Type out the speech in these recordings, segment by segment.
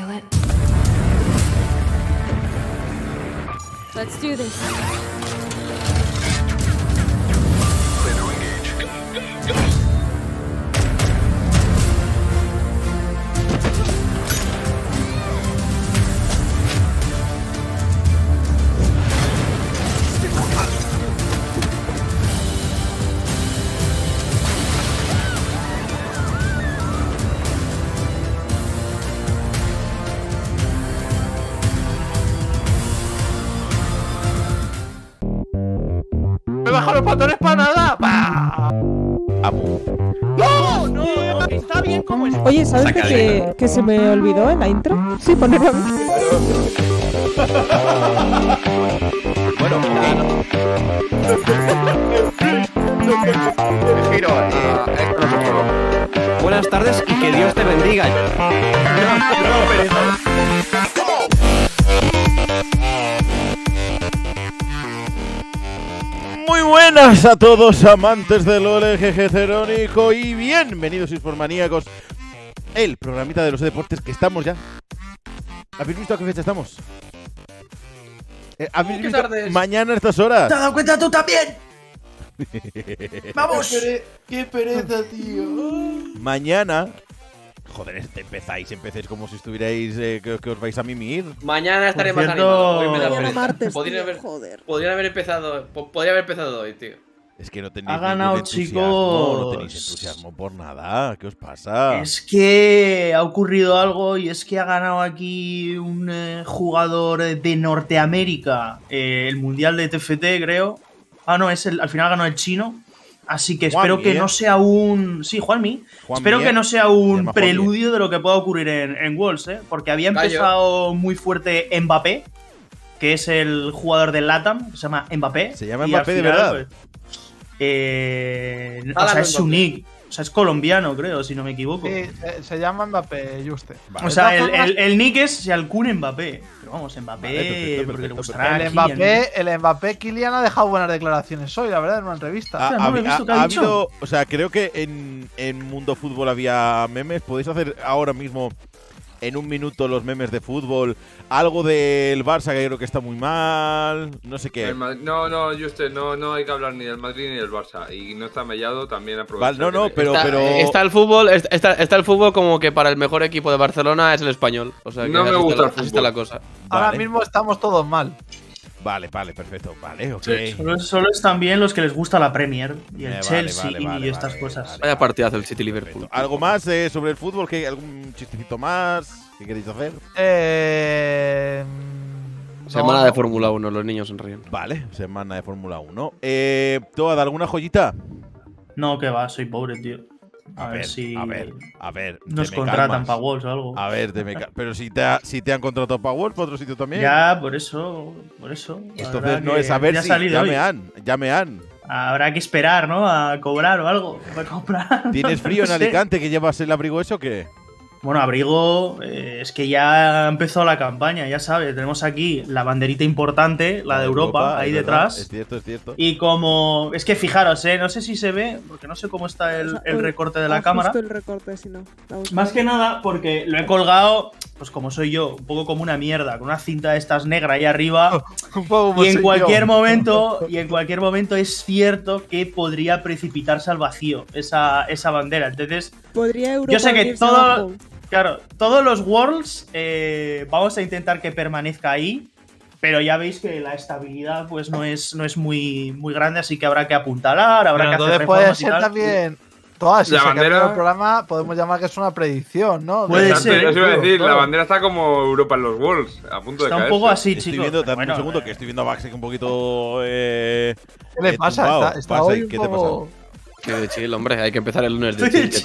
feel it. Let's do this. ¡Bajo los patrones para nada. ¡Abu! ¡No! ¡No! Está bien como está. Oye, ¿sabes qué? que, que se me olvidó en la intro? Sí, ponerlo. bueno, Giro, eh, eh, Buenas tardes y que Dios te bendiga. No, no, Muy buenas a todos amantes del OLGG Cerónico y bienvenidos Informaníacos, el programita de los deportes que estamos ya. ¿Habéis visto a qué fecha estamos? Eh, uh, mañana a estas horas? ¿Te has dado cuenta tú también? ¡Vamos! qué pereza, tío! Mañana Joder, este, empezáis, empezáis como si estuvierais eh, que, os vais a mimir. Mañana estaré más podría haber, haber empezado, podría haber empezado hoy, tío. Es que no tenéis ha ganado, chicos. no tenéis entusiasmo por nada. ¿Qué os pasa? Es que ha ocurrido algo y es que ha ganado aquí un eh, jugador de Norteamérica eh, el Mundial de TFT, creo. Ah, no, es el, al final ganó el chino. Así que espero que ¿eh? no sea un. Sí, Juanmi. espero que ¿eh? no sea un preludio de lo que pueda ocurrir en, Wolves, ¿eh? Porque había empezado muy fuerte Mbappé, que es el jugador del Latam, se llama Mbappé. Se llama Mbappé de verdad. Pues, eh, o sea, es su nick. O sea, es colombiano, creo, si no me equivoco. Sí, se, llama Mbappé, Juste. O sea, el, el, nick es Shalkun Mbappé vamos, Mbappé, el Mbappé, Kilian, ha dejado buenas declaraciones hoy, la verdad, en una entrevista. Ha, o sea, habido, o sea, creo que en, en Mundo Fútbol había memes. Podéis hacer ahora mismo en un minuto los memes de fútbol, algo del Barça que creo que está muy mal, no sé qué. No, no, este, no, no hay que hablar ni del Madrid ni del Barça. Y no está mellado, también aprovechando. Vale, no, no, pero, está, pero. Está el fútbol, está, el fútbol como que para el mejor equipo de Barcelona es el español. O sea, que no me gusta la, el fútbol. cosa. Ahora mismo estamos todos mal. Vale, vale, perfecto. Vale, ok. solo, solo, están bien los que les gusta la Premier y el eh, Chelsea y, estas cosas. Vaya partida el City Liverpool. ¿Algo más eh, sobre el fútbol? ¿Algún chistecito más? ¿Qué queréis hacer? Eh. Semana de Fórmula 1, los niños sonríen. Vale, semana de Fórmula 1. Eh, alguna joyita? No, que va, soy pobre, tío. A, ver, A ver, Nos contratan para Wolves o algo. A ver, Pero si te, si te han contratado para Wolves, ¿por otro sitio también. Ya, por eso. Por eso. Entonces no es a ver si ya me han. Ya me han. Habrá que esperar, ¿no? A cobrar o algo. ¿Tienes frío en Alicante que llevas el abrigo eso o qué? Bueno, abrigo, eh, es que ya ha empezado la campaña, ya sabes, tenemos aquí la banderita importante, la de Europa, ahí detrás. Es cierto, es cierto. Y como, es que fijaros, eh, no sé si se ve, porque no sé cómo está el, recorte de la ah, cámara. el recorte, si no. Más que nada porque lo he colgado, pues como soy yo, un poco como una mierda, con una cinta de estas negra ahí arriba. y en cualquier momento, y en cualquier momento es cierto que podría precipitarse al vacío esa, esa bandera. Entonces, ¿Podría Europa yo sé que todo... Claro, todos los Worlds eh, vamos a intentar que permanezca ahí, pero ya veis que la estabilidad pues no es, no es muy, muy grande, así que habrá que apuntalar, habrá que hacer puede ser también... Todas, si la bandera del programa podemos llamar que es una predicción, ¿no? Puede ser. Yo iba a decir, la bandera está como Europa en los Worlds, a punto de caer. Está un poco así, chicos. Estoy viendo, un segundo, que estoy viendo a Maxi un poquito. Eh, ¿Qué le pasa? Está, ¿Qué te pasa? Que hombre, hay que empezar el lunes de que,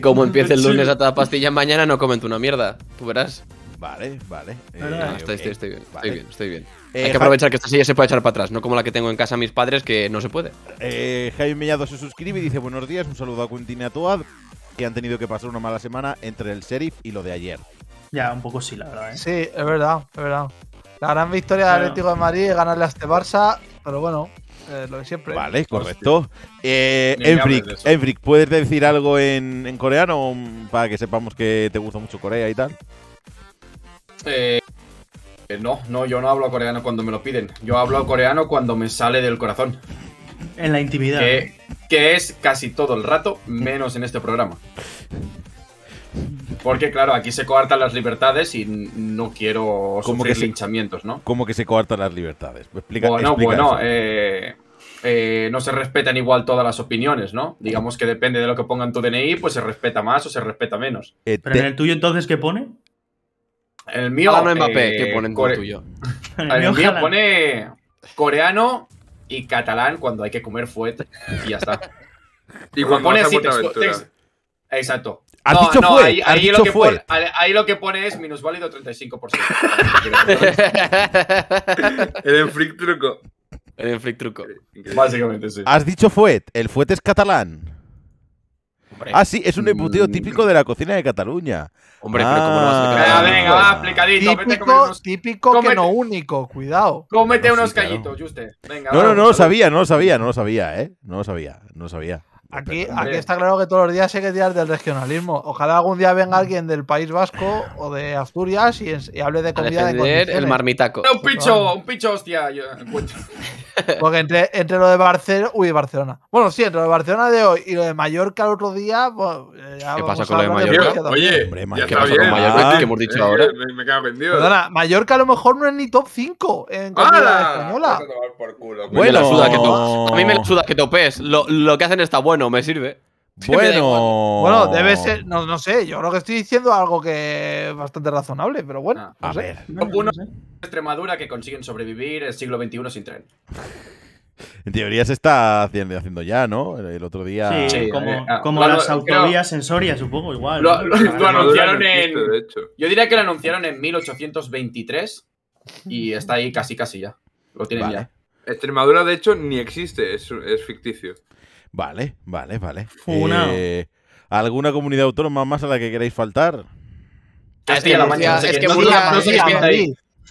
como empiece, el lunes a toda pastilla, mañana no comento una mierda. Tú verás. Vale, vale. Eh, ah, estoy, bien, estoy bien, estoy bien. Eh, hay que aprovechar que esta silla se puede echar para atrás, no como la que tengo en casa a mis padres, que no se puede. Eh, Jaime Mellado se suscribe y dice buenos días, un saludo a Quintín y a Toad, que han tenido que pasar una mala semana entre el sheriff y lo de ayer. Ya, un poco sí, la verdad. ¿eh? Sí, es verdad, es verdad. La gran victoria del Atlético de Madrid ganarle a este Barça, pero bueno, eh, lo de siempre. Vale, correcto. Eh, ¿puedes decir algo en, coreano um, para que sepamos que te gusta mucho Corea y tal? Eh, no, no, yo no hablo coreano cuando me lo piden. Yo hablo coreano cuando me sale del corazón. En la intimidad. que es casi todo el rato, menos en este programa. Porque, claro, aquí se coartan las libertades y no quiero como que linchamientos, ¿no? ¿Cómo que se coartan las libertades? Explica, bueno, bueno, eh, eh, no se respetan igual todas las opiniones, ¿no? Digamos que depende de lo que pongan tu DNI, pues se respeta más o se respeta menos. Eh, ¿Pero en el tuyo entonces qué pone? El mío. pone coreano y catalán cuando hay que comer fuerte y ya está. y cuando pone así, Exacto. Has dicho no, fue. Ahí, lo que Pone, ahí, lo que es minusválido 35%. el freak truco. El freak truco. Básicamente, sí. Has dicho fuet. El fuet es catalán. Ah, sí, es un embutido mm. típico de la cocina de Cataluña. Hombre, pero ¿cómo no vas a ah, Venga, va, aplicadito. Típico, vete típico que no único, cuidado. Cómete unos callitos, claro. Juste. no, no, no lo sabía, no lo sabía, no lo sabía, ¿eh? No lo sabía, no lo sabía. Aquí, aquí está claro que todos los días hay que tirar del regionalismo. Ojalá algún día venga alguien del País Vasco o de Asturias y, hable de comida de el marmitaco. un picho un picho, hostia. Yo Porque entre, entre, lo de Barcelona, uy, Barcelona. Bueno, sí, entre lo de Barcelona de hoy y lo de Mallorca el otro día, pues. ¿Qué pasa con lo de Mallorca? Oye, Hombre, ah, ¿qué pasa Mallorca que hemos dicho eh, ahora? Me, me vendido. ¿eh? Mallorca a lo mejor no es ni top 5 en comida española. Por bueno, a mí me la suda que topes. Lo, lo que hacen está bueno. No me sirve. bueno, debe ser, no, sé, yo creo que estoy diciendo algo que es bastante razonable, pero bueno, ah, a ver. Extremadura que consiguen sobrevivir el siglo XXI sin tren. En teoría se está haciendo, haciendo ya, ¿no? El, otro día. como, eh, ah, las autovías en Soria, supongo, igual. Lo, anunciaron en. Yo diría que lo anunciaron en 1823 y está ahí casi, casi ya. Lo tienen ya. Extremadura, de hecho, ni existe, es, es ficticio. Vale, vale, vale. Eh, ¿Alguna comunidad autónoma más a la que queráis faltar? Es que es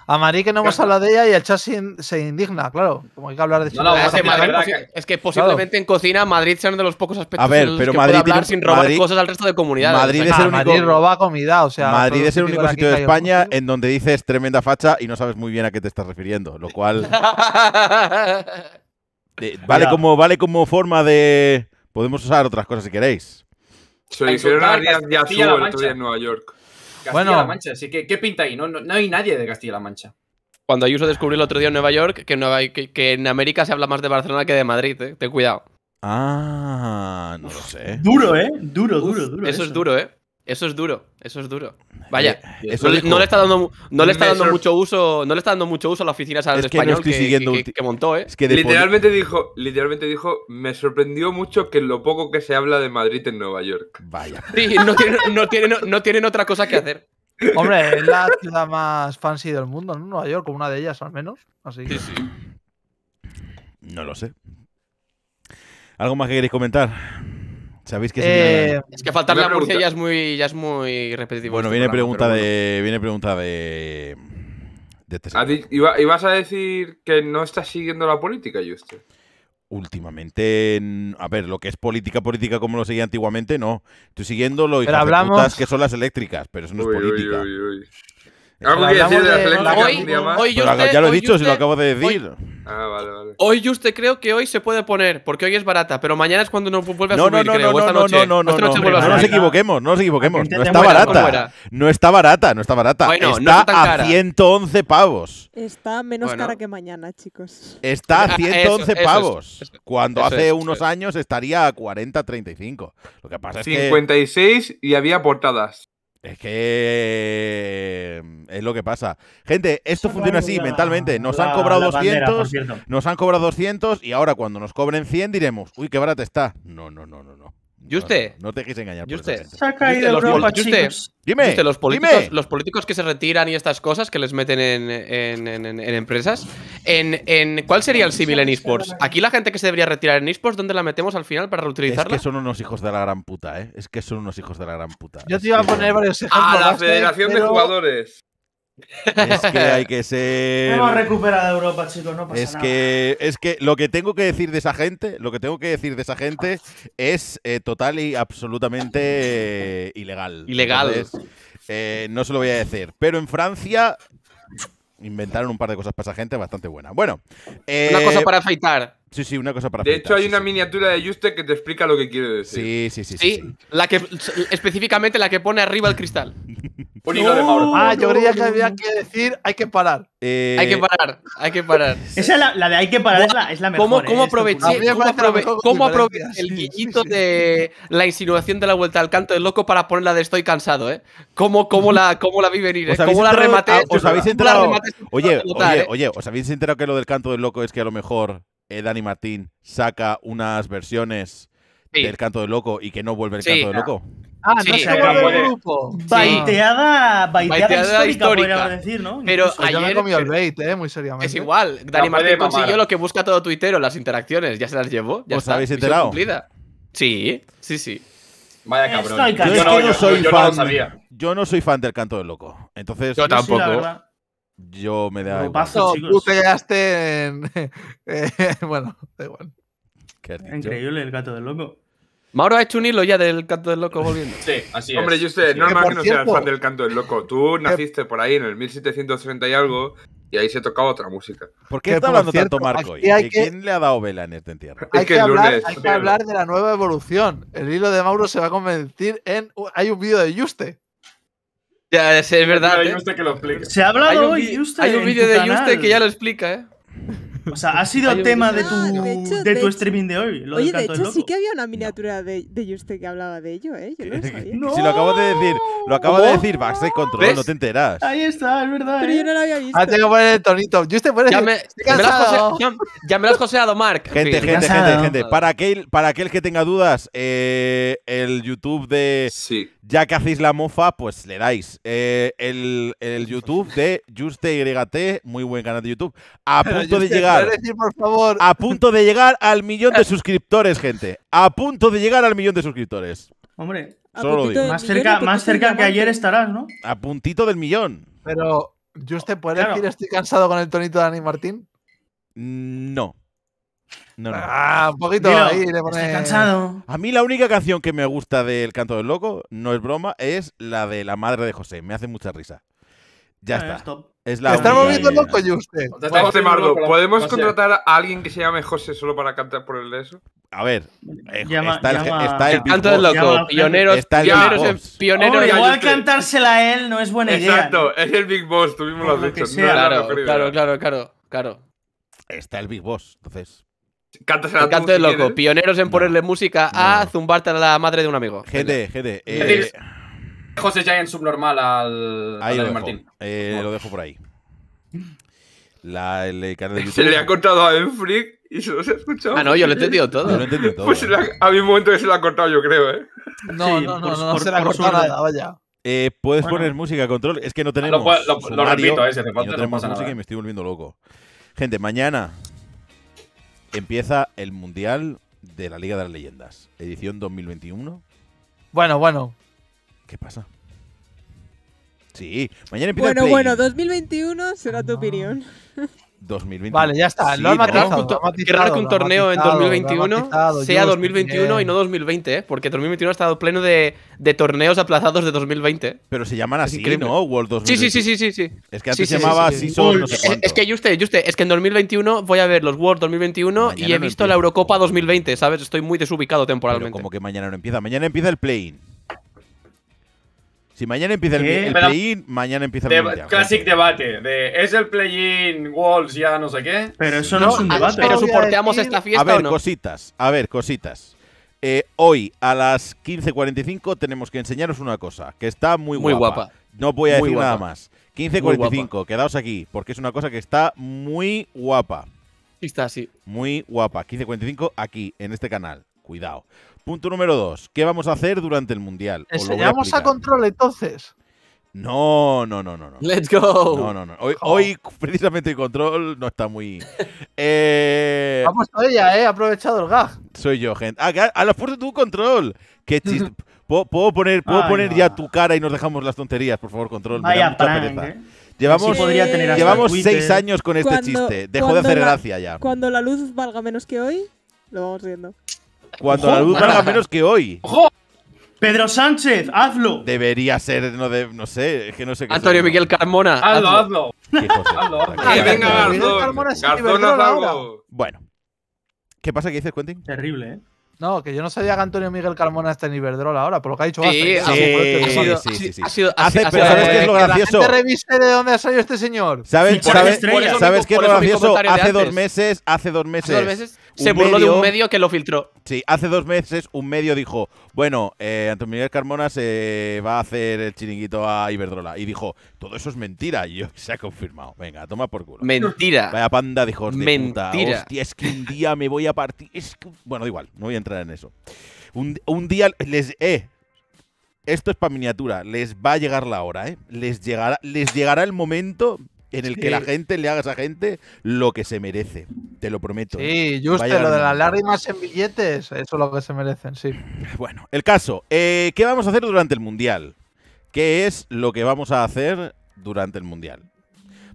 a Marí que no hemos hablado de ella y el chat se indigna, claro. Como hay que hablar de no, es, que... posiblemente en cocina Madrid sea uno de los pocos aspectos a ver, pero Madrid puede sin robar cosas al resto de comunidades. Madrid, es el único... Madrid Madrid es el único sitio de España en donde dices tremenda facha y no sabes muy bien a qué te estás refiriendo, lo cual. Eh, vale, como, vale como forma de. Podemos usar otras cosas si queréis. Se de Nueva York. Castilla-La Mancha, así que ¿qué pinta ahí? No, hay nadie de Castilla-La Mancha. Cuando Ayuso descubrió el otro día en Nueva York que en, que, en América se habla más de Barcelona que de Madrid, ¿eh? ten cuidado. Ah, no lo sé. Duro, ¿eh? Duro, duro, duro. eso. es duro, ¿eh? Eso es duro, eso es duro. Eh, Vaya, eh, eso no, le está dando, no le está dando mucho uso, no le está dando mucho uso a la oficina es español que, que, montó, ¿eh? literalmente dijo, literalmente dijo, me sorprendió mucho que lo poco que se habla de Madrid en Nueva York. Vaya. no tienen, no tienen, otra cosa que hacer. Hombre, es la ciudad más fancy del mundo, ¿no? Nueva York, como una de ellas al menos. Así Sí, sí. No lo sé. ¿Algo más que queréis comentar? ¿Sabéis que Es eh, que faltar la Murcia ya es muy, ya es muy repetitivo. Bueno, este viene pregunta, de, viene pregunta de. de este ¿Ibas a decir que no estás siguiendo la política, Justo? Últimamente, a ver, lo que es política, política como lo seguía antiguamente, no. Estoy siguiendo lo hablamos... que son las eléctricas, pero eso no es política. Uy, uy, algo ya lo he dicho, si lo acabo de decir. Hoy, ah, vale, usted creo que hoy se puede poner, porque hoy es barata, pero mañana es cuando no vuelve a subir, no, no, no, No, no, no, no, nos equivoquemos, no nos equivoquemos. No está barata. No está barata, no está barata. está, a 111 pavos. Está menos cara que mañana, chicos. Está a 111 pavos. cuando hace unos años estaría a 40, 35. Lo que 56 y había portadas. Es que mm, es lo que pasa. Gente, esto funciona así mentalmente. Nos han cobrado 200, nos han cobrado 200 y ahora cuando nos cobren 100 diremos, uy, qué barata está. No, no, no, no, no. ¿Y usted? No, te quise engañar. ¿Y usted? Se ha caído los, dime, los políticos, dime. los políticos que se retiran y estas cosas que les meten en, empresas. En, ¿Cuál sería el símil en esports? Aquí la gente que se debería retirar en esports, ¿dónde la metemos al final para reutilizarla? Es que son unos hijos de la gran puta, ¿eh? Es que son unos hijos de la gran puta. Yo te iba a poner varios ah, ejemplos. A la Federación de Jugadores. Es que hay que ser. Hemos recuperado Europa, chicos, no pasa es Que, es que lo que tengo que decir de esa gente, lo que tengo que decir de esa gente es eh, total y absolutamente eh, ilegal. Ilegal. Eh, no se lo voy a decir. Pero en Francia inventaron un par de cosas para esa gente bastante buena. Bueno. Una cosa para afeitar. Sí, sí, una cosa para De hecho, hay una miniatura de Juste que te explica lo que quiere decir. Sí, sí, sí. Sí, la que específicamente la que pone arriba el cristal. Ah, yo creía que había que decir hay que parar. Eh, hay que parar, hay que parar. Esa es la, de hay que parar, es la, mejor. ¿Cómo, ¿eh? cómo aproveché, ¿cómo el guillito de la insinuación de la vuelta al canto del loco para poner la de estoy cansado, eh? ¿Cómo, cómo la, cómo la vi venir? Eh? ¿Cómo la rematé? ¿Os habéis enterado? Oye, oye, oye, ¿os habéis enterado que lo del canto del loco es que a lo mejor eh, Dani Martín saca unas versiones del Canto del Loco y que no vuelve el Canto del Loco? Ah, no se acabó el grupo. Baiteada, baiteada, histórica, histórica. decir, ¿no? Pero ayer, yo me el bait, eh, muy seriamente. Es igual, Dani Martín consiguió lo que busca todo tuitero, las interacciones, ya se las llevó, ya ¿Os está, habéis enterado? Sí, sí, sí. Vaya cabrón. Yo, no, soy fan, yo, no soy fan. del canto del loco. Entonces, yo tampoco. Yo me da. igual. Paso, chicos. Tú te en. Eh, bueno, da igual. Increíble el canto del loco. Mauro ha hecho un hilo ya del canto del loco volviendo. Sí, así es. Hombre, yo usted, normal que no seas fan del canto del loco. Tú naciste por ahí en el 1730 y algo y ahí se tocaba otra música. ¿Por qué está hablando tanto Marco? ¿Y ¿Quién le ha dado vela en este entierro? Hay, es que, hablar, hay que, hablar, de la nueva evolución. El hilo de Mauro se va a convertir en. Hay un vídeo de Juste es, verdad. Hay ¿eh? que lo Se ha hablado hoy, Hay un vídeo de Juste que ya lo explica, ¿eh? O sea, ha sido tema de tu, de tu streaming de hoy. Oye, de hecho, sí que había una miniatura de, de Juste que hablaba de ello, ¿eh? Yo no lo Si lo acabo de decir, lo acabo de decir, Va, Control, no te enteras. Ahí está, es verdad. Pero yo ¿eh? no lo había visto. Ah, tengo que poner el tonito. Juste, Ya me, lo has joseado, Mark. Gente, gente, gente, gente. Para aquel, para aquel que tenga dudas, eh, el YouTube de. Sí ya que hacéis la mofa, pues le dais eh, el, YouTube de Juste muy buen canal de YouTube. A punto de llegar. A punto de llegar al millón de suscriptores, gente. A punto de llegar al millón de suscriptores. Hombre, Más, cerca, que ayer estarás, ¿no? A puntito del millón. Pero, Juste, ¿puedes decir estoy cansado con el tonito de Dani Martín? No. No, no. Ah, un poquito ahí le pones... cansado. A mí la única canción que me gusta del Canto del Loco, no es broma, es la de la madre de José. Me hace mucha risa. Ya está. Stop. Es la está moviendo loco y usted. José Mardo, ¿podemos contratar a alguien que se llame José solo para cantar por el de eso? A ver, eh, está, el, está el Canto del loco, pioneros, está el pioneros, en, pioneros igual cantársela a él no es buena idea. Exacto, es el Big Boss, tuvimos las dicho. claro, claro, claro, claro. Está el Big Boss, entonces Cántasela Canto loco, pioneros en ponerle música a no. zumbarte a la madre de un amigo. Gente, gente. Eh... José Giant subnormal al, Ahí lo Martín. Eh, lo dejo por ahí. Se le ha cortado a Enfric y se los ha escuchado. Ah, no, yo lo he entendido todo. Yo lo he todo. Pues a mi momento que se lo ha cortado, yo creo, ¿eh? No, no, no, no, se le ha cortado nada, vaya. Eh, puedes poner música, control. Es que no ah, tenemos. Lo, lo, repito, No tenemos música y me estoy volviendo loco. Gente, mañana empieza el Mundial de la Liga de las Leyendas, edición 2021. Bueno, bueno. ¿Qué pasa? Sí, mañana empieza Bueno, el play. bueno, 2021 será tu ah, opinión. Vale, ya está. matizado, Qué raro que un torneo en 2021 sea 2021 y no 2020, porque 2021 ha estado pleno de, torneos aplazados de 2020. Pero se llaman así, ¿no? World 2020. Sí, sí, sí, sí, sí. Es que antes se llamaba así No sé es, que, es que en 2021 voy a ver los World 2021 y he visto la Eurocopa 2020, ¿sabes? Estoy muy desubicado temporalmente. como que mañana no empieza. Mañana empieza el play-in. Si mañana empieza el, play-in, mañana empieza el mundial. Classic debate de ¿es el play-in Wolves ya no sé qué? Pero eso no, es un debate. Pero soporteamos esta fiesta. A ver, cositas, a ver, cositas. Eh, hoy a las 15.45 tenemos que enseñaros una cosa, que está muy guapa. Muy guapa. No voy a decir nada más. 15.45, quedaos aquí, porque es una cosa que está muy guapa. Está así. Muy guapa. 15.45 aquí, en este canal. Cuidado. Punto número dos. ¿Qué vamos a hacer durante el Mundial? ¿Enseñamos a, control entonces? No, no, no, no, no. Let's go. No, no, no. Hoy, precisamente el control no está muy. eh... Vamos a ella, eh. Aprovechado el gag. Soy yo, gente. a la fuerza tu control. Qué chiste. ¿Puedo, poner, puedo poner ya tu cara y nos dejamos las tonterías, por favor, control. Vaya eh. Llevamos, llevamos seis años con este chiste. Dejo de hacer gracia ya. Cuando la luz valga menos que hoy, lo vamos viendo. Cuando la luz valga menos que hoy. ¡Ojo! Pedro Sánchez, hazlo. Debería ser, no, de, no sé, es que no sé qué. Antonio Miguel Carmona. Hazlo, hazlo. hazlo. venga, Garzón. Garzón, Bueno. ¿Qué pasa? que dices, Quentin? Terrible, ¿eh? No, que yo no sabía que Antonio Miguel Carmona está en Iberdrola ahora, por lo que ha dicho sí, sí, sí, ha sido, ¿sabes qué es lo gracioso? Que de dónde ha salido este señor. ¿Sabes, ¿sabes, ¿sabes qué es lo gracioso? Hace dos meses, hace dos meses, se burló de un medio que lo filtró. Sí, hace dos meses un medio dijo, bueno, eh, Antonio Miguel Carmona se va a hacer el chiringuito a Iberdrola. Y dijo, todo eso es mentira. Y yo, se ha confirmado. Venga, toma por culo. Mentira. Vaya panda dijo, mentira. Hostia, es que un día me voy a partir. Es Bueno, igual, no voy a entrar en eso. Un, día les... Eh, esto es para miniatura. Les va a llegar la hora, ¿eh? Les les llegará el momento en el que la gente le haga a esa gente lo que se merece. Te lo prometo. Sí, ¿eh? justo lo de las lágrimas en billetes, eso es lo que se merecen, sí. Bueno, el caso. Eh, ¿Qué vamos a hacer durante el Mundial? ¿Qué es lo que vamos a hacer durante el Mundial?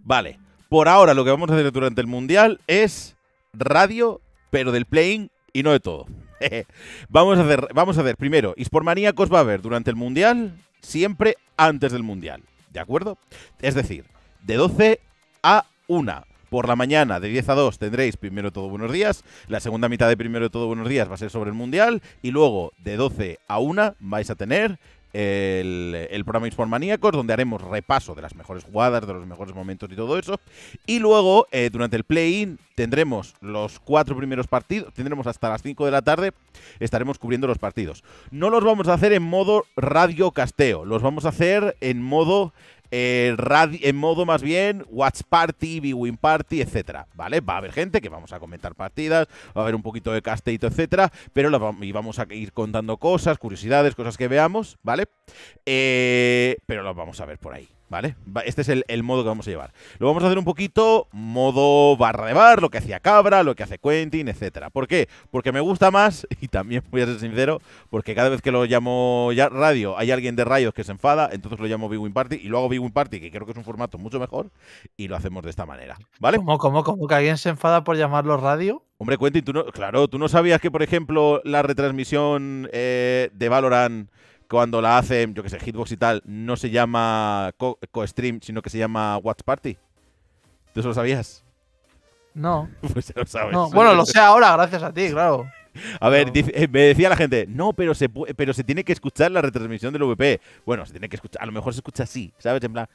Vale, por ahora lo que vamos a hacer durante el Mundial es radio, pero del playing y no de todo. vamos, a hacer, vamos a hacer primero, Ispor Maníacos va a haber durante el Mundial, siempre antes del Mundial. ¿De acuerdo? Es decir, de 12 a 1. Por la mañana, de 10 a 2, tendréis primero todo buenos días. La segunda mitad de primero todo buenos días va a ser sobre el Mundial. Y luego, de 12 a 1, vais a tener el, el, programa Informaníacos, donde haremos repaso de las mejores jugadas, de los mejores momentos y todo eso. Y luego, eh, durante el play-in, tendremos los cuatro primeros partidos, tendremos hasta las 5 de la tarde, estaremos cubriendo los partidos. No los vamos a hacer en modo radio casteo, los vamos a hacer en modo eh, en modo más bien Watch Party, B-Win Party, etcétera, ¿vale? Va a haber gente que vamos a comentar partidas, va a haber un poquito de casteito, etcétera, pero y vamos a ir contando cosas, curiosidades, cosas que veamos, ¿vale? Eh, pero las vamos a ver por ahí. ¿Vale? Este es el, modo que vamos a llevar. Lo vamos a hacer un poquito modo barrebar lo que hacía Cabra, lo que hace Quentin, etcétera. ¿Por qué? Porque me gusta más, y también voy a ser sincero, porque cada vez que lo llamo ya radio hay alguien de rayos que se enfada, entonces lo llamo Big Win Party y luego hago Big Win Party, que creo que es un formato mucho mejor, y lo hacemos de esta manera. ¿Vale? ¿Cómo, cómo, cómo que alguien se enfada por llamarlo radio? Hombre, Quentin, tú no, claro, tú no sabías que, por ejemplo, la retransmisión eh, de Valorant cuando la hacen, yo que sé, hitbox y tal, no se llama co-stream, sino que se llama Watch Party. ¿Tú eso lo sabías? No. pues lo sabes. Bueno, lo sé ahora, gracias a ti, claro. A ver, eh, me decía la gente, no, pero se, pero se tiene que escuchar la retransmisión del VP. Bueno, se tiene que escuchar, a lo mejor se escucha así, ¿sabes? En plan...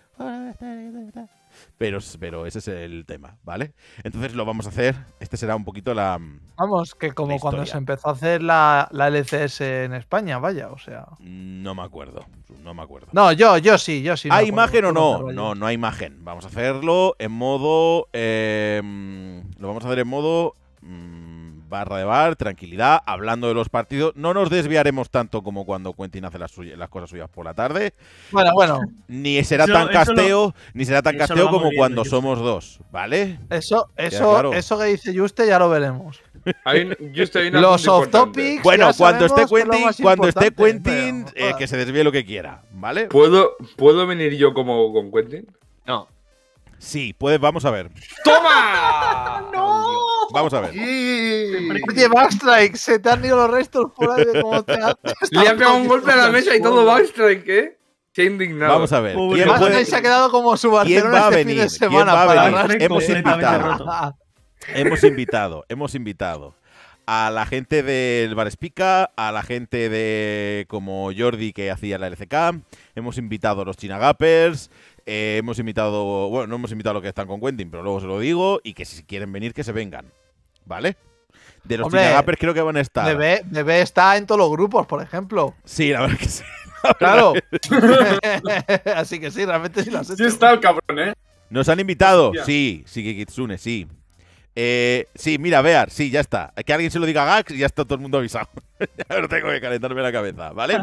Pero, pero ese es el tema, ¿vale? Entonces lo vamos a hacer. Este será un poquito la. Mm, vamos, que como cuando se empezó a hacer la, LCS en España, vaya, o sea. No me acuerdo, no me acuerdo. No, yo, yo sí, yo sí. ¿Hay imagen o no? No, no hay imagen. Vamos a hacerlo en modo. Em, lo vamos a hacer en modo. Mm, barra de bar, tranquilidad, hablando de los partidos. No nos desviaremos tanto como cuando Quentin hace las, cosas suyas por la tarde. Bueno, bueno. Ni será tan casteo, ni será tan casteo como cuando somos dos, ¿vale? Eso, eso, eso que dice Juste ya lo veremos. los off topics. Bueno, cuando esté Quentin, cuando esté Quentin, eh, que se desvíe lo que quiera, ¿vale? ¿Puedo, ¿puedo venir yo como con Quentin? No. Sí, puedes, vamos a ver. ¡Toma! ¡No! vamos a ver. Oye, Backstrike, se te han ido los restos por ahí de te haces. Le ha pegado un golpe a la mesa y todo Backstrike, ¿eh? Qué indignado. Vamos a ver. ¿Quién se ha quedado como su ¿Quién va a este venir? de semana para Hemos invitado. hemos invitado, hemos invitado a la gente del Bar a la gente de como Jordi que hacía la LCK, hemos invitado a los Chinagapers, eh, hemos invitado, bueno, no hemos invitado a los que están con Quentin, pero luego se lo digo, y que si quieren venir, que se vengan. ¿vale? De los Chinagapers creo que van a estar. Bebé, bebé, está en todos los grupos, por ejemplo. Sí, la verdad que sí. Claro. Así que sí, realmente sí lo has hecho. Sí está el cabrón, ¿eh? Nos han invitado. Sí, sí, Kitsune, sí. Eh, sí, mira, Bear, sí, ya está. Que alguien se lo diga a Gax y ya está todo el mundo avisado. ya tengo que calentarme la cabeza, ¿vale?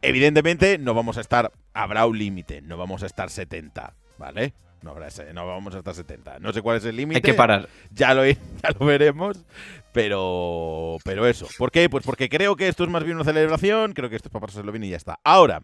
Evidentemente, no vamos a estar. Habrá un límite, no vamos a estar 70, ¿vale? No, vamos hasta 70. No sé cuál es el límite. Hay que parar. Ya lo, ya lo veremos. Pero, pero eso. ¿Por qué? Pues porque creo que esto es más bien una celebración. Creo que esto es para lo bien y ya está. Ahora,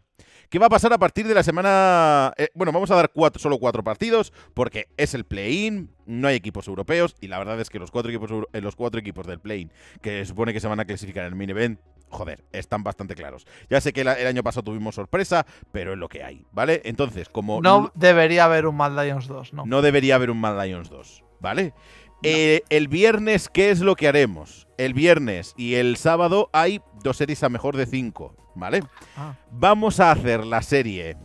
¿qué va a pasar a partir de la semana? Eh, bueno, vamos a dar cuatro, solo cuatro partidos porque es el play-in. No hay equipos europeos y la verdad es que los cuatro equipos, eh, los cuatro equipos del play-in que supone que se van a clasificar en el mini event joder, están bastante claros. Ya sé que el año pasado tuvimos sorpresa, pero es lo que hay, ¿vale? Entonces, como... No debería haber un Mad Lions 2, ¿no? No debería haber un Mad Lions 2, ¿vale? Eh, el viernes, ¿qué es lo que haremos? El viernes y el sábado hay dos series a mejor de cinco, ¿vale? Ah. Vamos a hacer la serie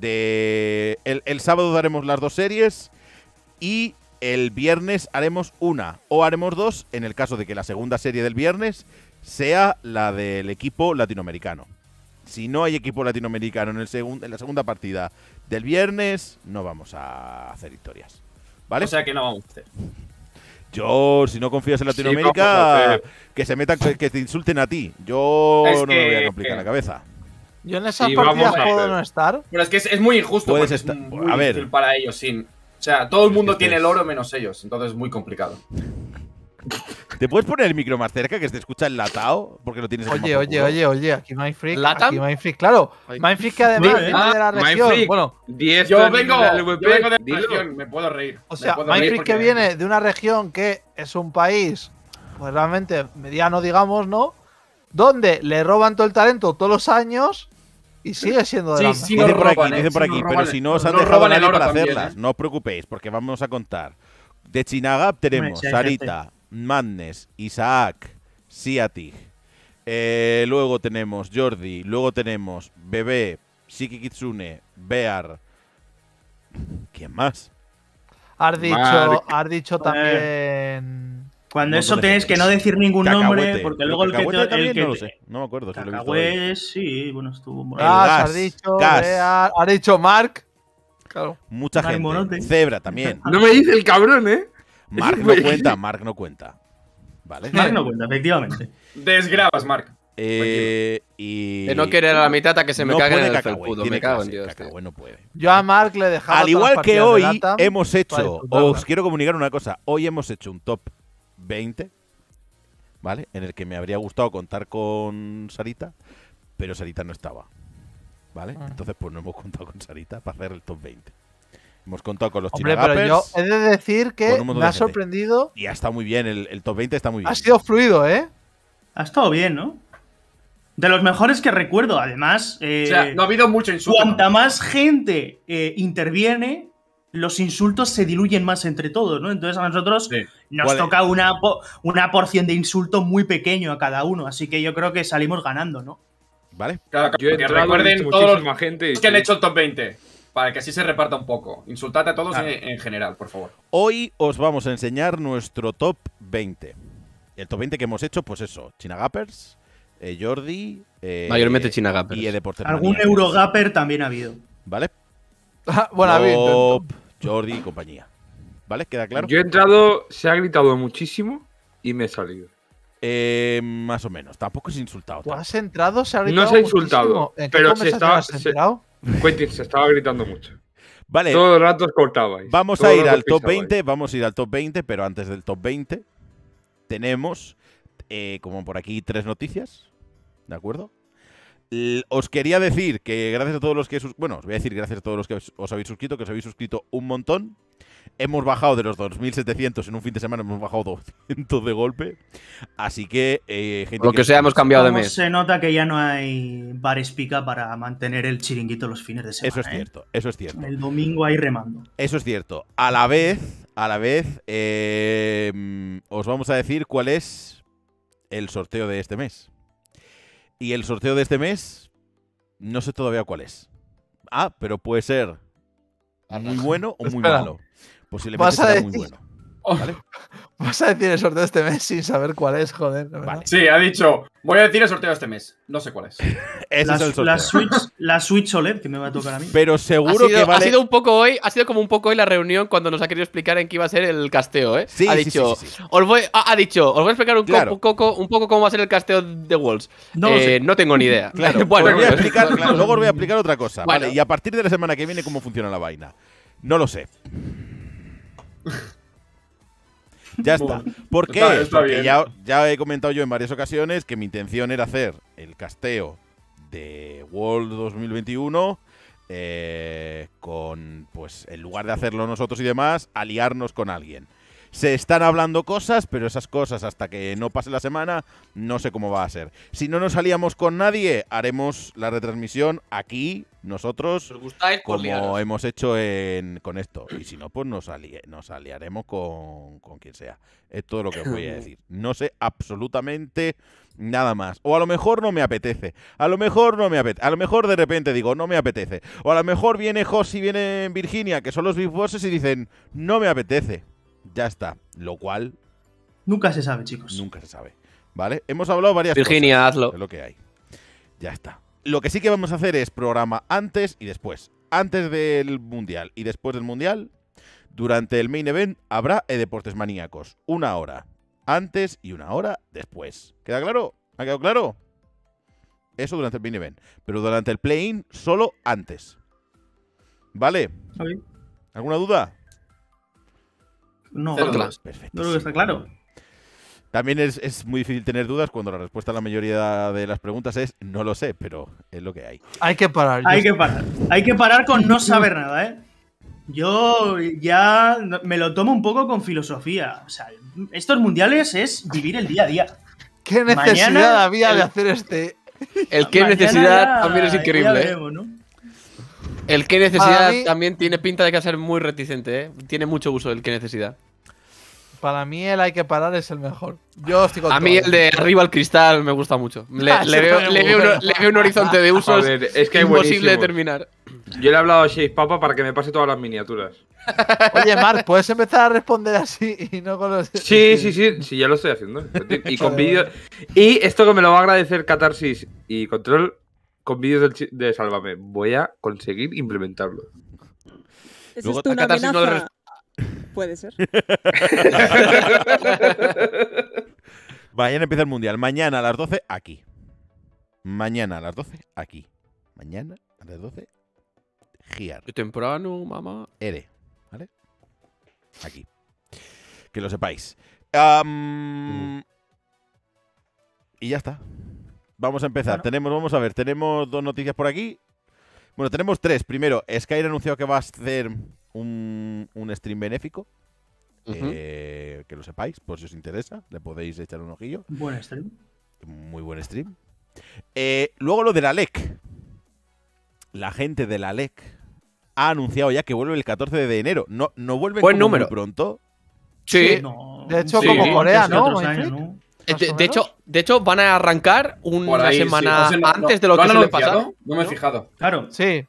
de... El, el sábado daremos las dos series y el viernes haremos una o haremos dos en el caso de que la segunda serie del viernes sea la del equipo latinoamericano. Si no hay equipo latinoamericano en, el segundo, en la segunda partida del viernes, no vamos a hacer historias. ¿Vale? O sea que no vamos a hacer. Yo, si no confías en Latinoamérica, que se metan, que, te insulten a ti. Yo no me voy a complicar la cabeza. Yo en esa partida puedo no estar. Pero es que es, muy injusto. a para ellos sin. O sea, todo el mundo tiene el oro menos ellos, entonces es muy complicado. ¿Te puedes poner el micro más cerca que se escucha el latao? Porque lo tienes Oye, oye, oye, oye, aquí Mindfreak. ¿Latam? Aquí Mindfreak, claro. Mindfreak que además viene de la ¿eh? región. bueno, yo vengo, yo vengo, de la me puedo reír. O sea, Mindfreak que viene de una región que es un país, pues realmente mediano, digamos, ¿no? Donde le roban todo el talento todos los años y sigue siendo de la sí, dice por aquí, dice ¿eh? por aquí, pero si no os han dejado nadie para hacerlas, no os preocupéis, porque vamos a contar. De Chinagap tenemos Sarita, Madness, Isaac, Siatig. Eh, luego tenemos Jordi, luego tenemos Bebé, Siki Kitsune, Bear. ¿Quién más? Has dicho, eh, también. Cuando eso tienes que no decir ningún nombre, porque luego el que, que no sé. me acuerdo. sí, bueno, estuvo. Gas, has dicho, Mark. Claro. Mucha gente. Zebra también. no me dice el cabrón, ¿eh? Mark no cuenta, Mark no cuenta. ¿Vale? Mark no cuenta, efectivamente. Desgrabas, Mark. Eh, y de no querer a la mitad a que se me cague en el Me cago en Dios. no puede. Yo a Mark le dejaba. Al igual que hoy hemos hecho, pues os quiero comunicar una cosa. Hoy hemos hecho un top 20, ¿vale? En el que me habría gustado contar con Sarita, pero Sarita no estaba. ¿Vale? Ah. Entonces, pues no hemos contado con Sarita para hacer el top 20. Hemos contado con los Hombre, pero yo he de decir que me ha sorprendido. Y ha estado muy bien, el, top 20 está muy bien. Ha sido fluido, ¿eh? Ha estado bien, ¿no? De los mejores que recuerdo, además. Eh, no ha habido mucho insulto. Cuanta más gente eh, interviene, los insultos se diluyen más entre todos, ¿no? Entonces a nosotros nos toca una, una porción de insulto muy pequeño a cada uno, así que yo creo que salimos ganando, ¿no? ¿Vale? que recuerden todos los gente, que han hecho el top 20 para que así se reparta un poco. Insultad a todos en, general, por favor. Hoy os vamos a enseñar nuestro top 20. El top 20 que hemos hecho, pues eso, China Gappers, eh, Jordi... Eh, Mayormente Gappers. Y e Algún Eurogapper también ha habido. ¿Vale? Ah, bueno, habido. Jordi y compañía. ¿Vale? ¿Queda claro? Yo he entrado, se ha gritado muchísimo y me he salido. Eh, más o menos, tampoco es insultado. ¿Tú has entrado? ¿Se ha gritado? No se ha insultado. pero se está. Quentin se estaba gritando mucho. Vale. Todo el rato cortabais. Vamos a ir al top 20, vamos a ir al top 20, pero antes del top 20 tenemos, eh, como por aquí, tres noticias. ¿De acuerdo? os quería decir que gracias a todos los que... Bueno, os voy a decir gracias a todos los que os habéis suscrito, que os habéis suscrito un montón. Hemos bajado de los 2.700 en un fin de semana, hemos bajado 200 de golpe. Así que, eh, gente. Lo que, sea, hemos cambiado de mes. Se nota que ya no hay bares pica para mantener el chiringuito los fines de semana. Eso es ¿eh? cierto, eso es cierto. El domingo hay remando. Eso es cierto. A la vez, a la vez, eh, os vamos a decir cuál es el sorteo de este mes. Y el sorteo de este mes, no sé todavía cuál es. Ah, pero puede ser ah, muy bueno o muy malo. Posiblemente será muy bueno. Oh. Vas a decir el sorteo de este mes sin saber cuál es, joder. Sí, ha dicho, voy a decir el sorteo de este mes. No sé cuál es. la, Switch, OLED que me va a tocar a mí. Pero seguro que Ha sido un poco hoy, ha sido como un poco hoy la reunión cuando nos ha querido explicar en qué iba a ser el casteo, ¿eh? Sí, ha dicho, Os voy, ha, dicho, os voy a explicar un, un, poco cómo va a ser el casteo de Wolves. Eh, no, tengo ni idea. luego os voy a explicar otra cosa. Vale, y a partir de la semana que viene cómo funciona la vaina. No lo sé. Ya está. ¿Por qué? Porque ya, he comentado yo en varias ocasiones que mi intención era hacer el casteo de World 2021 eh, con, pues, en lugar de hacerlo nosotros y demás, aliarnos con alguien se están hablando cosas, pero esas cosas hasta que no pase la semana, no sé cómo va a ser. Si no nos salíamos con nadie, haremos la retransmisión aquí, nosotros, pues como hemos hecho con esto. Y si no, pues nos, aliaremos con, quien sea. Es todo lo que os voy a decir. No sé absolutamente nada más. O a lo mejor no me apetece. A lo mejor no me apetece. A lo mejor de repente digo, no me apetece. O a lo mejor viene Jos y viene Virginia, que son los Big Bosses, y dicen, no me apetece. Ya está. Lo cual. Nunca se sabe, chicos. Nunca se sabe. ¿Vale? Hemos hablado varias Virginia, cosas. lo que hay. Ya está. Lo que sí que vamos a hacer es programa antes y después. Antes del Mundial y después del Mundial, durante el main event habrá e Deportes Maníacos. Una hora antes y una hora después. ¿Queda claro? ¿Ha quedado claro? Eso durante el main event. Pero durante el play-in, solo antes. ¿Vale? ¿Alguna duda? No, lo que está claro. También es, muy difícil tener dudas cuando la respuesta a la mayoría de las preguntas es no lo sé, pero es lo que hay. Hay que parar. Hay que parar. Hay que parar con no saber nada, ¿eh? Yo ya me lo tomo un poco con filosofía. O sea, estos mundiales es vivir el día a día. ¿Qué necesidad había de hacer este? El qué necesidad también es increíble. ¿eh? El que necesidad también tiene pinta de que va a ser muy reticente, ¿eh? Tiene mucho uso el que necesidad. Para mí el hay que parar es el mejor. Yo estoy A mí el de arriba al cristal me gusta mucho. Le, veo, un, horizonte de usos es que imposible de terminar. Yo le he hablado a Shape Papa para que me pase todas las miniaturas. Oye, Mark, ¿puedes empezar a responder así y no con los... Sí, sí, sí, sí, ya lo estoy haciendo. Y con Y esto que me lo va a agradecer Catarsis y Control, con vídeos de Sálvame. Voy a conseguir implementarlo. ¿Es Puede ser. Mañana empieza el mundial. Mañana a las 12 aquí. Mañana a las 12 aquí. Mañana a las 12 GIAR. Temprano, mamá. Ere. ¿Vale? Aquí. Que lo sepáis. Mm. Y ya está. Vamos a empezar. Tenemos, vamos a ver, tenemos dos noticias por aquí. Bueno, tenemos tres. Primero, Sky ha anunciado que va a hacer un, stream benéfico. Eh, que lo sepáis, por si os interesa, le podéis echar un ojillo. Buen stream. Muy buen stream. Eh, luego lo de la LEC. La gente de la LEC ha anunciado ya que vuelve el 14 de enero. No, no vuelve pronto. Sí. De hecho, como Corea, ¿no? Eh, de, hecho, de hecho, van a arrancar una semana antes de lo, ¿lo que suele pasar. No me he fijado. Claro. Sí.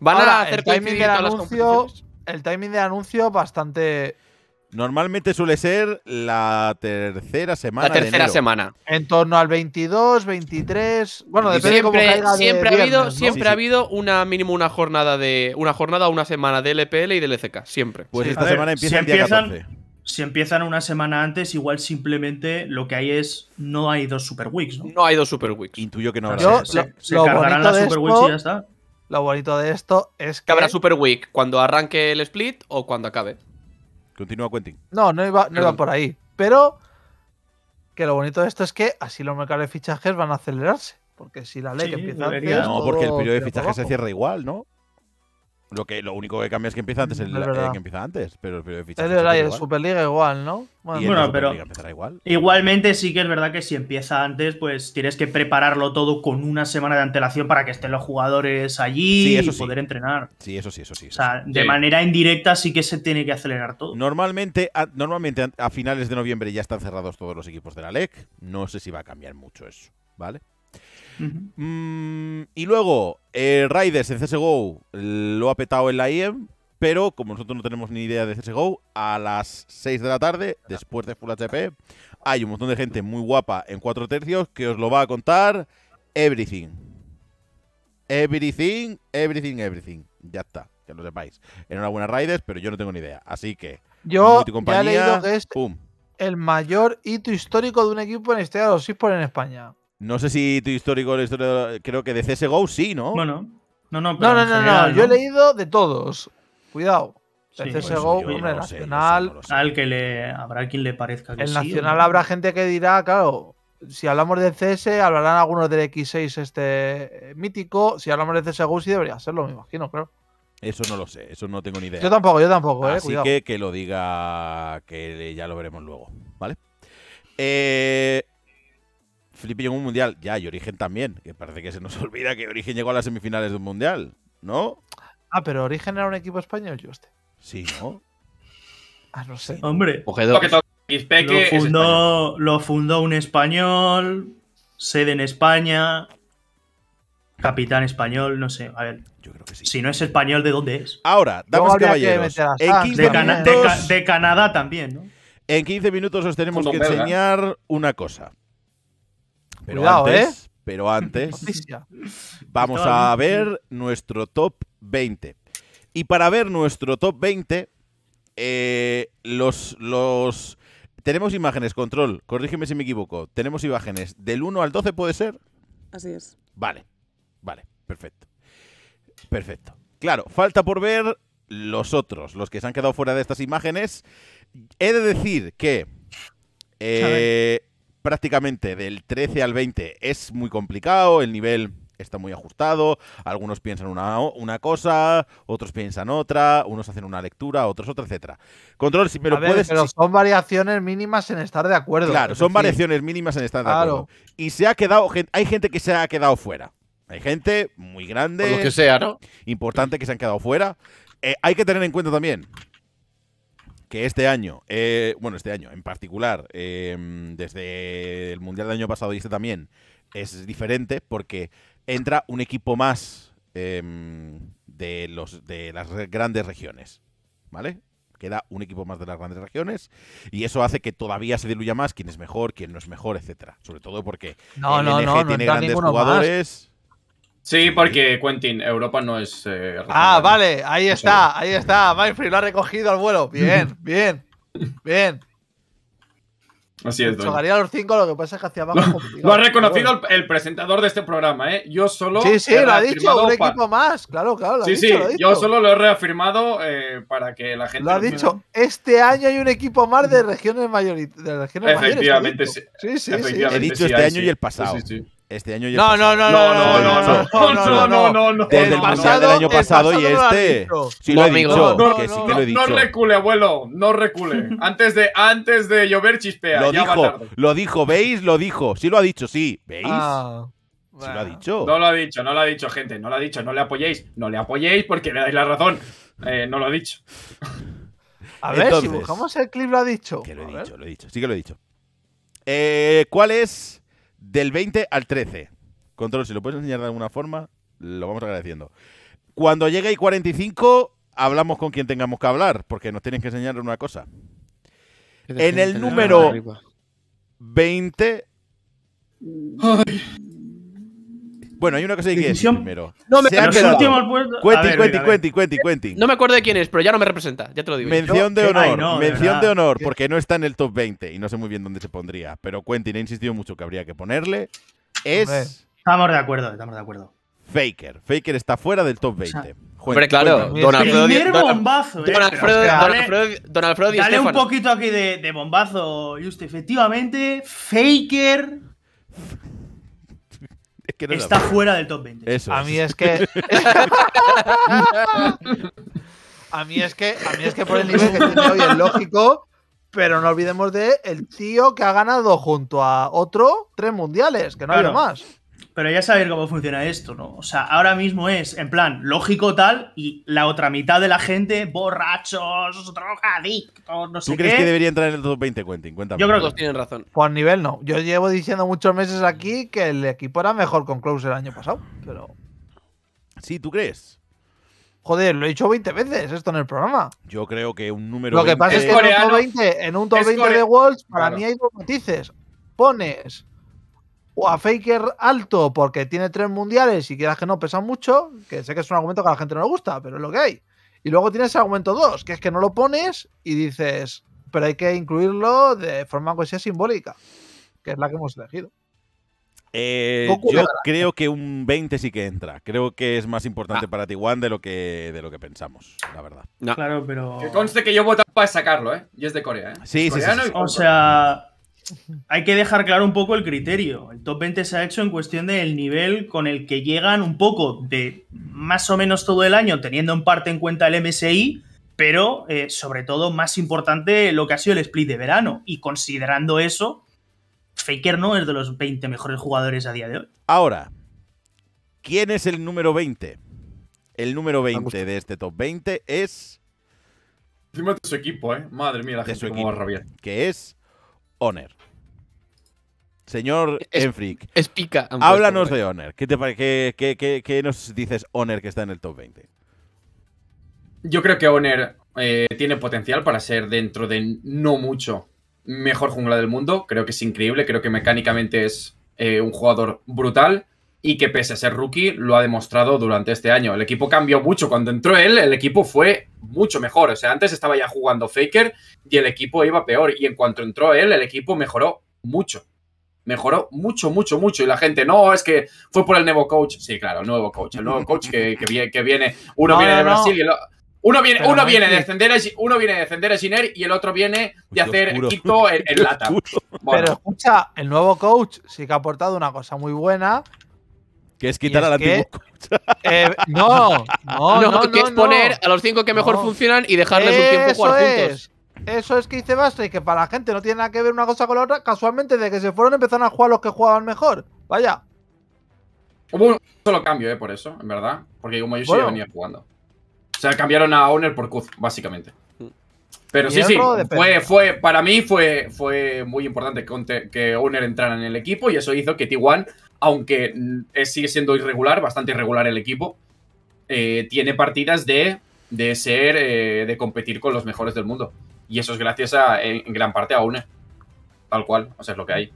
Van a hacer el timing El timing de anuncio bastante. Normalmente suele ser la tercera semana. La tercera semana. En torno al 22, 23. Bueno, depende siempre, de cómo siempre ha habido, una mínimo una jornada de una jornada una semana de LPL y de LCK. Siempre. Pues esta semana empieza el si empiezan una semana antes, igual simplemente lo que hay es no hay dos Super Weeks, ¿no? No hay dos Super Weeks. Intuyo que no habrá. se, las Super Weeks y ya está. Lo bonito de esto es que, habrá Super Week cuando arranque el split o cuando acabe. Continúa Quentin. No, no iba, por ahí, pero que lo bonito de esto es que así los mercados de fichajes van a acelerarse, porque si la ley empieza no, porque el periodo de fichajes se cierra igual, ¿no? Lo, que, lo único que cambia es que empieza antes, el, eh, que empieza antes pero el periodo de Es Superliga igual, ¿no? Bueno, pero igualmente sí que es verdad que si empieza antes, pues tienes que prepararlo todo con una semana de antelación para que estén los jugadores allí y poder entrenar. Sí, eso sí, eso sí. o sea, de manera indirecta sí que se tiene que acelerar todo. Normalmente a, normalmente a finales de noviembre ya están cerrados todos los equipos de la LEC. No sé si va a cambiar mucho eso, ¿vale? Mm, y luego, eh, Raiders en CSGO lo ha petado en la IEM, pero como nosotros no tenemos ni idea de CSGO, a las 6 de la tarde, después de Full HP, hay un montón de gente muy guapa en 4 tercios que os lo va a contar everything. Everything, everything, everything. Ya está, que lo sepáis. Enhorabuena Raiders, pero yo no tengo ni idea. Así que... Yo el mayor hito histórico de un equipo en este historia de por en España. No sé si tu histórico, el creo que de CSGO sí, ¿no? Bueno, no, no, no, no, no, yo he leído de todos. Cuidado. De CSGO, pues, hombre, pues, Nacional. al que le, habrá quien le parezca que El Nacional habrá gente que dirá, claro, si hablamos de CS, hablarán algunos del X6 este eh, mítico. Si hablamos de CSGO, sí debería serlo, me imagino, claro. Eso no lo sé, eso no tengo ni idea. Yo tampoco, yo tampoco, eh, Así eh. que que lo diga, que ya lo veremos luego, ¿vale? Eh, Felipe llegó un mundial, ya, y Origen también, que parece que se nos olvida que Origen llegó a las semifinales de un mundial, ¿no? Ah, pero Origen era un equipo español, yo usted. Sí, ¿no? ah, no sé. Hombre, lo fundó, un español, sede en España, capitán español, no sé, a ver. Yo creo que sí. Si no es español, ¿de dónde es? Ahora, damos caballeros. de, Canadá también, En 15 minutos os tenemos que enseñar una cosa. ¿eh? Pero antes, pero antes vamos a ver nuestro top 20. Y para ver nuestro top 20, eh, los, los... Tenemos imágenes, control, corrígeme si me equivoco. Tenemos imágenes del 1 al 12, ¿puede ser? Así es. Vale, vale, perfecto. Perfecto. Claro, falta por ver los otros, los que se han quedado fuera de estas imágenes. He de decir que eh, prácticamente del 13 al 20 es muy complicado, el nivel está muy ajustado, algunos piensan una, una cosa, otros piensan otra, unos hacen una lectura, otros otra, etcétera. Control, si puedes... Pero son variaciones mínimas en estar de acuerdo. Claro, son variaciones mínimas en estar de acuerdo. Y se ha quedado, hay gente que se ha quedado fuera. Hay gente muy grande. que sea, ¿no? Importante que se han quedado fuera. Eh, hay que tener en cuenta también que este año, eh, bueno, este año en particular, em, desde el Mundial del año pasado y este también, es diferente porque entra un equipo más em, de, los, de las grandes regiones, ¿vale? Queda un equipo más de las grandes regiones y eso hace que todavía se diluya más quién es mejor, quién no es mejor, etcétera. Sobre todo porque el tiene grandes jugadores... Sí, porque Quentin, Europa no es. Eh, ah, vale, ahí está, ahí está. Mindfree lo ha recogido al vuelo. Bien, bien, bien. Así es. Chocaría los cinco, lo que pasa es que hacia abajo. Lo, ha reconocido el, presentador de este programa, ¿eh? Yo solo. Sí, sí, lo ha dicho un equipo más. Claro, claro. sí, sí, yo solo lo he reafirmado eh, para que la gente. Lo ha dicho. Este año hay un equipo más de regiones mayoritarias Efectivamente, sí. Sí, sí. sí, he dicho este año y el pasado. Sí, sí. Este año y no, no, no, no, no, no, no, no, no, no, no, Desde el pasado, del año pasado, y este. Sí lo he dicho, No recule, abuelo, no recule. Antes de, antes de llover chispea. Lo dijo, lo dijo, ¿veis? Lo dijo. Sí lo ha dicho, sí. ¿Veis? Sí lo ha dicho. No lo ha dicho, no lo ha dicho, gente. No lo ha dicho, no le apoyéis. No le apoyéis porque le dais la razón. no lo ha dicho. A ver, si buscamos el clip, lo ha dicho. Que lo he dicho, lo he dicho. Sí que lo he dicho. ¿Cuál es del 20 al 13. Control, si lo puedes enseñar de alguna forma, lo vamos agradeciendo. Cuando llegue y 45 hablamos con quien tengamos que hablar, porque nos tienen que enseñar una cosa. En el número 20... Bueno, hay una cosa que primero. No, me No me acuerdo de quién es, pero ya no me representa, ya te lo digo. Mención de honor, mención de, honor, porque no está en el top 20 y no sé muy bien dónde se pondría. Pero Quentin, ha insistido mucho que habría que ponerle. Es. Estamos de acuerdo, estamos de acuerdo. Faker. Faker está fuera del top 20. Pero claro. Don Alfredo, Primer bombazo, eh, Don Alfredo, Dale, un poquito aquí de, de bombazo, usted, Efectivamente, Faker está fuera del top 20. a mí es que. a mí es que. A mí es que por el nivel que tiene hoy es lógico. Pero no olvidemos de el tío que ha ganado junto a otro tres mundiales, que no hay más. Pero ya saber cómo funciona esto, ¿no? O sea, ahora mismo es, en plan, lógico tal, y la otra mitad de la gente, borrachos, drogadictos, no sé qué. ¿Tú crees que debería entrar en el top 20, Quentin? Cuéntame. Yo creo que os tienen razón. Juan pues nivel no. Yo llevo diciendo muchos meses aquí que el equipo era mejor con Close el año pasado, pero... Sí, ¿tú crees? Joder, lo he dicho 20 veces esto en el programa. Yo creo que un número. Lo que pasa es que en un top 20, en un 20 de Worlds, para mí hay dos matices. Pones o a Faker alto porque tiene tres mundiales y quieras que no pesa mucho, que sé que es un argumento que a la gente no le gusta, pero es lo que hay. Y luego tienes el argumento 2, que es que no lo pones y dices, pero hay que incluirlo de forma que sea simbólica, que es la que hemos elegido. Eh, yo creo que un 20 sí que entra. Creo que es más importante ah. para Tijuana de lo que de lo que pensamos, la verdad. Claro, pero. Que conste que yo voto para sacarlo, ¿eh? Y es de Corea, ¿eh? sí, sí, O sea, hay que dejar claro un poco el criterio. El top 20 se ha hecho en cuestión del nivel con el que llegan un poco de más o menos todo el año, teniendo en parte en cuenta el MSI, pero eh, sobre todo más importante lo que ha sido el split de verano. Y considerando eso, Faker no es de los 20 mejores jugadores a día de hoy. Ahora, ¿quién es el número 20? El número 20 de este top 20 es... Encima de su equipo, ¿eh? Madre mía, la Que es Honor. Señor es, Háblanos de Honor. ¿Qué, te, qué, qué, nos dices Honor que está en el top 20? Yo creo que Honor eh, tiene potencial para ser dentro de no mucho mejor jungla del mundo. Creo que es increíble, creo que mecánicamente es eh, un jugador brutal y que pese a ser rookie lo ha demostrado durante este año. El equipo cambió mucho. Cuando entró él, el equipo fue mucho mejor. O sea, antes estaba ya jugando Faker y el equipo iba peor. Y en cuanto entró él, el equipo mejoró mucho mejoró mucho, mucho, mucho. Y la gente, no, es que fue por el nuevo coach. Sí, claro, el nuevo coach. El nuevo coach que, que, viene, uno viene de Brasil y el otro. Uno viene, uno viene, de defender a, uno viene de defender a y el otro viene de hacer quito en, lata. Pero escucha, el nuevo coach sí que ha aportado una cosa muy buena. Que es quitar al antiguo coach. Eh, no, no, no, que es poner a los cinco que mejor funcionan y dejarles un tiempo jugar juntos eso es que dice Basta y que para la gente no tiene nada que ver una cosa con la otra, casualmente de que se fueron empezaron a jugar los que jugaban mejor. Vaya. Hubo un solo cambio, eh, por eso, en verdad. Porque como yo venía jugando. O sea, cambiaron a Owner por Kuz, básicamente. Mm. Pero sí, sí, fue, fue, para mí fue, fue muy importante que, que Owner entrara en el equipo y eso hizo que T1, aunque sigue siendo irregular, bastante irregular el equipo, eh, tiene partidas de, ser, eh, de competir con los mejores del mundo. Y eso es gracias a, en gran parte a UNE. Tal cual, o sea, es lo que hay.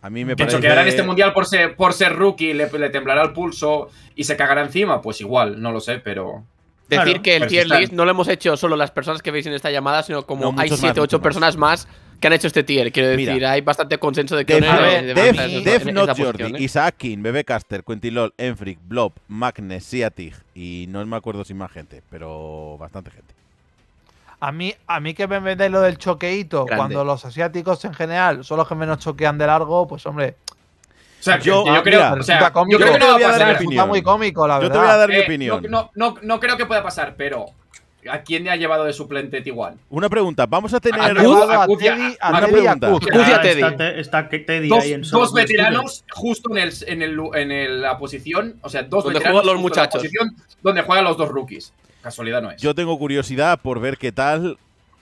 A mí me que ahora en este mundial por ser, por ser rookie, le, temblará el pulso y se cagará encima. Pues igual, no lo sé, pero. Decir que el tier list no lo hemos hecho solo las personas que veis en esta llamada, sino como hay 7 o 8 personas más que han hecho este tier. Quiero decir, hay bastante consenso de que Def, no Def, Caster, Quentilol, Enfric, Blob, Magne, Siatig y no me acuerdo si más gente, pero bastante gente. A mí, a mí que me vendéis lo del choqueíto, cuando los asiáticos en general son los que menos choquean de largo, pues hombre. O sea, yo, yo, ah, creo, o sea, yo creo que no va a pasar. Está muy cómico, la verdad. Yo te voy a dar mi opinión. Eh, no, no, creo que pueda pasar, pero ¿a quién le ha llevado de suplente igual Una pregunta. Vamos a tener. A, Teddy, Está, Teddy dos, dos veteranos justo en, el, en, la posición. O sea, dos donde Juegan los muchachos. donde juegan los dos rookies. Casualidad no es. Yo tengo curiosidad por ver qué tal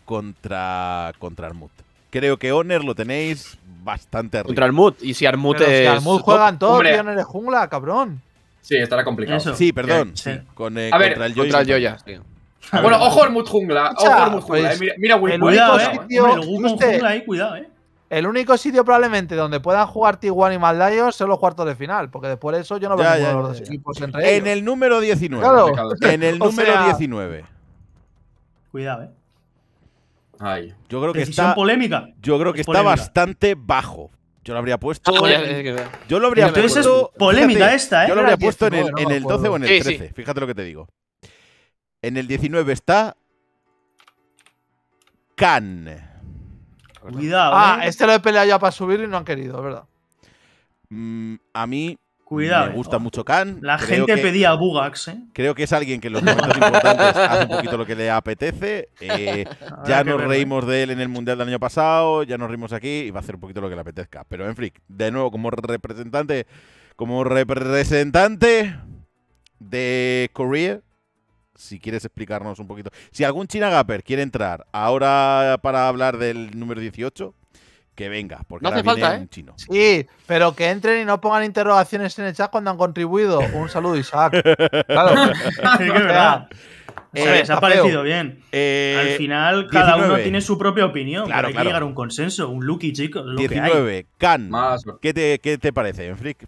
contra, contra Armut. Creo que Honor lo tenéis bastante arriba. Contra Armut. Y si Armut es. Si Armut juegan todos, en es jungla, cabrón. Sí, estará complicado. Sí, perdón. Con, eh, a ver, contra el Joya. Ah, bueno, ojo Armut jungla. Ojo Armut jungla. Eh. Pues, mira, mira, Will. Cuidado, eh. Cuidado, eh. El único sitio probablemente donde puedan jugar Tiguan y Maldayos son los cuartos de final, porque después de eso yo no veo los dos equipos en ellos. En el número 19. En el número 19. Cuidado, eh. Yo creo que está. polémica. Yo creo que está bastante bajo. Yo lo habría puesto. Ah, yo lo habría Entonces puesto. Es polémica esta, ¿eh? Yo lo habría puesto en el, 12 o en el 13. Fíjate lo que te digo. En el 19 está. Kan. Cuidado. Ah, ¿eh? este lo he peleado ya para subir y no han querido, verdad. Mm, a mí Cuidado. Me eh. gusta mucho Khan. La gente pedía Bugax, ¿eh? Creo que es alguien que en los momentos importantes hace un poquito lo que le apetece. Eh, ya nos reímos de él en el Mundial del año pasado, ya nos reímos aquí y va a hacer un poquito lo que le apetezca. Pero en de nuevo, como representante, como representante de Korea, si quieres explicarnos un poquito. Si algún China quiere entrar ahora para hablar del número 18, que venga, porque no falta, un ¿eh? chino. Sí, pero que entren y no pongan interrogaciones en el chat cuando han contribuido. Un saludo, Isaac. claro. sí, verdad. Eh, se ha parecido bien. Eh, Al final, cada uno tiene su propia opinión. Claro, hay que llegar a un consenso, un lucky, chico. 19, Can. ¿Qué te, parece, Enfric?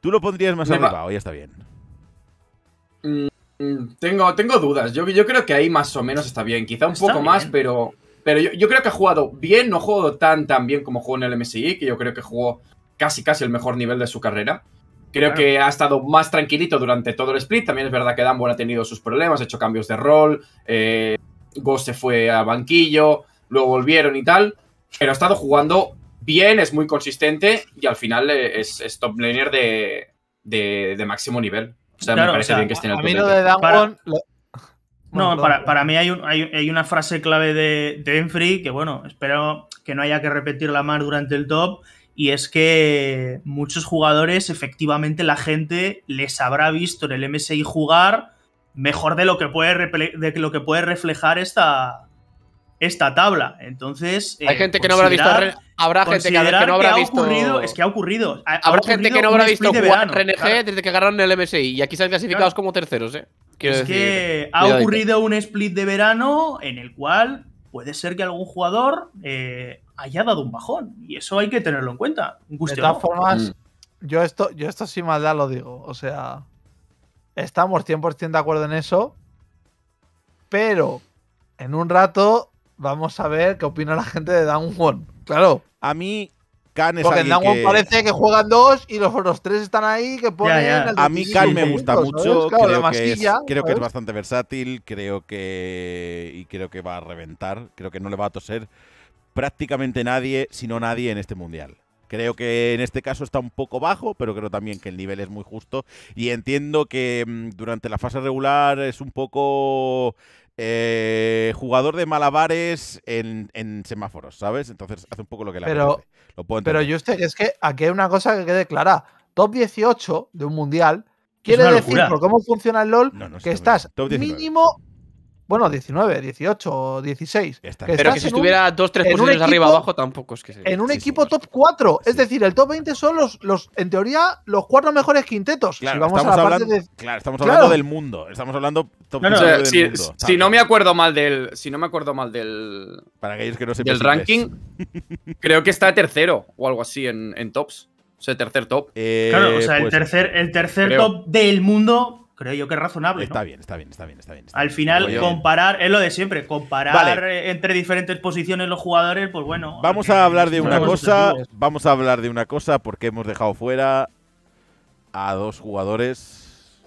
Tú lo pondrías más arriba, Hoy está bien. Mm, tengo, tengo dudas. Yo, yo creo que ahí más o menos está bien. Quizá un poco más, pero, pero yo, creo que ha jugado bien. No ha jugado tan, tan bien como jugó en el MSI, que yo creo que jugó casi, casi el mejor nivel de su carrera. Creo que ha estado más tranquilito durante todo el split. También es verdad que Dambor ha tenido sus problemas, ha hecho cambios de rol. Eh, se fue a banquillo, luego volvieron y tal. Pero ha estado jugando bien, es muy consistente y al final eh, es, top laner de, de máximo nivel para... no, para, mí hay, una frase clave de, de Enfrey que, bueno, espero que no haya que repetirla más durante el top. Y es que muchos jugadores, efectivamente, la gente les habrá visto en el MSI jugar mejor de lo que puede, lo que puede reflejar esta, esta tabla. Entonces. Hay eh, gente que no habrá visto habrá gente que, no habrá visto. Ocurrido, es que ha ocurrido. habrá gente que no habrá visto de RNG desde que agarraron el MSI y aquí se clasificados clasificado como terceros, ¿eh? es que ha ocurrido un split de verano en el cual puede ser que algún jugador eh, haya dado un bajón y eso hay que tenerlo en cuenta. de todas formas, mm. yo esto, yo esto sin maldad lo digo, o sea, estamos 100% de acuerdo en eso, pero en un rato vamos a ver qué opina la gente de Down Claro, a mí Khan es Porque parece que juegan dos y los otros tres están ahí que ponen. A mí Khan me gusta mucho, creo, que es, bastante versátil, creo que y creo que va a reventar, creo que no le va a toser prácticamente nadie, sino nadie en este mundial. Creo que en este caso está un poco bajo, pero creo también que el nivel es muy justo. Y entiendo que mm, durante la fase regular es un poco eh, jugador de malabares en, semáforos, ¿sabes? Entonces hace un poco lo que la pero, yo Pero, es que aquí hay una cosa que quede clara. Top 18 de un mundial quiere decir, por cómo funciona el LOL, que estás mínimo bueno, 19, 18, 16. pero que si estuviera dos, tres posiciones arriba arriba abajo tampoco es que sería. En un equipo top 4, es decir, el top 20 son los, en teoría, los cuatro mejores quintetos. Claro, si vamos estamos, hablando, claro estamos hablando del mundo, estamos hablando top del si, mundo. Si, no me acuerdo mal del, si no me acuerdo mal del, para aquellos que no del ranking, creo que está tercero o algo así en, tops. O sea, tercer top. Eh, claro, o sea, el pues tercer, el tercer top del mundo creo yo que es razonable. Está, bien, está bien, está bien, está bien, Al final, comparar, es lo de siempre, comparar entre diferentes posiciones los jugadores, pues bueno. Vamos a hablar de una cosa, vamos a hablar de una cosa porque hemos dejado fuera a dos jugadores.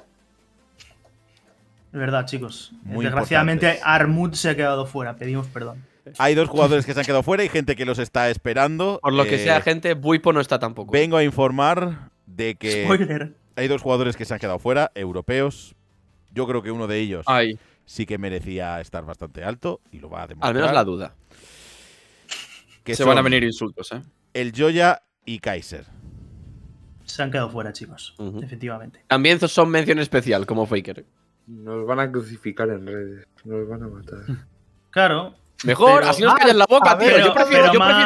Es verdad, chicos. Desgraciadamente, Armut se ha quedado fuera, pedimos perdón. Hay dos jugadores que se han quedado fuera y gente que los está esperando. Por lo que sea, eh, gente, Buipo no está tampoco. Vengo a informar de que. Spoiler hay dos jugadores que se han quedado fuera, europeos. Yo creo que uno de ellos sí que merecía estar bastante alto y lo va a demostrar. Al menos la duda. Que se van a venir insultos, ¿eh? El Joya y Kaiser. Se han quedado fuera, chicos. Efectivamente. También son mención especial, como Faker. Nos van a crucificar en redes. Nos van a matar. Claro, Mejor, así nos callan la boca, tío. yo prefiero, yo prefiero,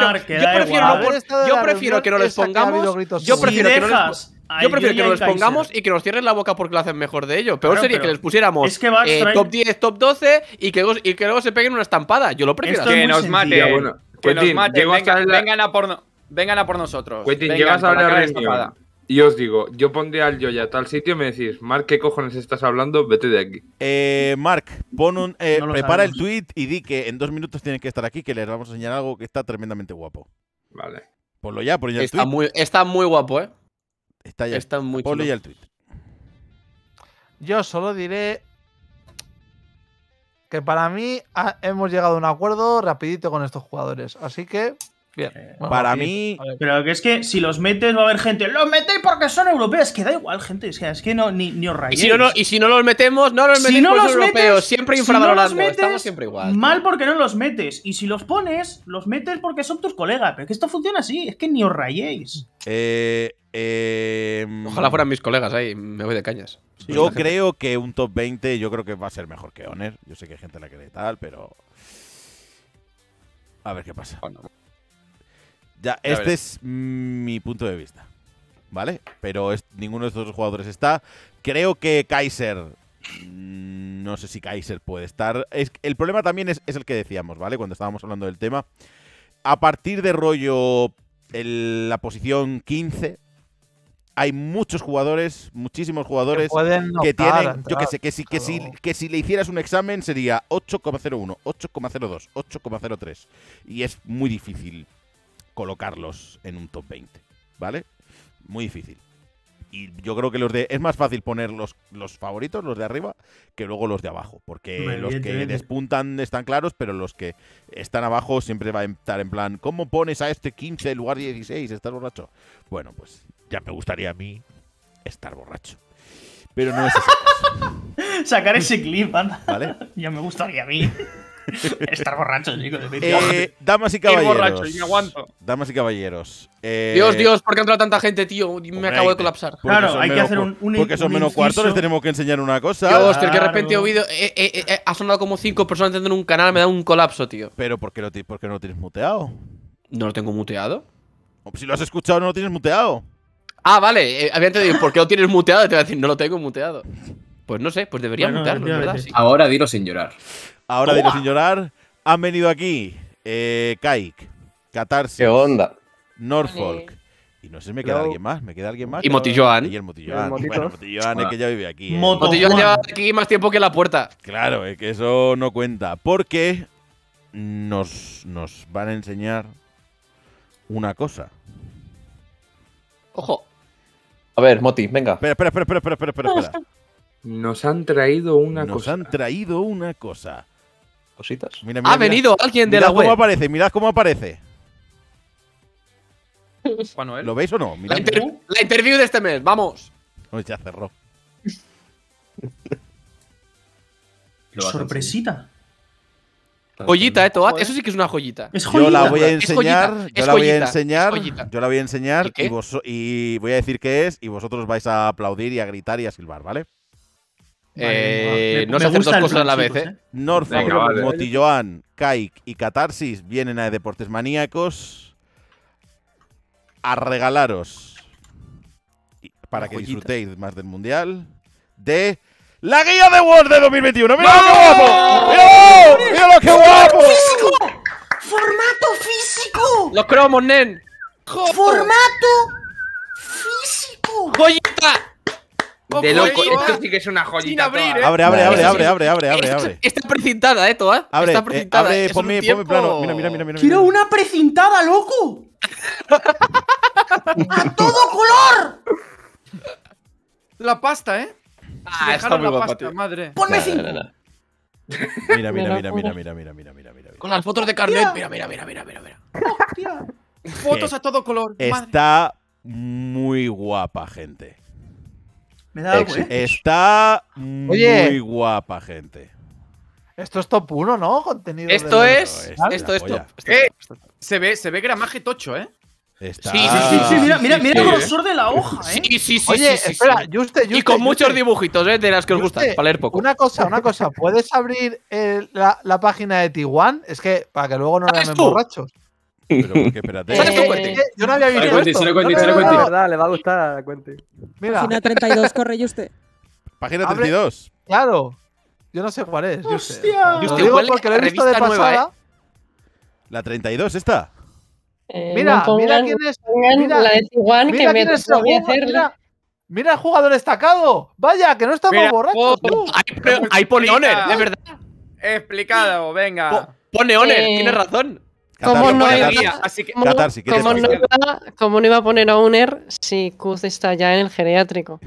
pongamos. yo prefiero, que no les pongamos. yo prefiero que no les yo prefiero que los pongamos y que nos cierren la boca porque lo hacen mejor de ello. Peor sería que les pusiéramos eh, top 10, top 12 y que, y que luego se peguen una estampada. Yo lo prefiero. que nos que nos mate. Venga, vengan, a por vengan, a por nosotros. Quentin, a hablar Y os digo, yo pondré al Yoya a tal sitio y me decís, Mark, ¿qué cojones estás hablando? Vete de aquí. Eh, Mark, pon un, eh, prepara el tweet y di que en dos minutos tienen que estar aquí, que les vamos a enseñar algo que está tremendamente guapo. Vale. Ponlo ya, por ya. El está, Muy, está muy guapo, ¿eh? Está ya. Está muy el tweet. Yo solo diré que para mí ah, hemos llegado a un acuerdo rapidito con estos jugadores. Así que, bien. Eh, para mí... Pero es que si los metes va a haber gente, los metéis porque son europeos. Que da igual, gente. Es que, es que no, ni, os rayéis. Y si, no, los metemos, no los metéis si europeos. siempre Estamos siempre igual. Mal porque no los metes. Y si los pones, los metes porque son tus colegas. Pero que esto funciona así. Es que ni os rayéis. Eh, Em, Ojalá fueran mis colegas ahí, me voy de cañas. yo creo que un top 20, yo creo que va a ser mejor que Oner Yo sé que hay gente la que tal, pero. A ver qué pasa. Ya, este es mi punto de vista. ¿Vale? Pero ninguno de estos jugadores está. Creo que Kaiser. Mm, no sé si Kaiser puede estar. el problema también es, el que decíamos, ¿vale? Cuando estábamos hablando del tema. A partir de rollo. la posición 15, hay muchos jugadores, muchísimos jugadores que, tienen, yo que sé, que si, que, si, que si le hicieras un examen sería 8,01, 8,02, 8,03. Y es muy difícil colocarlos en un top 20, ¿vale? Muy difícil. Y yo creo que los de. Es más fácil poner los, favoritos, los de arriba, que luego los de abajo. Porque los que despuntan están claros, pero los que están abajo siempre va a estar en plan: ¿Cómo pones a este 15 en lugar de 16? ¿Estás borracho? Bueno, pues ya me gustaría a mí estar borracho. Pero no es ese Sacar ese clip, anda. ¿Vale? Ya me gustaría a mí. Estar borracho, chicos. Eh, damas y caballeros. aguanto. Damas y caballeros. Eh, Dios, Dios, ¿por qué entra tanta gente, tío? me acabo de colapsar. Claro, hay que hacer un, Porque son menos cuartos, les tenemos que enseñar una cosa. Dios, que de repente he oído. Eh, eh, ha sonado como cinco personas dentro de un canal, me da un colapso, tío. Pero ¿por qué, por qué no lo tienes muteado? ¿No lo tengo muteado? Oh, si lo has escuchado, no lo tienes muteado. Ah, vale. Eh, había entendido, ¿por qué lo tienes muteado? Y te voy a decir, no lo tengo muteado. Pues no sé, pues debería mutearlo, ¿verdad? Ahora dilo sin llorar. Ahora dilo sin llorar. Han venido aquí eh, Kaik, Catarse. ¿Qué onda? Norfolk. Eh, y no sé si me queda alguien más, me queda alguien más. Y Motilloan. Y el Motilloan. Bueno, es que ya vive aquí. ¿eh? Motilloan lleva aquí más tiempo que la puerta. Claro, es que eso no cuenta. Porque nos, nos van a enseñar una cosa. Ojo. A ver, Moti, venga. Espera, espera, espera, espera, espera, espera, Nos han traído una cosa. Nos han traído una cosa. Cositas. ha venido alguien de la web. Mirad cómo aparece, mirad cómo aparece. Bueno, ¿Lo veis o no? la, interview de este mes, vamos. Pues ya cerró. Sorpresita. Joyita, ¿eh, Toad? Eso sí que es una joyita. Yo la voy a enseñar. yo, la voy a enseñar yo la voy a enseñar. ¿Y, voy a decir qué es. Y vosotros vais a aplaudir y a gritar y a silbar, ¿vale? Eh, no se hacen dos cosas a la vez, eh. ¿eh? Norfolk, Motilloan, Kaik y Catarsis vienen a Deportes Maníacos a regalaros para que disfrutéis más del Mundial de la guía de Word de 2021. ¡Mira ¡No! lo que guapo! ¡Mira, oh, ¡Mira lo que guapo! ¡Físico! ¡Formato físico! Los cromos, nen. ¡Formato físico! ¡Joyita! De loco, esto sí que es una joyita. Eh. Abre, abre, abre, abre, abre, abre, abre, abre. Está precintada, eh, Abre, está eh, precintada. abre, ponme, ponme plano. Mira, mira, mira, mira. Quiero una precintada, loco. ¡A todo color! La pasta, eh. Ah, está muy guapa, tío. Madre. ¡Ponme cinco! Mira, mira, mira, mira, mira, mira, mira, mira, mira. Con las fotos de carnet. Mira, mira, mira, mira, mira, mira. Fotos eh, a todo color. Está muy guapa, gente. Me da Está muy guapa, gente. Esto es top 1, ¿no? Contenido. Esto es. es esto es eh, se ve, se ve gramaje tocho, ¿eh? Sí, sí, sí, mira, mira, el grosor de la hoja, ¿eh? Sí, sí, sí. Oye, espera, Juste, Juste, y con muchos dibujitos, ¿eh? De las que os gustan, para leer poco. Una cosa, una cosa, ¿puedes abrir eh, la, la, página de Tiguan? Es que para que luego no la llamen borrachos. Pero porque, espérate. Eh, eh, yo no había visto esto. le va a gustar a Cuente. Mira. Página 32, corre, Juste. Página 32. claro. Yo no sé cuál es. Hostia. Juste, lo digo porque lo he visto de pasada. La 32 esta. Eh, mira, mira quién es. Mira, Mira el jugador destacado. Vaya, que no estamos Mira, borrachos. Oh, hay, hay de verdad. Explicado, venga. Eh, pone Oner, razón. Como no, iba, a poner a uner si Kuz está ya en el geriátrico?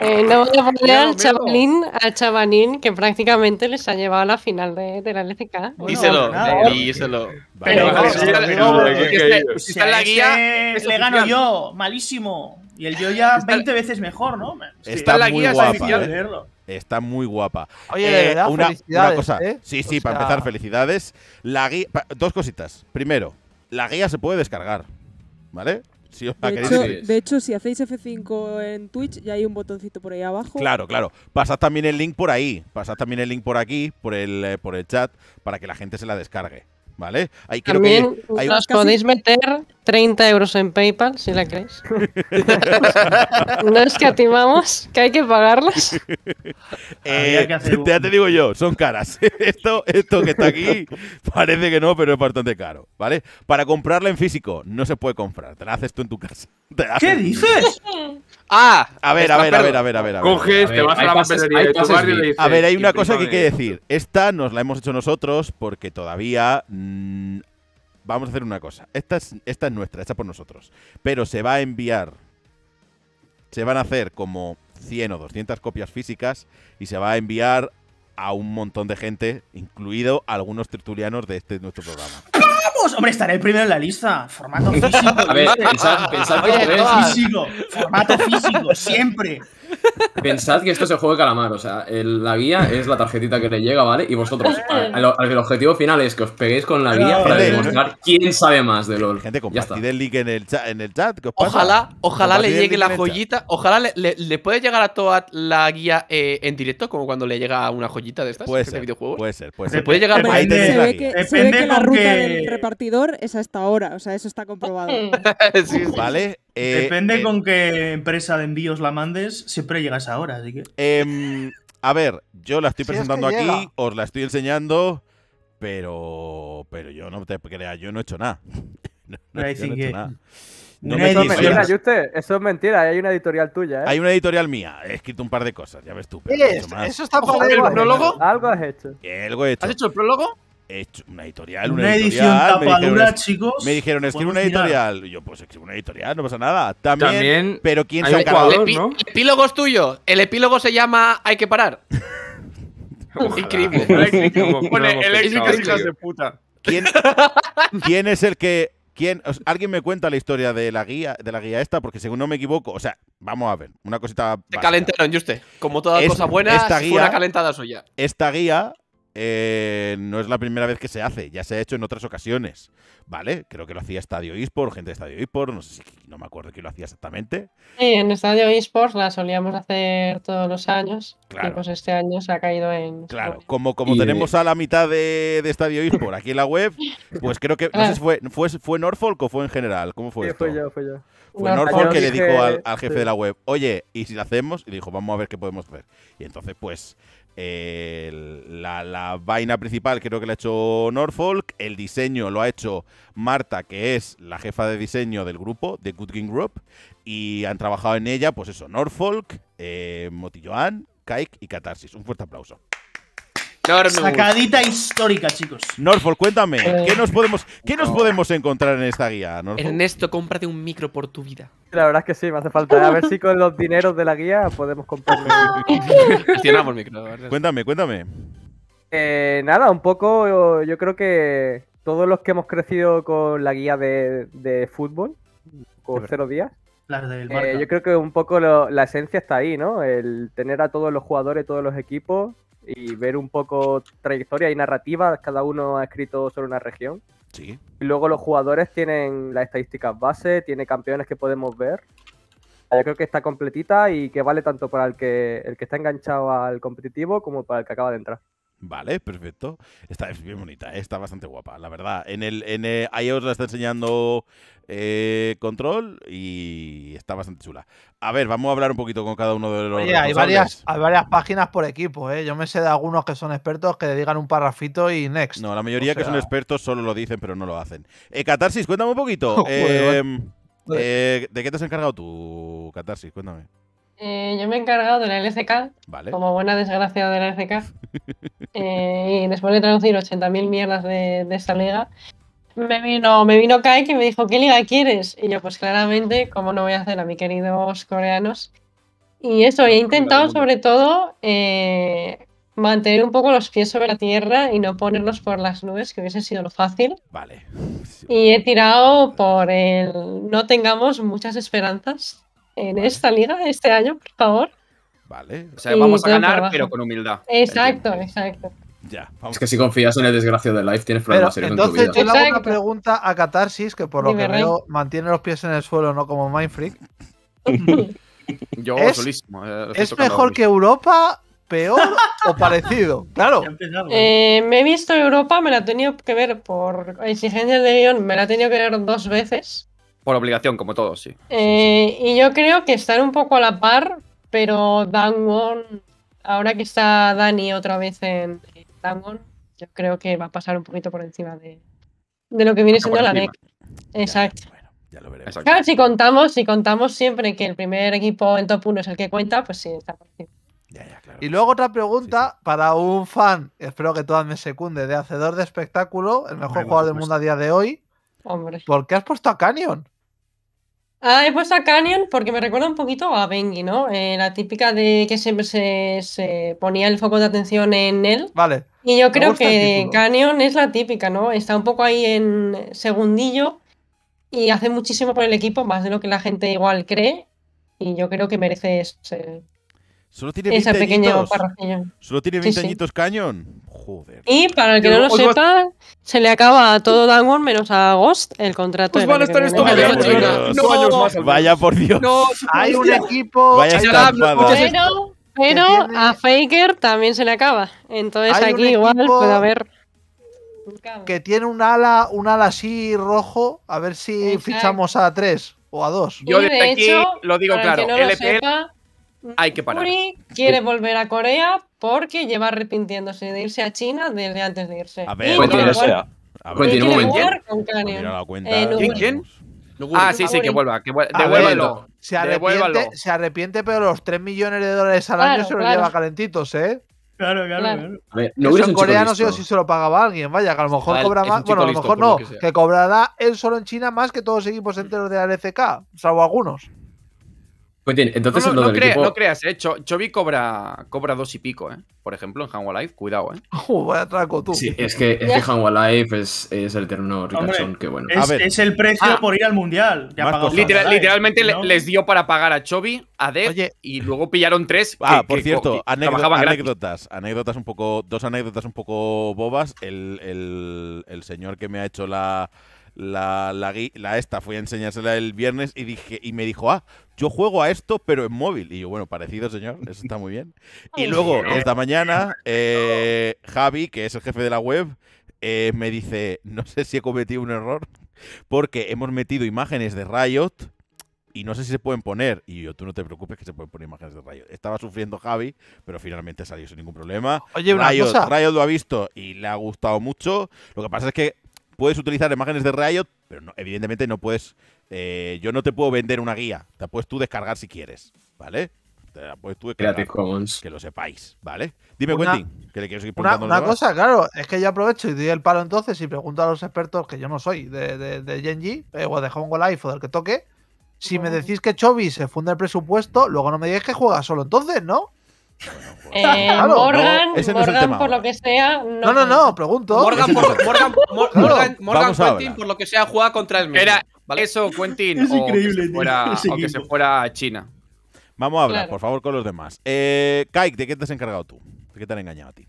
Eh, no voy a poner al chavalín, al que prácticamente les ha llevado a la final de, la LCK. díselo, díselo. Pero, si, está, en este, la guía, le gano yo, malísimo. Y el yo ya 20 veces mejor, ¿no? está, la guía, ¿eh? Está muy guapa. Oye, eh, una, cosa. Sí, sí, para empezar, felicidades. La dos cositas. Primero, la guía se puede descargar. ¿Vale? de, hecho, si hacéis F5 en Twitch, ya hay un botoncito por ahí abajo. Claro, claro. Pasad también el link por ahí. Pasad también el link por aquí, por el, eh, por el chat, para que la gente se la descargue. ¿Vale? también nos podéis meter 30 euros en PayPal, si la creéis. no es que que hay que pagarlas. Eh, ya te digo yo, son caras. esto, esto que está aquí parece que no, pero es bastante caro, ¿vale? Para comprarla en físico no se puede comprar, te la haces tú en tu casa. ¿Qué dices? Ah, a ver, a ver, a ver, a ver, a ver. Coges, te vas a la papelería de barrio le dices, A ver, hay una cosa que hay que decir. Esta nos la hemos hecho nosotros porque todavía mm, vamos a hacer una cosa. Esta es, nuestra, hecha por nosotros. Pero se va a enviar. Se van a hacer como 100 o 200 copias físicas y se va a enviar a un montón de gente, incluido algunos tertulianos de este nuestro programa. ¡Vamos! Hombre, estaré primero en la lista. Formato físico. a ver, pensad, ¿eh? que. Oye, Físico. Formato físico, siempre. Pensad que esto es el juego de calamar, o sea, la guía es la tarjetita que le llega, ¿vale? Y vosotros, al, el objetivo final es que os peguéis con la guía para demostrar quién sabe más de LOL. Gente, compartid el link en el, chat, en el chat. Ojalá, ojalá le llegue la joyita. Ojalá le, le, puede llegar a Toad la guía eh, en directo, como cuando le llega una joyita de estas puede videojuegos. Puede ser, puede llegar se, ve que, la ruta del repartidor es a esta hora, o sea, eso está comprobado. sí. ¿Vale? Eh, Depende eh, con qué empresa de envíos la mandes, siempre llegas ahora, así que. Em, a ver, yo la estoy presentando aquí, os la estoy enseñando, pero. Pero yo no te yo no he hecho nada. no, he hecho nada. eso, es mentira, eso es mentira, hay una editorial tuya. ¿eh? Hay una editorial mía, he escrito un par de cosas, ya ves tú. ¿Eso está por el prólogo? Algo has hecho? ¿Has hecho el prólogo? una editorial, una, edición editorial. me, dijeron, chicos. Me dijeron, escribe una editorial. Y yo, pues escribo una editorial, no pasa nada. También, pero ¿quién se ha ¿no? El epílogo es tuyo. El epílogo se llama Hay que parar. Increíble. de puta. ¿Quién, ¿Quién es el que ¿Quién, ¿Alguien me cuenta la historia de la guía de la guía esta? Porque según no me equivoco, o sea, vamos a ver, una cosita. Te calentaron, y usted, como toda las cosa buena, esta guía, fue una calentada suya. Esta guía eh, no es la primera vez que se hace, ya se ha hecho en otras ocasiones, ¿vale? Creo que lo hacía Estadio eSport, gente de Estadio eSport, no sé si no me acuerdo quién lo hacía exactamente. Sí, en Estadio eSport la solíamos hacer todos los años, claro. y pues este año se ha caído en... Claro, como, como tenemos eh, a la mitad de, Estadio eSport aquí en la web, pues creo que, no sé fue, Norfolk o fue en general, ¿cómo fue? esto? Fue yo, fue yo. Fue Norfolk que le dijo al, jefe de la web, oye, ¿y si la hacemos? Y dijo, vamos a ver qué podemos hacer. Y entonces, pues, la, vaina principal creo que la ha hecho Norfolk. El diseño lo ha hecho Marta, que es la jefa de diseño del grupo, de Good Game Group. Y han trabajado en ella, pues eso, Norfolk, eh, Motilloan, Kaik y Catarsis. Un fuerte aplauso. Sacadita histórica, chicos. Norfolk, cuéntame, eh, ¿qué, nos podemos, ¿qué nos podemos encontrar en esta guía? Ernesto, cómprate un micro por tu vida. La verdad es que sí, me hace falta. A ver si con los dineros de la guía podemos comprar. un micro. Cuéntame, cuéntame. Eh, nada, un poco, yo, creo que todos los que hemos crecido con la guía de, fútbol, con cero días, eh, yo creo que un poco la esencia está ahí, ¿no? El tener a todos los jugadores, todos los equipos y ver un poco trayectoria y narrativa. Cada uno ha escrito sobre una región. Sí. Y luego los jugadores tienen las estadísticas base, tiene campeones que podemos ver. Yo creo que está completita y que vale tanto para el que, el que está enganchado al competitivo como para el que acaba de entrar. Vale, perfecto. Está es bien bonita, ¿eh? está bastante guapa, la verdad. En el, en ahí eh, iOS la está enseñando eh, Control y está bastante chula. A ver, vamos a hablar un poquito con cada uno de los. Oye, hay varias, hay varias páginas por equipo, ¿eh? Yo me sé de algunos que son expertos que digan un parrafito y next. No, la mayoría que son expertos solo lo dicen, pero no lo hacen. Catarsis, cuéntame un poquito. ¿De qué te has encargado tú, Catarsis? Cuéntame. Eh, yo me he encargado de la LSK, como buena desgracia de la LSK. Eh, y después de traducir 80.000 mierdas de, de, esta liga, me vino, me vino kai que me dijo, ¿qué liga quieres? Y yo, pues claramente, ¿cómo no voy a hacer a mis queridos coreanos? Y eso, he intentado sobre todo eh, mantener un poco los pies sobre la tierra y no ponernos por las nubes, que hubiese sido lo fácil. Vale. Y he tirado por el no tengamos muchas esperanzas en esta liga este año, por favor. Vale. O sea, vamos a ganar, pero con humildad. Exacto, exacto. Ya, vamos. Es que si confías en el desgracio de Life, tienes problemas en tu vida. Yo una pregunta a Catarsis, que por lo que veo mantiene los pies en el suelo, no como Mindfreak. yo ¿Es, solísimo. Eh, ¿Es mejor que Europa? ¿Peor o parecido? Claro. ¿eh? Eh, me he visto Europa, me la he tenido que ver por Exigencia de guión, me la he tenido que ver dos veces. Por obligación, como todos, sí. Eh, y yo creo que están un poco a la par, pero Dangon ahora que está Dani otra vez en, Dangon yo creo que va a pasar un poquito por encima de, lo que viene siendo la NEC. Exacto. bueno, Claro, si contamos, si contamos siempre que el primer equipo en top 1 es el que cuenta, pues sí, está por Y luego otra pregunta para un fan, espero que todas me secunde, de Hacedor de Espectáculo, el mejor jugador del mundo a día de hoy. Hombre. ¿Por qué has puesto a Canyon? Ah, he puesto a Canyon porque me recuerda un poquito a Bengi, ¿no? Eh, la típica de que siempre se, ponía el foco de atención en él. Vale. Y yo creo que Canyon es la típica, ¿no? Está un poco ahí en segundillo y hace muchísimo por el equipo, más de lo que la gente igual cree. Y yo creo que merece ser... Solo tiene 20 añitos. añitos Cañón. Joder. Y para el que no lo sepa, se le acaba a todo Dagon menos a Ghost el contrato. Pues van a estar estos años, no, Vaya por Dios. hay un equipo. Vaya pero, a Faker también se le acaba. Entonces aquí igual puede haber. Que tiene un ala, así rojo. A ver si fichamos a 3 o a 2. Yo desde de aquí lo digo claro. No hay que parar. quiere volver a Corea porque lleva arrepintiéndose de irse a China desde antes de irse. A ver, eh, ¿Quién? ¿Quién? Ah, sí, sí, que vuelva. Que vuelva Se arrepiente, pero los 3 millones de dólares al año se los lleva calentitos, ¿eh? Claro, claro, claro. Eso en Corea no sé si se lo pagaba alguien, vaya, que a lo mejor cobra más. Bueno, a lo mejor no, que, que, cobrará él solo en China más que todos los equipos enteros de la LCK, salvo algunos entonces no, creas, eh. cobra, cobra dos y pico, eh. Por ejemplo, en Hanwha Life, cuidado, eh. Oh, traco tú. Sí, es que, es Life es, el terreno Richardson, que Es, el precio ah. por ir al mundial. literalmente les dio para pagar a Chobi, a Dev y luego pillaron tres. Ah, por cierto, anécdotas, anécdotas un poco, dos anécdotas un poco bobas. El, el señor que me ha hecho la la, esta, fui a enseñársela el viernes y dije y me dijo, ah, yo juego a esto pero en móvil. Y yo, bueno, parecido señor, eso está muy bien. y luego, esta mañana, eh, Javi, que es el jefe de la web, eh, me dice, no sé si he cometido un error, porque hemos metido imágenes de Riot y no sé si se pueden poner. Y yo, tú no te preocupes que se pueden poner imágenes de Riot. Estaba sufriendo Javi, pero finalmente salió sin ningún problema. Oye, Riot lo ha visto y le ha gustado mucho. Lo que pasa es que puedes utilizar imágenes de rayo, pero no, evidentemente no puedes. Eh, yo no te puedo vender una guía. Te la puedes tú descargar si quieres, ¿vale? Te la puedes tú descargar. Que lo sepáis, ¿vale? Dime, una, Quentin, que le quiero seguir preguntando. Una, cosa, claro, es que yo aprovecho y doy el palo entonces y pregunto a los expertos, que yo no soy de, de, Genji, eh, o de Hongo Life o del que toque. Si me decís que Chovy se funda el presupuesto, luego no me digáis que juega solo entonces, ¿no? Eh, Morgan, Morgan por lo que sea. No, no, no, pregunto. Morgan, por, Quentin, por lo que sea, juega contra el Era eso, Quentin, o, que se fuera, a China. Vamos a hablar, por favor, con los demás. Eh, ¿de qué te has encargado tú? ¿De qué te han engañado a ti?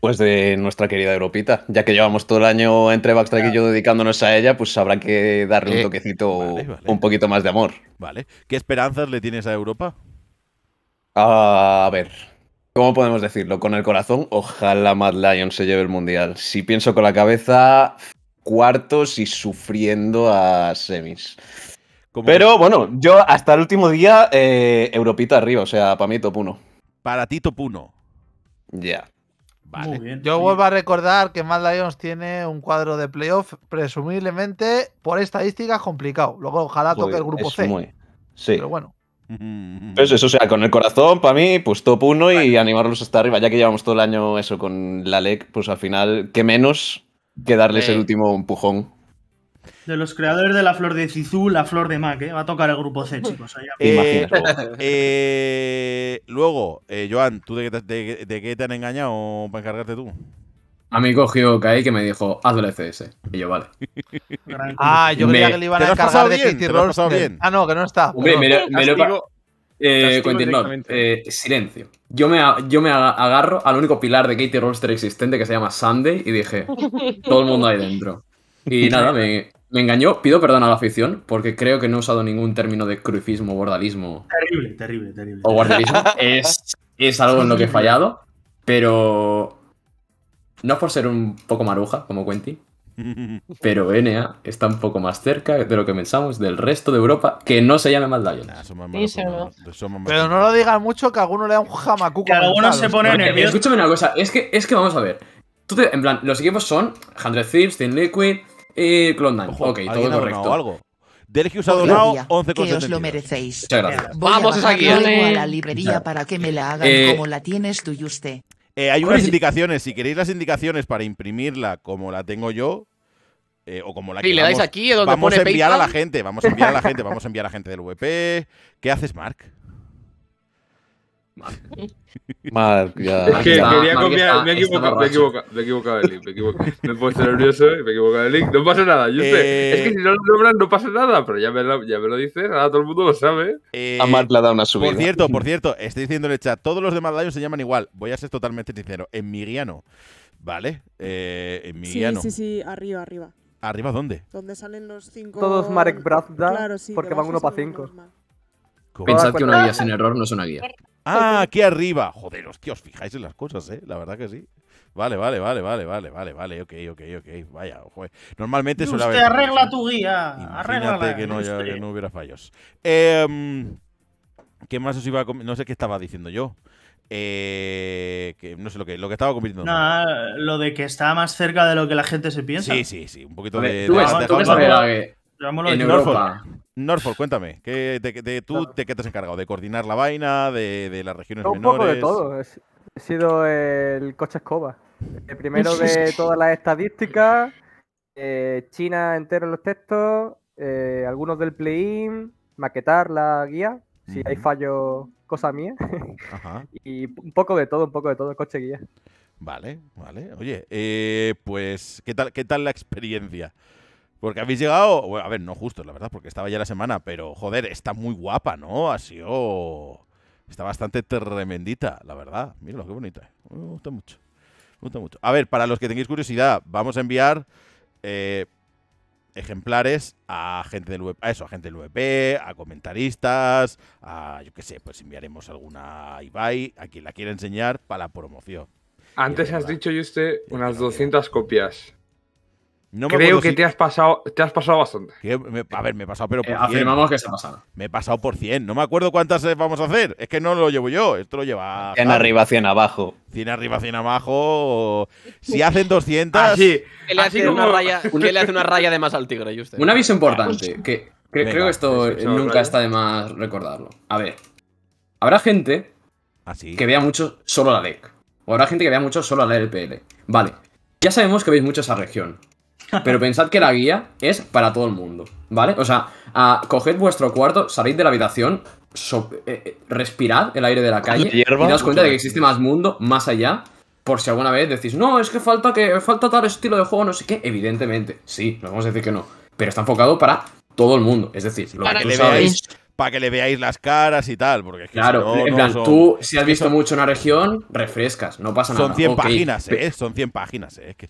Pues de nuestra querida Europita. Ya que llevamos todo el año entre Backstrike y yo dedicándonos a ella, pues habrá que darle un eh, toquecito, un poquito más de amor. Vale. ¿Qué esperanzas le tienes a Europa? A ver, ¿cómo podemos decirlo? Con el corazón, ojalá Mad Lions se lleve el mundial. Si pienso con la cabeza, cuartos y sufriendo a semis. Pero bueno, yo hasta el último día, eh, Europita arriba, o sea, para mí top Para ti top Ya. Vale. yo vuelvo a recordar que Mad Lions tiene un cuadro de playoff presumiblemente por estadísticas complicado. Luego ojalá toque el grupo C. Sí. Pero bueno. Pues eso, o sea, con el corazón, para mí, pues top uno y animarlos hasta arriba, ya que llevamos todo el año eso con la LEC, pues al final, qué menos que darles el eh. último empujón. De los creadores de la flor de Cizú, la flor de Mac, ¿eh? va a tocar el grupo C, chicos. Eh, eh, luego, Joan, ¿tú de qué te han engañado para encargarte tú? A mí cogió Kai que me dijo, hazle el FS. Y yo, vale. ah, yo creía que le iban a encargar de Katie Rolls Ah, no, que no está. Hombre, me lo, eh, Quentin eh, silencio. Yo me, agarro al único pilar de Katie Rollster existente que se llama Sunday y dije, todo el mundo ahí dentro. Y nada, me, me engañó. Pido perdón a la afición porque creo que no he usado ningún término de crucifismo o bordalismo. Terrible, terrible, terrible. O guardalismo. es algo en lo que he fallado. Pero no por ser un poco maruja, como Quentin, pero NA está un poco más cerca de lo que pensamos del resto de Europa que no se llama Mad Lions. pero no lo digas mucho que a alguno le da un jamacuco. alguno se pone nervioso. Escúchame una cosa, es que, es que vamos a ver. en plan, los equipos son 100 Thieves, Team Liquid y eh, Clone 9 Ok, todo correcto. Algo. Delgius ha donado 11 Que os lo merecéis. Muchas gracias. Vamos a, ¿eh? a la librería para que me la hagan eh, como la tienes tú y usted. Eh, hay unas indicaciones. Si queréis las indicaciones para imprimirla como la tengo yo, eh, o como la que le dais aquí, vamos a enviar a la gente, vamos a enviar a la gente, vamos a enviar a gente del VP. ¿Qué haces, Mark? Madre, ya Es que quería copiar, me he equivocado, me he equivocado, me he link, me he equivocado. Me he puesto nervioso y me he equivocado el link. No pasa nada, yo sé. Es que eh, si no lo nombran no pasa nada, pero ya me lo, ya dices, ahora todo el mundo lo sabe. Eh, a Mark le ha dado una subida. Por cierto, por cierto, estoy diciendo en el chat, todos los demás Lions se llaman igual. Voy a ser totalmente sincero, en mi ¿Vale? Eh, en sí, Sí, sí, arriba, arriba. ¿Arriba dónde? Donde salen los cinco. Todos Marek Brazda, claro, sí, porque van uno para cinco. Pensad que una guía sin error no es una guía. Ah, aquí arriba. Joder, hostia, os fijáis en las cosas, ¿eh? La verdad que sí. Vale, vale, vale, vale, vale, vale, vale, ok, ok, ok. Vaya, joder. Normalmente suele haber. arregla tu guía. Arréglala. Que no, este. que no hubiera fallos. Em, ¿Qué más os iba a No sé qué estaba diciendo yo. Eh, no sé lo que, lo que estaba compitiendo. Nada, lo de que está más cerca de lo que la gente se piensa. Sí, sí, sí. Un poquito de en Norfolk. cuéntame, de, tú qué te has encargado? ¿De coordinar la vaina? ¿De, las regiones menores? Un poco de todo. He sido el coche escoba. El eh, primero de todas las estadísticas, eh, China entero en los textos, eh, algunos del play-in, maquetar la guía, si hay fallo, cosa mía. y un poco de todo, un poco de todo, coche guía. Vale, vale. Oye, pues, ¿qué tal, ¿qué tal la experiencia? Porque habéis llegado, a ver, no justo, la verdad, porque estaba ya la semana, pero joder, está muy guapa, ¿no? Ha sido... Está bastante tremendita, la verdad. lo qué bonita. Eh. Me gusta mucho. Me gusta mucho. A ver, para los que tengáis curiosidad, vamos a enviar eh, ejemplares a gente del web, a eso, gente del VP, a comentaristas, a yo qué sé, pues enviaremos alguna a a quien la quiera enseñar para la promoción. Antes has dicho, usted unas 200 copias. Creo que te, has pasado, te has pasado bastante. a ver, me he pasado, pero por 100. Eh, afirmamos que se ha Me he pasado por 100. No me acuerdo cuántas eh, vamos a hacer. Es que no lo llevo yo. Esto lo lleva. 100 arriba, 100 abajo. 100 arriba, 100 abajo. Si hacen 200. Así. Ah, que le hace, una, raya, de más al tigre? Un aviso importante. Ah, que pues creo que esto nunca está de más recordarlo. A ver. Habrá gente Así. Ah, que vea mucho solo la DEC. O habrá gente que vea mucho solo la LPL. E vale. Ya sabemos que veis mucho esa región. Pero pensad que la guía es para todo el mundo, ¿vale? O sea, coged vuestro cuarto, salid de la habitación, eh, eh, respirad el aire de la calle y cuenta de que existe más mundo más allá. Por si alguna vez decís, no, es que falta que falta tal estilo de juego, no sé qué. Evidentemente, sí, no vamos a decir que no. Pero está enfocado para todo el mundo. Es decir, lo que, para que le veáis las caras y tal. Porque claro, en plan, tú si has visto mucho una región, refrescas, no pasa nada. Son 100 páginas, ¿eh? Son 100 páginas, ¿eh? Que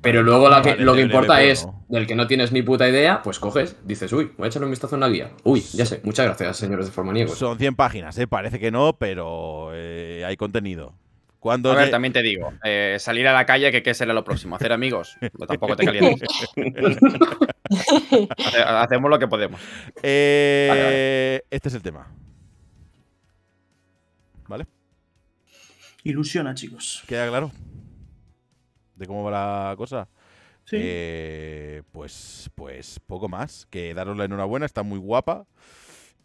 pero luego lo que importa es, del que no tienes ni puta idea, pues coges, dices, uy, voy a echarle un vistazo en la guía. Uy, ya sé, muchas gracias, señores de Formaniego Son 100 páginas, ¿eh? Parece que no, pero eh, hay contenido. Cuando a ver, también te digo, eh, salir a la calle, que qué será lo próximo, hacer amigos, no, tampoco te calientes. hacemos lo que podemos. Eh, este es el tema. ¿Vale? Ilusiona, chicos. ¿Queda claro? ¿De cómo va la cosa? Eh, pues, pues poco más. Que daros la enhorabuena, está muy guapa.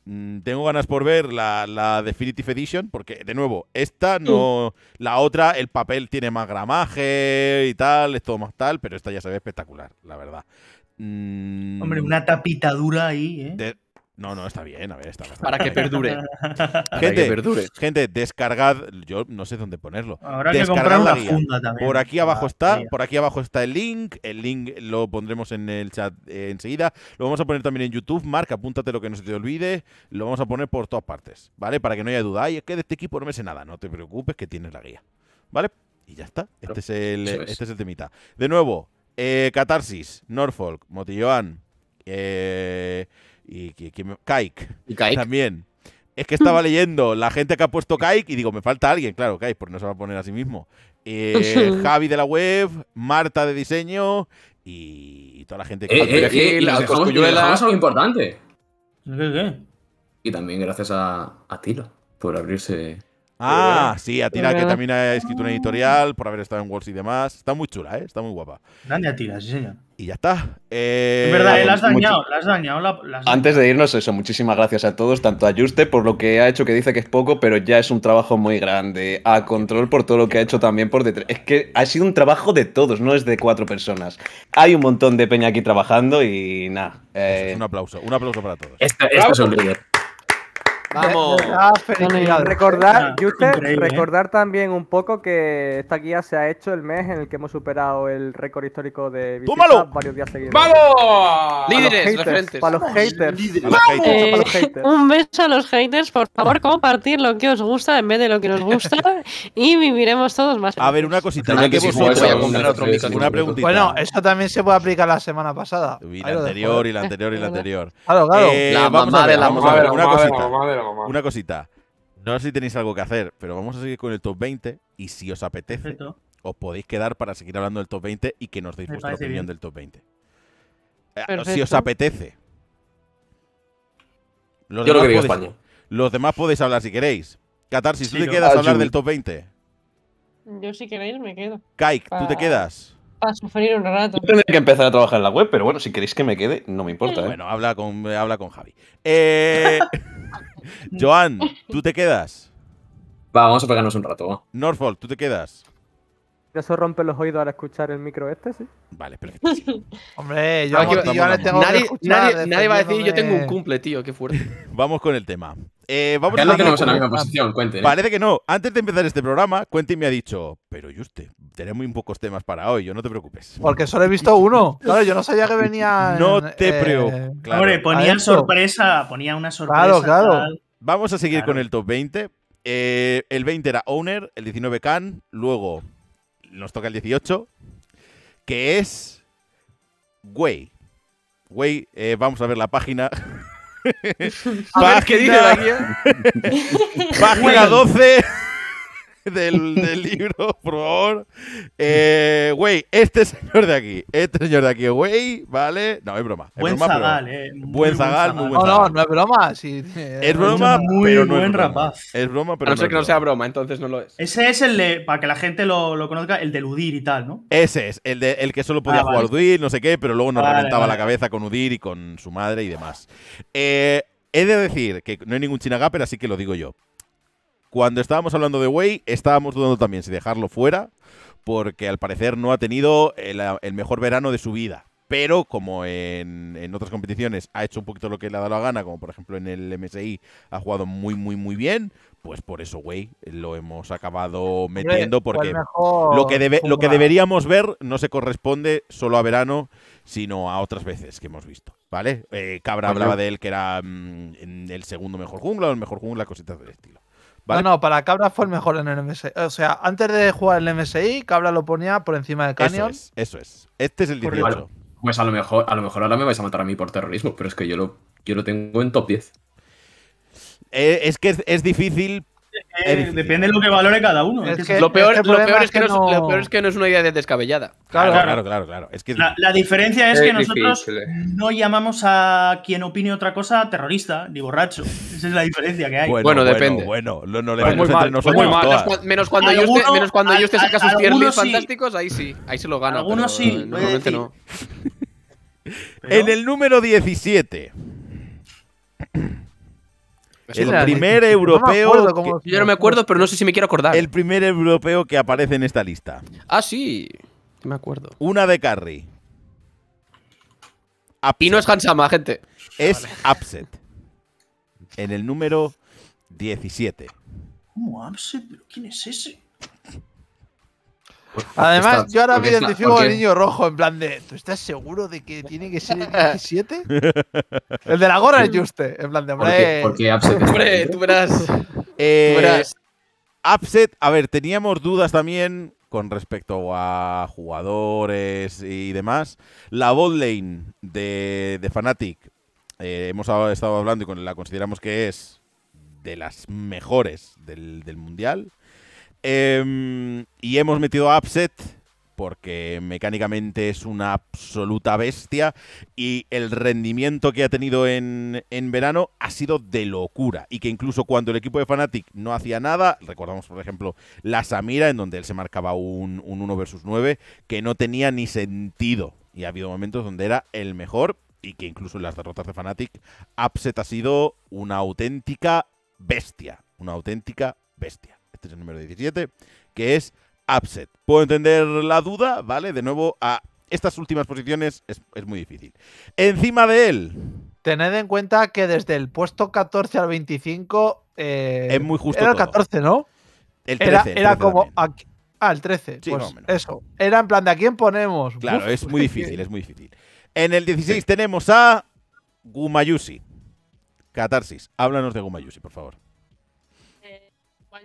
Mm, tengo ganas por ver la, Definitive Edition, porque de nuevo, esta mm. no. La otra, el papel tiene más gramaje y tal, es todo más tal, pero esta ya se ve espectacular, la verdad. Mm. Hombre, una tapita dura ahí, ¿eh? No, no, está bien, a ver, está Para que perdure. Para gente, que perdure. Gente, descargad, yo no sé dónde ponerlo. Ahora descargad Por aquí abajo ah, está, por aquí abajo está el link, el link lo pondremos en el chat eh, enseguida. Lo vamos a poner también en YouTube, Marca, apúntate lo que no se te olvide, lo vamos a poner por todas partes, ¿vale? Para que no haya duda. Y es que de este equipo no me nada, no te preocupes que tienes la guía. ¿Vale? Y ya está. Este es el, este temita. De nuevo, eh, Catarsis, Norfolk, Motilloan, eh y, que Kaik. También. Es que estaba leyendo la gente que ha puesto Kaik y digo, me falta alguien, claro, Kaik, porque no se va a poner a sí mismo. Eh, Javi de la web, Marta de diseño y toda la gente que... Eh, eh, la, algo importante. Y también gracias a, Tilo por abrirse... Ah, sí, a Tila que también ha escrito una editorial por haber estado en Walls y demás. Está muy chula, ¿eh? Está muy guapa. Grande a Tira, sí, señor y ya está. es eh, verdad, eh, la has dañado, has Antes de irnos, eso, muchísimas gracias a todos, tanto a Juste por lo que ha hecho, que dice que es poco, pero ya es un trabajo muy grande. A Control por todo lo que ha hecho también por detrás. Es que ha sido un trabajo de todos, no es de cuatro personas. Hay un montón de peña aquí trabajando y nada. Eh, un aplauso, un aplauso para todos. Esto, es Vamos. Ah, ¡Felicidades! Recordar, ah, ¿eh? recordar también un poco que esta guía se ha hecho el mes en el que hemos superado el récord histórico de visitas varios días seguidos. ¡Vamos! Líderes, Para los eh, haters. un beso a los haters. Por favor, compartir lo que os gusta en vez de lo que nos gusta y viviremos todos más. A ver, una cosita. que vosotros, una preguntita. Bueno, eso también se puede aplicar la semana pasada. Y la anterior, y la anterior, y la anterior. Claro, claro. Eh, vamos a ver, una cosita una cosita. No sé si tenéis algo que hacer, pero vamos a seguir con el top 20 y si os apetece, os podéis quedar para seguir hablando del top 20 y que nos deis vuestra opinión del top 20. Eh, si os apetece. Los Yo lo Los demás podéis hablar si queréis. Qatar si ¿tú te quedas a ah, hablar del top 20? Yo si queréis me quedo. Kaik, ¿tú te quedas? A sufrir un rato. que empezar a trabajar en la web, pero bueno, si queréis que me quede, no me importa. Bueno, ¿eh? habla con, eh, habla con Javi. Eh... Joan, ¿tú te quedas? vamos a pegarnos un rato. Norfolk, ¿tú te quedas? eso rompe los oídos al escuchar el micro este, ¿sí? Vale, perfecto. Hombre, yo, ahora tengo nadie, nadie, va a decir yo tengo un cumple, tío, qué fuerte. vamos con el tema. ya eh, no tenemos en la misma posición, Cuente. Parece que no. Antes de empezar este programa, Quentin me ha dicho, pero usted, tenemos muy pocos temas para hoy, yo no te preocupes. Porque solo he visto uno. Claro, yo no sabía que venía. no te eh, preocupes. Hombre, ponían sorpresa, ponía una sorpresa. Claro, claro. Vamos a seguir con el top 20. Eh, el 20 era Owner, el 19 Khan, luego nos toca el 18, que es Way. Way, eh, vamos a ver la página. ¿qué dice página 12. del, libro, por favor. Eh, güey, este señor de aquí, este señor de aquí, güey, ¿vale? No, es broma. buen zagal, eh. buen zagal, muy buen No, no, no es broma. es broma, pero no es broma. Es broma, pero. no, sé que no sea broma, entonces no lo es. Ese es el de, para que la gente lo, conozca, el del Udir y tal, ¿no? Ese es, el, de, el que solo podía ah, jugar Udir, no sé qué, pero luego nos reventaba la cabeza con Udir y con su madre y demás. Eh, he de decir que no hay ningún chinagaper pero así que lo digo yo. Cuando estábamos hablando de Way, estábamos dudando también si dejarlo fuera, porque al parecer no ha tenido el, mejor verano de su vida. Pero como en, otras competiciones ha hecho un poquito lo que le ha dado la gana, como por ejemplo en el MSI ha jugado muy, muy, muy bien, pues por eso, Wei lo hemos acabado metiendo, porque lo que, lo que deberíamos ver no se corresponde solo a verano, sino a otras veces que hemos visto. ¿Vale? Eh, Cabra hablaba de él que era mm, el segundo mejor jungla o el mejor jungla, cositas del estilo. Bueno, para Cabra fue el mejor en el MSI. O sea, antes de jugar el MSI, Cabra lo ponía por encima de Canyon. Eso es, Este es el 18. pues a lo, mejor, a lo mejor ahora me vais a matar a mí por terrorismo, pero es que yo lo, yo tengo en top 10. Eh, es que es, difícil eh, depende de lo que valore cada uno. ¿eh? lo, peor, es que no... es, una idea descabellada. Claro, claro, claro. claro, la, diferencia es, que nosotros eh. no llamamos a quien opine otra cosa terrorista ni borracho. Esa es la diferencia que hay. Bueno, depende. Bueno, no, le pues nosotros pues Menos, cuando menos cuando yo te saca sus piernas fantásticos, ahí sí. Ahí se lo gana. Algunos sí. Normalmente no. en el número 17. El primer europeo. Yo no me acuerdo, pero no sé si me quiero acordar. El primer europeo que aparece en esta lista. Ah, sí. Me acuerdo. Una de Carry. Y no es Hansama, gente. Es Upset. En el número 17. ¿Cómo Upset? quién es ese? Pues, pues Además, yo ahora me identifico el niño rojo, en plan de, ¿tú estás seguro de que tiene que ser el 17? el de la gorra es Juste, en plan de, hombre. porque ¿eh? eh, tú verás. Upset, a ver, teníamos dudas también con respecto a jugadores y demás. La bot de, de Fnatic, eh, hemos estado hablando y la consideramos que es de las mejores del, del mundial. Em, y hemos metido a Upset porque mecánicamente es una absoluta bestia y el rendimiento que ha tenido en, verano ha sido de locura y que incluso cuando el equipo de Fnatic no hacía nada, recordamos por ejemplo la Samira en donde él se marcaba un, un 1 versus 9 que no tenía ni sentido y ha habido momentos donde era el mejor y que incluso en las derrotas de Fnatic Upset ha sido una auténtica bestia, una auténtica bestia el número 17, que es upset. Puedo entender la duda, ¿vale? De nuevo, a estas últimas posiciones es, muy difícil. Encima de él. Tened en cuenta que desde el puesto 14 al 25. Eh, es muy justo. Era el 14, ¿no? El 13. Era, como. ah, el 13. Pues eso. Era en plan de a quién ponemos. Claro, es muy difícil, es muy difícil. En el 16 tenemos a Gumayusi. Catarsis, háblanos de Gumayusi, por favor.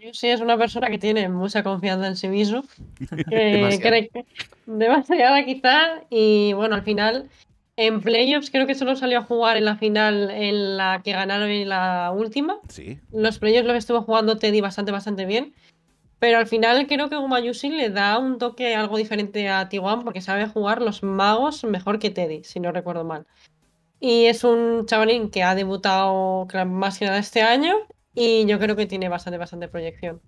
Yusi es una persona que tiene mucha confianza en sí mismo, que cree demasiada quizá, y bueno, al final en playoffs creo que solo salió a jugar en la final en la que ganaron la última. Sí. Los playoffs que estuvo jugando Teddy bastante, bastante bien. Pero al final creo que Gumayusi le da un toque algo diferente a Tiguan porque sabe jugar los magos mejor que Teddy, si no recuerdo mal. Y es un chavalín que ha debutado más que nada este año y yo creo que tiene bastante, bastante proyección.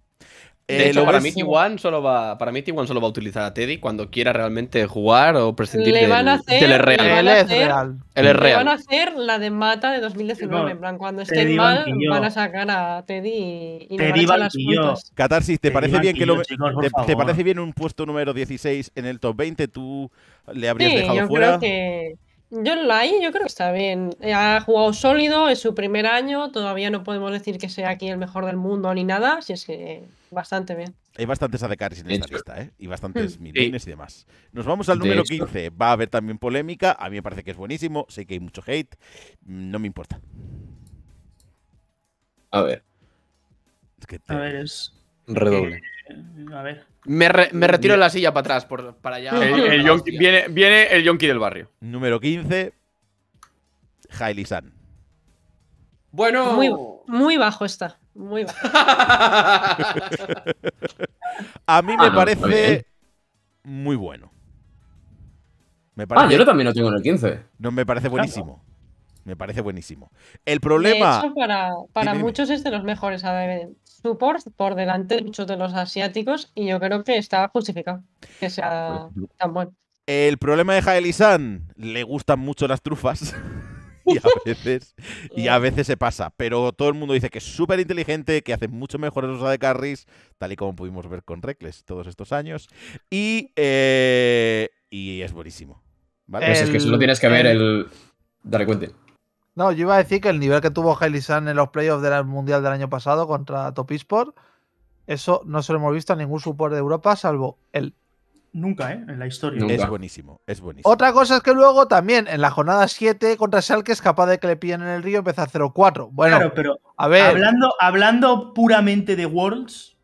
De eh, hecho, para mí, T1 solo va, para mí 1 solo va a utilizar a Teddy cuando quiera realmente jugar o prescindir le van real. Le van a hacer, real. Él es real. Le van a hacer la de Mata de 2019. en plan, cuando estén mal, van a sacar a Teddy y, Teddy le van a las Catarsis, ¿te parece, bien que te, parece bien un puesto número 16 en el top 20? ¿Tú le habrías sí, dejado yo Creo que la yo creo que está bien. Eh, ha jugado sólido, es su primer año, todavía no podemos decir que sea aquí el mejor del mundo ni nada, si es que bastante bien. Hay bastantes ADCs en esta lista, ¿eh? Y bastantes mm. y demás. Nos vamos al número 15. Va a haber también polémica, a mí me parece que es buenísimo, sé que hay mucho hate, mm, no me importa. A ver. A ver, es... Redoble. Eh, a ver. Me, me retiro la silla para atrás, para allá. viene, el yonki del barrio. Número 15, Hailey San. Bueno. Muy, bajo está. Muy bajo. A mí me ah, parece muy bueno. Me parece, ah, yo también lo tengo en el 15. No, me parece buenísimo. Me parece buenísimo. El problema. para, para muchos es de los mejores support por delante de muchos de los asiáticos y yo creo que está justificado que sea ah, tan bueno. El problema de Jael le gustan mucho las trufas. y a veces y a veces se pasa. Pero todo el mundo dice que es súper inteligente, que hace mucho mejor el uso de carries, tal y como pudimos ver con Reckless todos estos años. Y, eh, y es buenísimo. ¿vale? Pues es que solo tienes que ver el. Dale cuente. No, yo iba a decir que el nivel que tuvo Hailey San en los playoffs del Mundial del año pasado contra Top Esports, eso no se lo hemos visto a ningún support de Europa salvo él. Nunca, ¿eh? En la historia. Es buenísimo, es buenísimo. Otra cosa es que luego también en la jornada 7 contra Schalke es capaz de que le pillen en el río y a 0-4. Bueno, pero a ver. Hablando, hablando puramente de Worlds,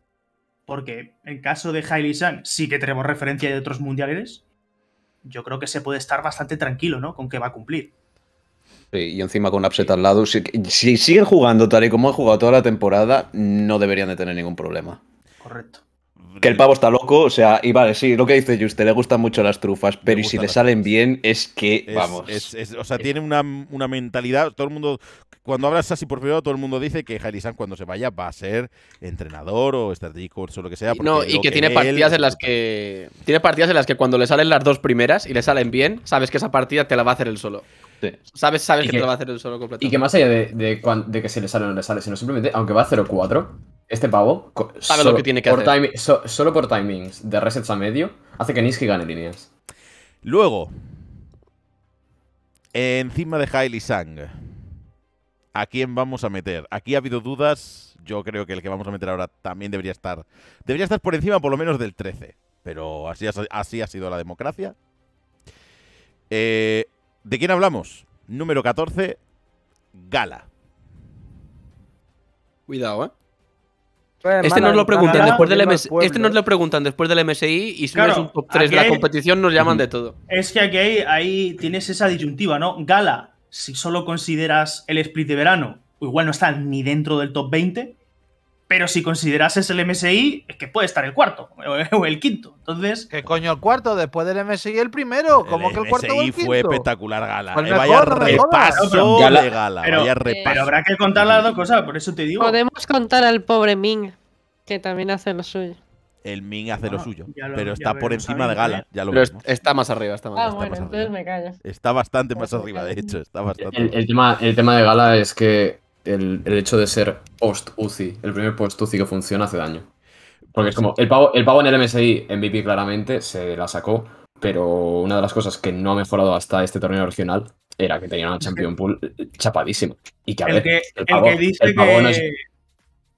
porque en caso de Hailey San sí que tenemos referencia de otros mundiales, yo creo que se puede estar bastante tranquilo, ¿no? Con que va a cumplir y encima con Upset al lado, si, siguen jugando tal y como han jugado toda la temporada, no deberían de tener ningún problema. Correcto. Que el pavo está loco, o sea, y vale, sí, lo que dice Juste, le gustan mucho las trufas, pero si le salen bien es que, vamos. o sea, tiene una, mentalidad, todo el mundo, cuando hablas así por primero, todo el mundo dice que Jairi cuando se vaya va a ser entrenador o estratégico o lo que sea. No, y que, tiene partidas en las que, tiene partidas en las que cuando le salen las dos primeras y le salen bien, sabes que esa partida te la va a hacer él solo. Sabes, sabes que, va a hacer el solo completo. Y que más allá de, que se le sale o no le sale, sino simplemente, aunque va a 0-4, este pavo, sabe lo que tiene que hacer. solo por timings de resets a medio, hace que Niski gane líneas. Luego, encima de Hailey Sang, ¿a quién vamos a meter? Aquí ha habido dudas. Yo creo que el que vamos a meter ahora también debería estar. Debería estar por encima, por lo menos, del 13. Pero así, así ha sido la democracia. Eh, ¿De quién hablamos? Número 14, Gala. Cuidado, ¿eh? Este, este nos, lo preguntan después del este nos lo preguntan después del MSI y si no es un top 3 la competición nos llaman de todo. Es que aquí ahí tienes esa disyuntiva, ¿no? Gala, si solo consideras el split de verano, igual no está ni dentro del top 20. Pero si considerases el MSI, es que puede estar el cuarto o el quinto. Entonces. ¿Qué coño el cuarto? Después del MSI el primero. ¿Cómo que el cuarto y fue espectacular gala. Eh, vaya repaso de gala. Pero, habrá que contar las dos cosas, por eso te digo. Podemos contar al pobre Ming, que también hace lo suyo el Ming hace lo ah, suyo. pero está por encima de Gala. Ya lo pero está más arriba. Está más, ah, bueno, entonces me callas. Está bastante más arriba, de hecho. tema, el tema de Gala es que el, hecho de ser post-UCI, el primer post-UCI que funciona hace daño. Porque es pues como, el pavo, el en el MSI, en MVP claramente, se la sacó, pero una de las cosas que no ha mejorado hasta este torneo regional era que tenían un Champion Pool chapadísimo. Y que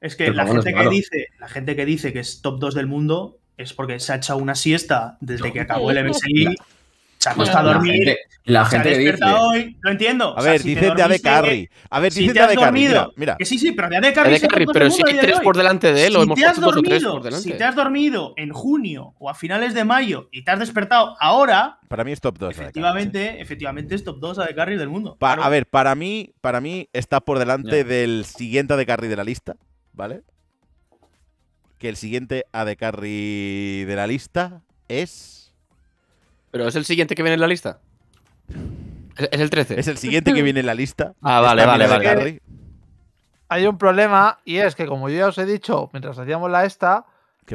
es, que la gente que dice, la gente que dice que es top 2 del mundo es porque se ha echado una siesta desde que acabó el MSI Se ha a dormir. la gente, se dice. hoy. Lo entiendo. A ver, dice de AD Carry. A ver, dice de AD Carry. Mira, Que sí, sí, pero de AD Carry. pero si estás por delante de él, si te has dormido, Si te has dormido en junio o a finales de mayo y te has despertado ahora. Para mí es top 2. Efectivamente, efectivamente es top 2 AD Carry del mundo. A ver, para mí, para mí está por delante del siguiente AD Carry de la lista, ¿vale? Que el siguiente AD Carry de la lista es. ¿Pero es el siguiente que viene en la lista? ¿Es, el 13? ¿Es el siguiente que viene en la lista? Ah, vale, vale, vale. Hay un problema y es que, como yo ya os he dicho mientras hacíamos la esta,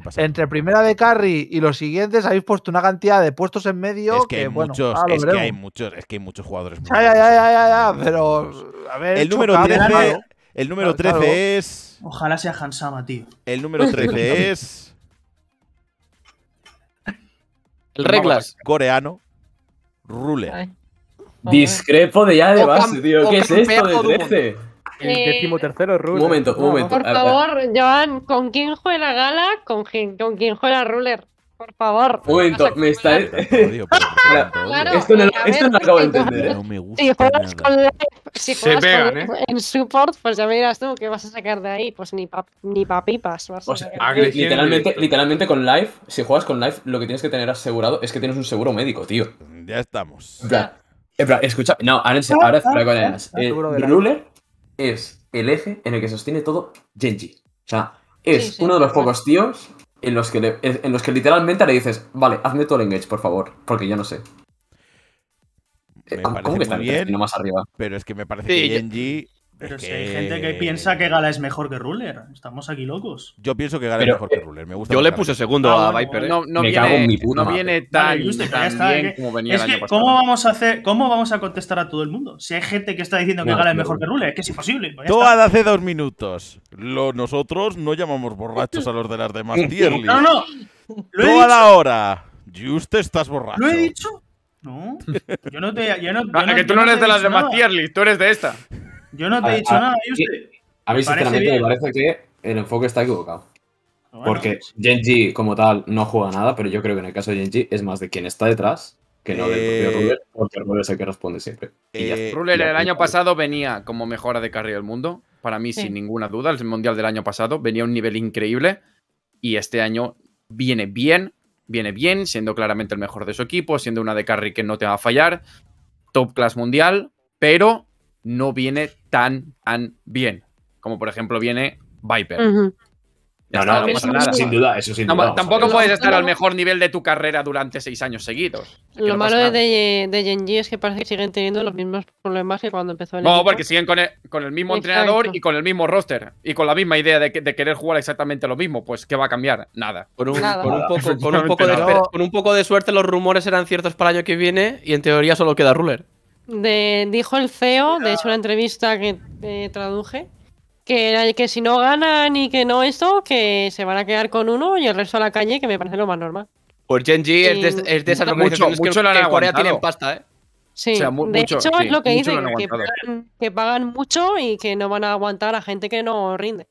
pasa? Entre primera de carry y los siguientes habéis puesto una cantidad de puestos en medio. Es que, bueno, muchos, ah, es que hay muchos, es que hay muchos jugadores. Ya, ya, ya, ya, ya, pero a ver, el número 13, el número 13 es Ojalá sea Hansama, tío. El número 13 es reglas. Coreano, Ruler. Discrepo de ya de base, tío. ¿Qué es esto de 13? El eh, décimo tercero Ruler. Un momento, un momento. Por favor, Joan, ¿con quién juega la gala? Con, con quién juega Ruler. Por favor. cuento, me está. esto no, lo acabo de entender. ¿eh? Si juegas con Life, si juegas Se pegan, ¿eh? en support, pues ya dirás tú qué vas a sacar de ahí. Pues ni pa, ni papipas. literalmente, literalmente con life, si juegas con life, lo que tienes que tener asegurado es que tienes un seguro médico, tío. Ya estamos. escucha, no, ahora, ahora, ah, ah. El ruler es el eje en el que sostiene todo Genji. O sea, es uno de los pocos tíos en los que, en los que literalmente le dices, vale, hazme todo el engage, por favor, porque yo no sé. Me ah, ¿Cómo que está bien, más arriba? Pero es que me parece que pero es que... hay gente que piensa que Gala es mejor que Ruler. Estamos aquí locos. Yo pienso que Gala es mejor que eh, Ruler. Me gusta yo le puse segundo ah, a Viper. Eh. No, no, me viene, no viene tan, bien ¿eh? como venía es el año que, pasado. ¿cómo vamos, a hacer, ¿Cómo vamos a contestar a todo el mundo? Si hay gente que está diciendo que Gala es mejor que Ruler, es que es imposible. Pues Tú hace dos minutos. Lo, nosotros no llamamos borrachos a los de las demás tier No, no. Lo Toda la hora. usted estás borracho. ¿Lo he dicho? No. Yo no te. Yo no, yo no, que tú no eres de las demás tier tú eres de esta. Yo no te he dicho nada, A mí, sinceramente, me parece que el enfoque está equivocado. Porque pues. Genji como tal no juega nada, pero yo creo que en el caso de Genji es más de quien está detrás que no del propio eh, Ruler, porque Ruler es el que responde siempre. Eh, Ruler el año pues. pasado venía como mejora de Carry del mundo, para mí sin ninguna duda, el mundial del año pasado venía a un nivel increíble y este año viene bien, viene bien, siendo claramente el mejor de su equipo, siendo una de carry que no te va a fallar, top class mundial, pero no viene tan, tan bien. Como por ejemplo viene Viper. No, no, nada. sin duda, eso sin duda. Tampoco puedes estar al mejor nivel de tu carrera durante seis años seguidos. lo malo de, de Genji es que parece que siguen teniendo los mismos problemas que cuando empezó el No, porque siguen con el, mismo entrenador y con el mismo roster. Y con la misma idea de, querer jugar exactamente lo mismo. Pues, ¿qué va a cambiar? Nada. Con un, poco, de, con un poco de suerte, los rumores eran ciertos para el año que viene y en teoría solo queda Ruler dijo el CEO, de hecho, una ah. entrevista que eh, traduje, que, que si no ganan y que no esto, que se van a quedar con uno y el resto a la calle, que me parece lo más normal. Pues Genji es, de, es esas que, en Corea tienen pasta, ¿eh? Sí, o de hecho es lo que dicen, que pagan, mucho y que no van a aguantar a gente que no rinde.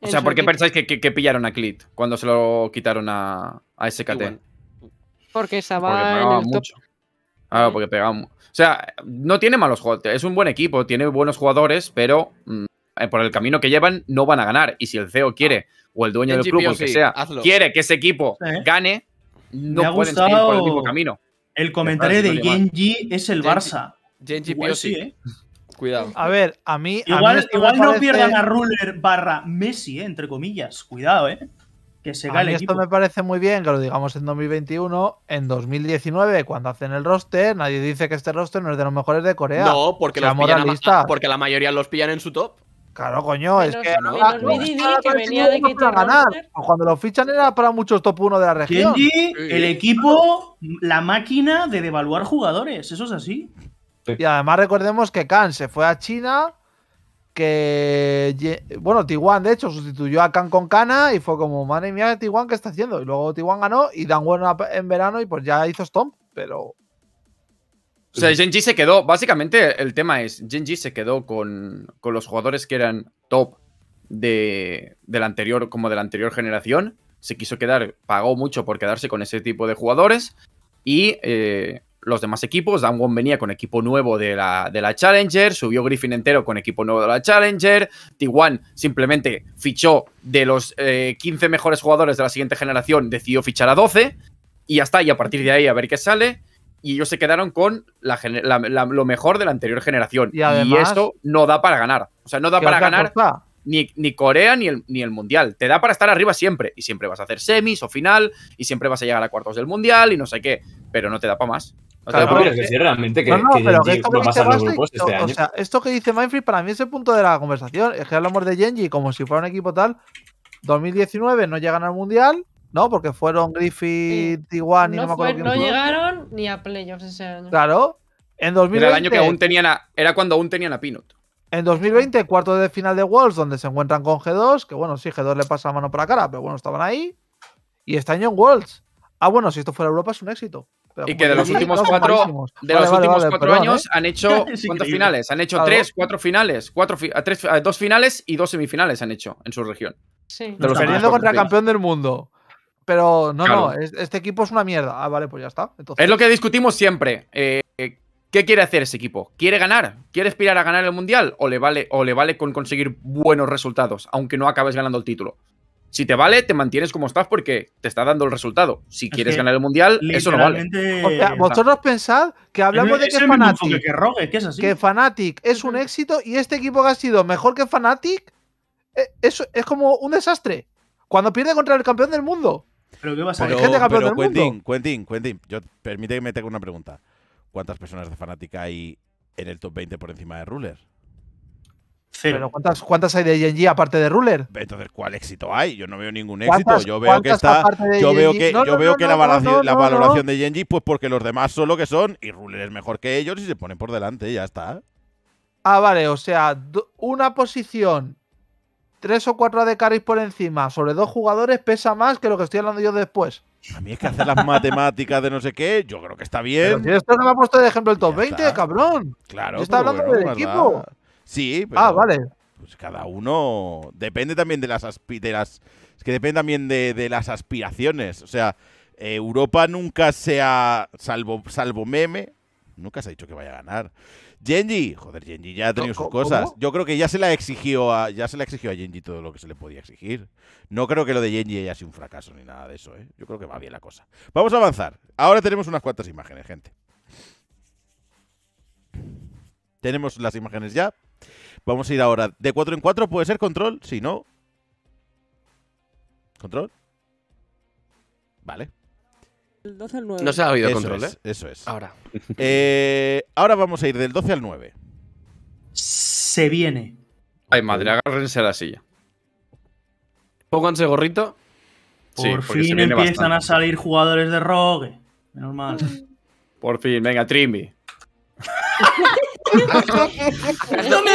O sea, ¿por qué pensáis que, pillaron a Clit cuando se lo quitaron a, a SKT? porque estaba porque en el mucho. top. porque pegamos o sea, no tiene malos jugadores, es un buen equipo, tiene buenos jugadores, pero mm, eh, por el camino que llevan no van a ganar. Y si el CEO quiere, ah. o el dueño del club, o que sea, quiere que ese equipo gane, no pueden seguir por el mismo camino. El comentario de Genji es el Barça. Genji ¿eh? Cuidado. A ver, a mí. Igual, no pierdan a Ruler barra Messi, ¿eh? entre comillas. Cuidado, ¿eh? que se Esto me parece muy bien que lo digamos en 2021. En 2019, cuando hacen el roster, nadie dice que este roster no es de los mejores de Corea. No, porque, los ah, porque la mayoría los pillan en su top. Claro, coño, es que. venía de Cuando lo fichan era para muchos top 1 de la región. el equipo, la máquina de devaluar jugadores, eso es así. Y además recordemos que Khan se fue a China que bueno, Tiguan de hecho sustituyó a Khan con Kana y fue como, madre mía, Tiguan, ¿qué está haciendo? Y luego Tiguan ganó y Dan bueno en verano y pues ya hizo Stomp, pero. O sea, Genji se quedó, básicamente el tema es, Genji se quedó con, los jugadores que eran top de, del anterior, como de la anterior generación, se quiso quedar, pagó mucho por quedarse con ese tipo de jugadores y eh, los demás equipos. Dan venía con equipo nuevo de la, de la Challenger, subió Griffin entero con equipo nuevo de la Challenger. t simplemente fichó de los 15 eh, mejores jugadores de la siguiente generación, decidió fichar a 12 y ya está. Y a partir de ahí a ver qué sale. Y ellos se quedaron con lo mejor de la anterior generación. Y, esto no da para ganar. O sea, no da para ganar. Ni, Corea ni el, ni el, Mundial. Te da para estar arriba siempre. Y siempre vas a hacer semis o final. Y siempre vas a llegar a cuartos del Mundial y no sé qué. Pero no te da para más no, no, pero esto este esto que dice Mindfree para mí es el punto de la conversación. Es que hablamos de Genji como si fuera un equipo tal. 2019 no llegan al Mundial, ¿no? Porque fueron Griffith, sí. Tiguan y no, me acuerdo No llegaron ni a playoffs ese año. Claro. En 2020, era el año que aún tenían era cuando aún tenían a Pinot. En 2020, cuarto de final de Worlds, donde se encuentran con G2, que bueno, sí, G2 le pasa la mano por la cara, pero bueno, estaban ahí. Y este año en Worlds. Ah, bueno, si esto fuera Europa es un éxito. Y que de los últimos cuatro, años ¿eh? han hecho ¿cuántas finales? Han hecho tres, cuatro finales, cuatro eh, dos finales y dos semifinales han hecho en su región. Sí. Perdiendo contra campeón del mundo. Pero no, no, este equipo es una mierda. Ah, vale, pues ya está. Es lo que discutimos siempre. Eh, ¿Qué quiere hacer ese equipo? ¿Quiere ganar? ¿Quiere aspirar a ganar el mundial? ¿O le vale, o le vale con conseguir buenos resultados, aunque no acabes ganando el título? Si te vale, te mantienes como estás porque te está dando el resultado. Si quieres ganar el mundial, eso no vale. vosotros pensad que hablamos de que Fnatic, que, es así. que es un éxito y este equipo que ha sido mejor que Fnatic e, es, es como un desastre. Cuando pierde contra el campeón del mundo. Pero qué va a campeón Quentin, Quentin, Quentin, yo permíteme que me tenga una pregunta. ¿Cuántas personas de Fnatic hay en el top 20 por encima de Ruler? ¿cuántas, ¿cuántas hay de Genji aparte de Ruler? Entonces, ¿cuál éxito hay? Yo no veo ningún éxito. Yo veo que está. Yo veo que, yo veo que la, valoración, la valoración de Genji pues porque los demás son lo que son y Ruler es mejor que ellos y se ponen por delante ya está. Ah, vale, o sea, una posición, tres o cuatro de carries por encima sobre dos jugadores pesa más que lo que estoy hablando yo después. A mí es que hacer las matemáticas de no sé qué, yo creo que está bien. Pero si esto no me ha puesto de ejemplo el top 20, cabrón. Claro, yo está hablando del equipo. Sí, Ah, vale. Pues cada uno. Depende también de las. de las es que depende también de, las aspiraciones. O sea, eh, Europa nunca se ha. Salvo, salvo meme. Nunca se ha dicho que vaya a ganar. Genji, joder, Genji ya ha tenido sus cosas. Yo creo que ya se la exigió a, ya se le exigió a Genji todo lo que se le podía exigir. No creo que lo de Genji haya sido un fracaso ni nada de eso, ¿eh? Yo creo que va bien la cosa. Vamos a avanzar. Ahora tenemos unas cuantas imágenes, gente. Tenemos las imágenes ya. Vamos a ir ahora de 4 en 4. ¿Puede ser control? Si no. ¿Control? Vale. No se ha oído control, ¿eh? Eso es. Ahora. Eh, ahora vamos a ir del 12 al 9. Se viene. Ay, madre, agárrense a la silla. Pónganse gorrito. Por fin empiezan a salir jugadores de rogue. Menos mal. Por fin, venga, Trimby.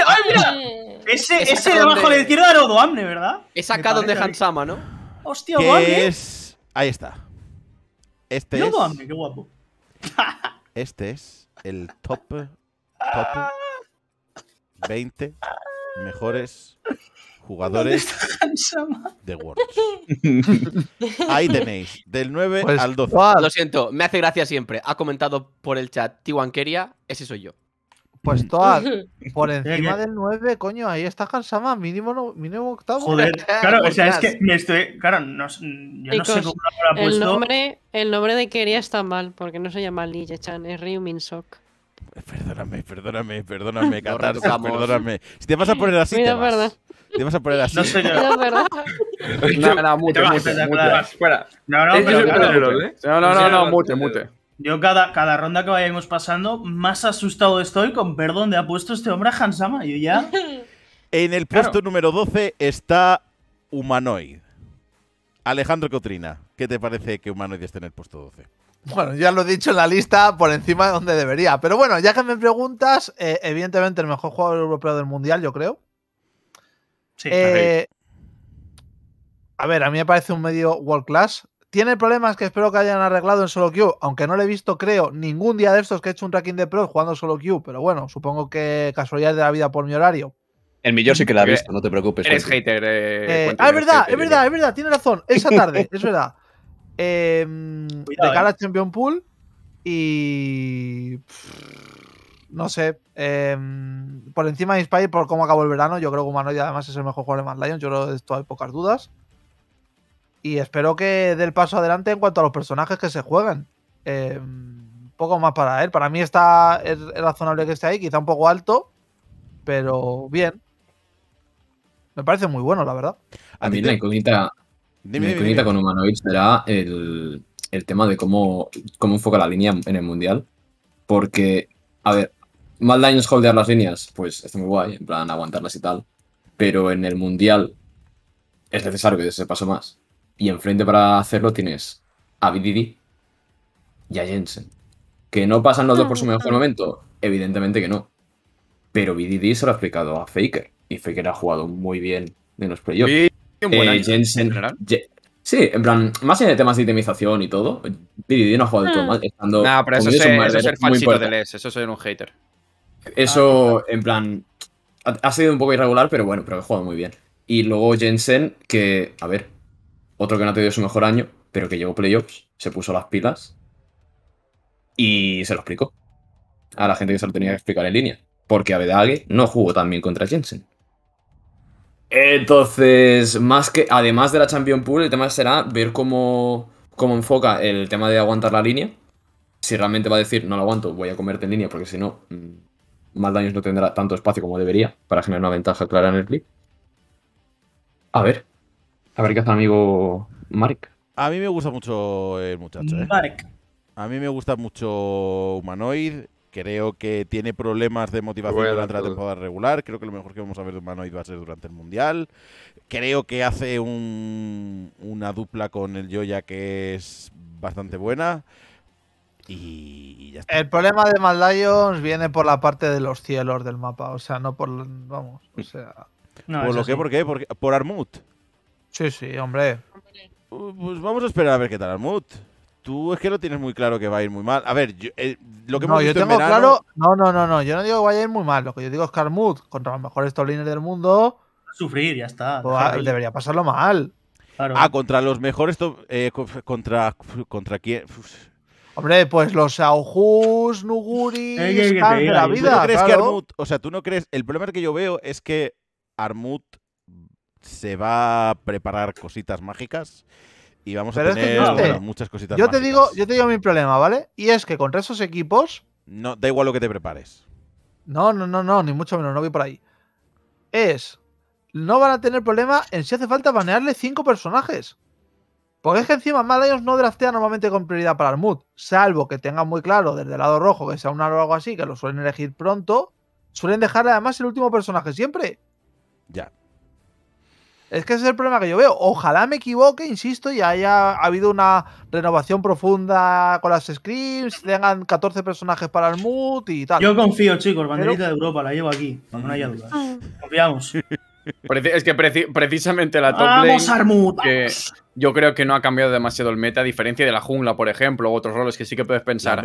¡Ay, mira! Ese, ese debajo de la izquierda era Odoamne, ¿verdad? Es acá donde Hansama, ¿no? Hostia, Odoamne. es. Ahí está. Este es. Amne, qué guapo. este es el top. Top. 20 mejores jugadores de Worlds. Ahí tenéis, del 9 pues, al 12. Lo siento, me hace gracia siempre. Ha comentado por el chat Keria, ese soy yo. Pues todas. por encima del 9, coño, ahí está Hansama, mínimo, mínimo octavo. Joder, claro, o sea, es que me estoy. Claro, no, yo no sé cómo lo habrá puesto. El nombre, el nombre de quería está mal, porque no se llama Lee chan es Ryu Sok. Perdóname, perdóname, perdóname, Catarsis, perdóname. Si te vas a poner así, te vas. Te vas a poner así. No señor. No, no, mute, mute, No, no, no, no, no, ¿eh? mute, mute. Yo cada, cada ronda que vayamos pasando, más asustado estoy con ver dónde ha puesto este hombre a Hansama. Yo ya... En el puesto número 12 está Humanoid. Alejandro Cotrina, ¿qué te parece que Humanoid esté en el puesto 12? Bueno, ya lo he dicho en la lista por encima de donde debería. Pero bueno, ya que me preguntas, eh, evidentemente el mejor jugador europeo del mundial, yo creo. Sí, eh, a ver, a mí me parece un medio world class. Tiene problemas que espero que hayan arreglado en solo queue, aunque no le he visto, creo, ningún día de estos que he hecho un tracking de pro jugando solo queue, pero bueno, supongo que casualidad de la vida por mi horario. El millón sí que la he visto, no te preocupes. Eres hater. Eh, eh ah, es verdad, eh. es verdad, es verdad, tiene razón. Esa tarde, es verdad. Em, de cara eh. a Champion Pool y. no sé. Em, por encima de Inspire, por cómo acabó el verano, yo creo que Humanoid además es el mejor jugador de Mad Lions, yo creo de esto hay pocas dudas. Y espero que dé el paso adelante en cuanto a los personajes que se juegan. Un eh, poco más para él. Para mí está es, razonable que esté ahí, quizá un poco alto, pero bien. Me parece muy bueno, la verdad. A mí la incógnita, la con Humanoid será el, tema de cómo, cómo enfoca la línea en el mundial. Porque, a ver, daño es holdear las líneas, pues está muy guay, en plan aguantarlas y tal. Pero en el mundial es necesario que se pase más. Y enfrente para hacerlo tienes a BDD y a Jensen. ¿Que no pasan los dos por su mejor ah, momento? Evidentemente que no. Pero BDD se lo ha explicado a Faker. Y Faker ha jugado muy bien en los playoffs. Eh, Jensen. sí, en plan, más en temas de itemización y todo. BDD no ha jugado todo ah. mal. Estando pero eso, es, el falsito de Les. Eso soy un hater. Eso, ah, en plan, ha, ha sido un poco irregular, pero bueno, pero ha jugado muy bien. Y luego Jensen, que, a ver, otro que no ha tenido su mejor año, pero que llegó playoffs, se puso las pilas y se lo explicó a la gente que se lo tenía que explicar en línea, porque Abedague no jugó tan bien contra Jensen. Entonces, más que además de la Champion Pool, el tema será ver cómo, enfoca el tema de aguantar la línea. Si realmente va a decir, no lo aguanto, voy a comerte en línea, porque si no, mm, daños no tendrá tanto espacio como debería para generar una ventaja clara en el clip. A ver, a ver qué hace amigo Mark. A mí me gusta mucho el muchacho. ¿eh? Mark. A mí me gusta mucho Humanoid. Creo que tiene problemas de motivación durante la temporada regular. Creo que lo mejor que vamos a ver de Humanoid va a ser durante el Mundial. Creo que hace una dupla con el Joya que es bastante buena. Y ya está. El problema de Mad viene por la parte de los cielos del mapa. O sea, no por. Vamos, o sea. ¿Por lo ¿Por qué? por Armut. Sí, sí, hombre. Pues, pues vamos a esperar a ver qué tal Armut. Tú es que lo tienes muy claro que va a ir muy mal. A ver, lo que hemos no, claro. No, no, no, Yo no digo que vaya a ir muy mal. Lo que yo digo es que Armut, contra los mejores toliners del mundo. sufrir, ya está. Pues, ah, debería pasarlo mal. Ah, contra los mejores. Eh, contra. ¿Contra quién? Hombre, pues los Aujus, Nuguri, eh, que, la vida. o sea, tú no crees. El problema que yo veo es que Armut se va a preparar cositas mágicas y vamos a tener muchas cositas yo Te digo, yo te digo mi problema, ¿vale? Y es que con esos equipos... No, da igual lo que te prepares. No, no, no, no, ni mucho menos, no voy por ahí. Es... No van a tener problema en si hace falta banearle cinco personajes. Porque es que encima Mad Lions no draftea normalmente con prioridad para el mood, salvo que tengan muy claro desde el lado rojo que sea un o algo así, que lo suelen elegir pronto. Suelen dejarle además el último personaje siempre. Ya. Es que ese es el problema que yo veo. Ojalá me equivoque, insisto, y haya habido una renovación profunda con las scrims, tengan 14 personajes para el y tal. Yo confío, chicos, banderita de Europa, la llevo aquí, cuando no haya dudas. Ah. Confiamos. Es que precisamente la top lane, que yo creo que no ha cambiado demasiado el meta, a diferencia de la jungla, por ejemplo, u otros roles que sí que puedes pensar.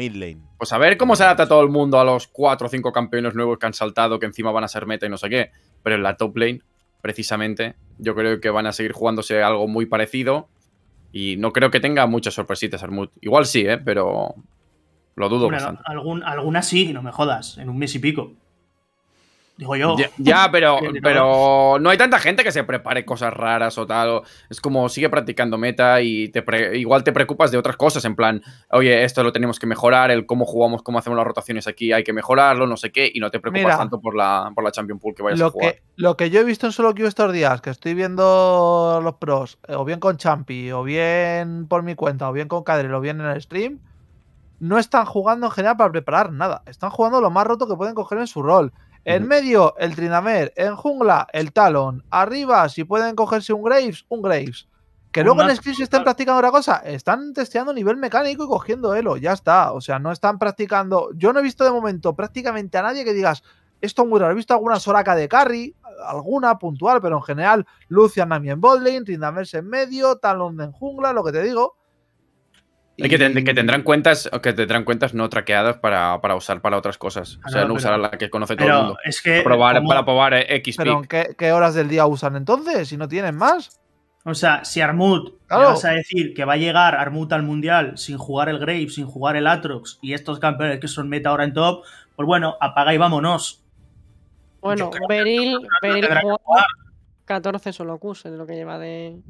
Pues a ver cómo se adapta todo el mundo a los 4 o 5 campeones nuevos que han saltado, que encima van a ser meta y no sé qué. Pero en la top lane precisamente, yo creo que van a seguir jugándose algo muy parecido. Y no creo que tenga muchas sorpresitas Armut. Igual sí, ¿eh? pero lo dudo bastante. Algún, algunas sí, no me jodas, en un mes y pico. Digo yo. Ya, pero, pero no hay tanta gente que se prepare cosas raras o tal. es como sigue practicando meta y te igual te preocupas de otras cosas. En plan, oye, esto lo tenemos que mejorar, el cómo jugamos, cómo hacemos las rotaciones aquí, hay que mejorarlo, no sé qué. Y no te preocupas tanto por la, por la Champion Pool que vayas a jugar. Que, lo que yo he visto en solo que estos días, que estoy viendo los pros, eh, o bien con Champi, o bien por mi cuenta, o bien con Cadril, o bien en el stream no están jugando en general para preparar nada. Están jugando lo más roto que pueden coger en su rol. En medio, el Trinamer. En jungla, el Talon. Arriba, si pueden cogerse un Graves, un Graves. Que luego en Scrims estén practicando otra cosa. Están testeando nivel mecánico y cogiendo Elo. Ya está. O sea, no están practicando. Yo no he visto de momento prácticamente a nadie que digas. Esto es muy raro. He visto alguna Soraka de carry, alguna puntual, pero en general Lucian Nami en botlane, Trindamer en medio, Talon en jungla, lo que te digo. Y, que, tendrán cuentas que tendrán cuentas no traqueadas para, usar para otras cosas. o ah, sea, no, usar usar la que conoce todo el mundo. probar, para probar eh, XP ¿qué, horas del día usan entonces? Si no tienen más. O sea, si Armut le vas a decir que va a llegar Armut al Mundial sin jugar el Grave, sin jugar el Atrox y estos campeones que son meta ahora en top, pues bueno, apaga y vámonos. Bueno, Beril, 14 solo Qs de lo que lleva de.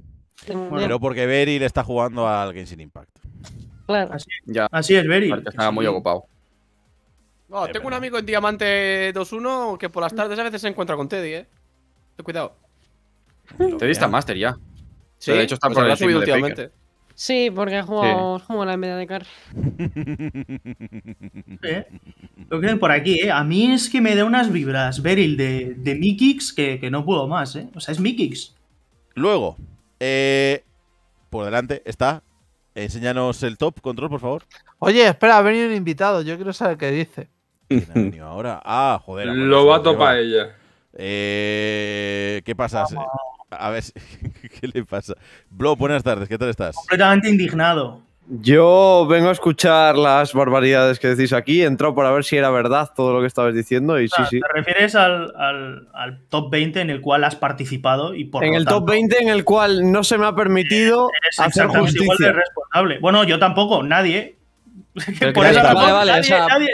Pero porque Beril está jugando a alguien sin impacto Claro. Así, ya. Así es, Beryl. Estaba muy ocupado. tengo un amigo en Diamante 2-1 que por las tardes a veces se encuentra con Teddy, eh. Ten cuidado. Teddy está Master ya. Sí, de hecho está por el subido últimamente. Sí, porque ha jugado como la media de car. Eh, lo que por aquí, ¿eh? A mí es que me da unas vibras, Beryl, de, de Mikix que, que, no puedo más, ¿eh? O sea, es Mikix. Luego, eh, por delante está Enséñanos el top, control, por favor. Oye, espera, ha venido un invitado. Yo quiero saber qué dice. ahora? Ah, joder. Lo va a topar ella. Eh, ¿Qué pasa? A ver, ¿qué le pasa? Blo, buenas tardes, ¿qué tal estás? Completamente indignado. Yo vengo a escuchar las barbaridades que decís aquí. Entró para ver si era verdad todo lo que estabas diciendo. Y sí, sí. Te refieres al, top 20 en el cual has participado y por En el top 20 en el cual no se me ha permitido eh, hacer justicia. Igual responsable. Bueno, yo tampoco, nadie. por eso vale, vale,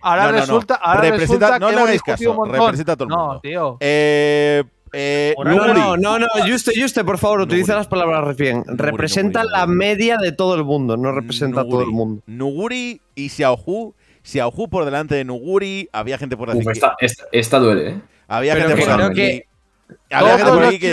ahora resulta, ahora resulta no que no caso. Representa a todo el mundo. No, tío. Eh, eh, no, no, no, no, Juste, por favor, utiliza las palabras recién. Representa la media de todo el mundo, no representa a todo el mundo. Nuguri y Xiaohu. Xiaohu por delante de Nuguri. Había gente por la Esta, esta, duele, ¿eh? Había gente por aquí. Había gente por aquí que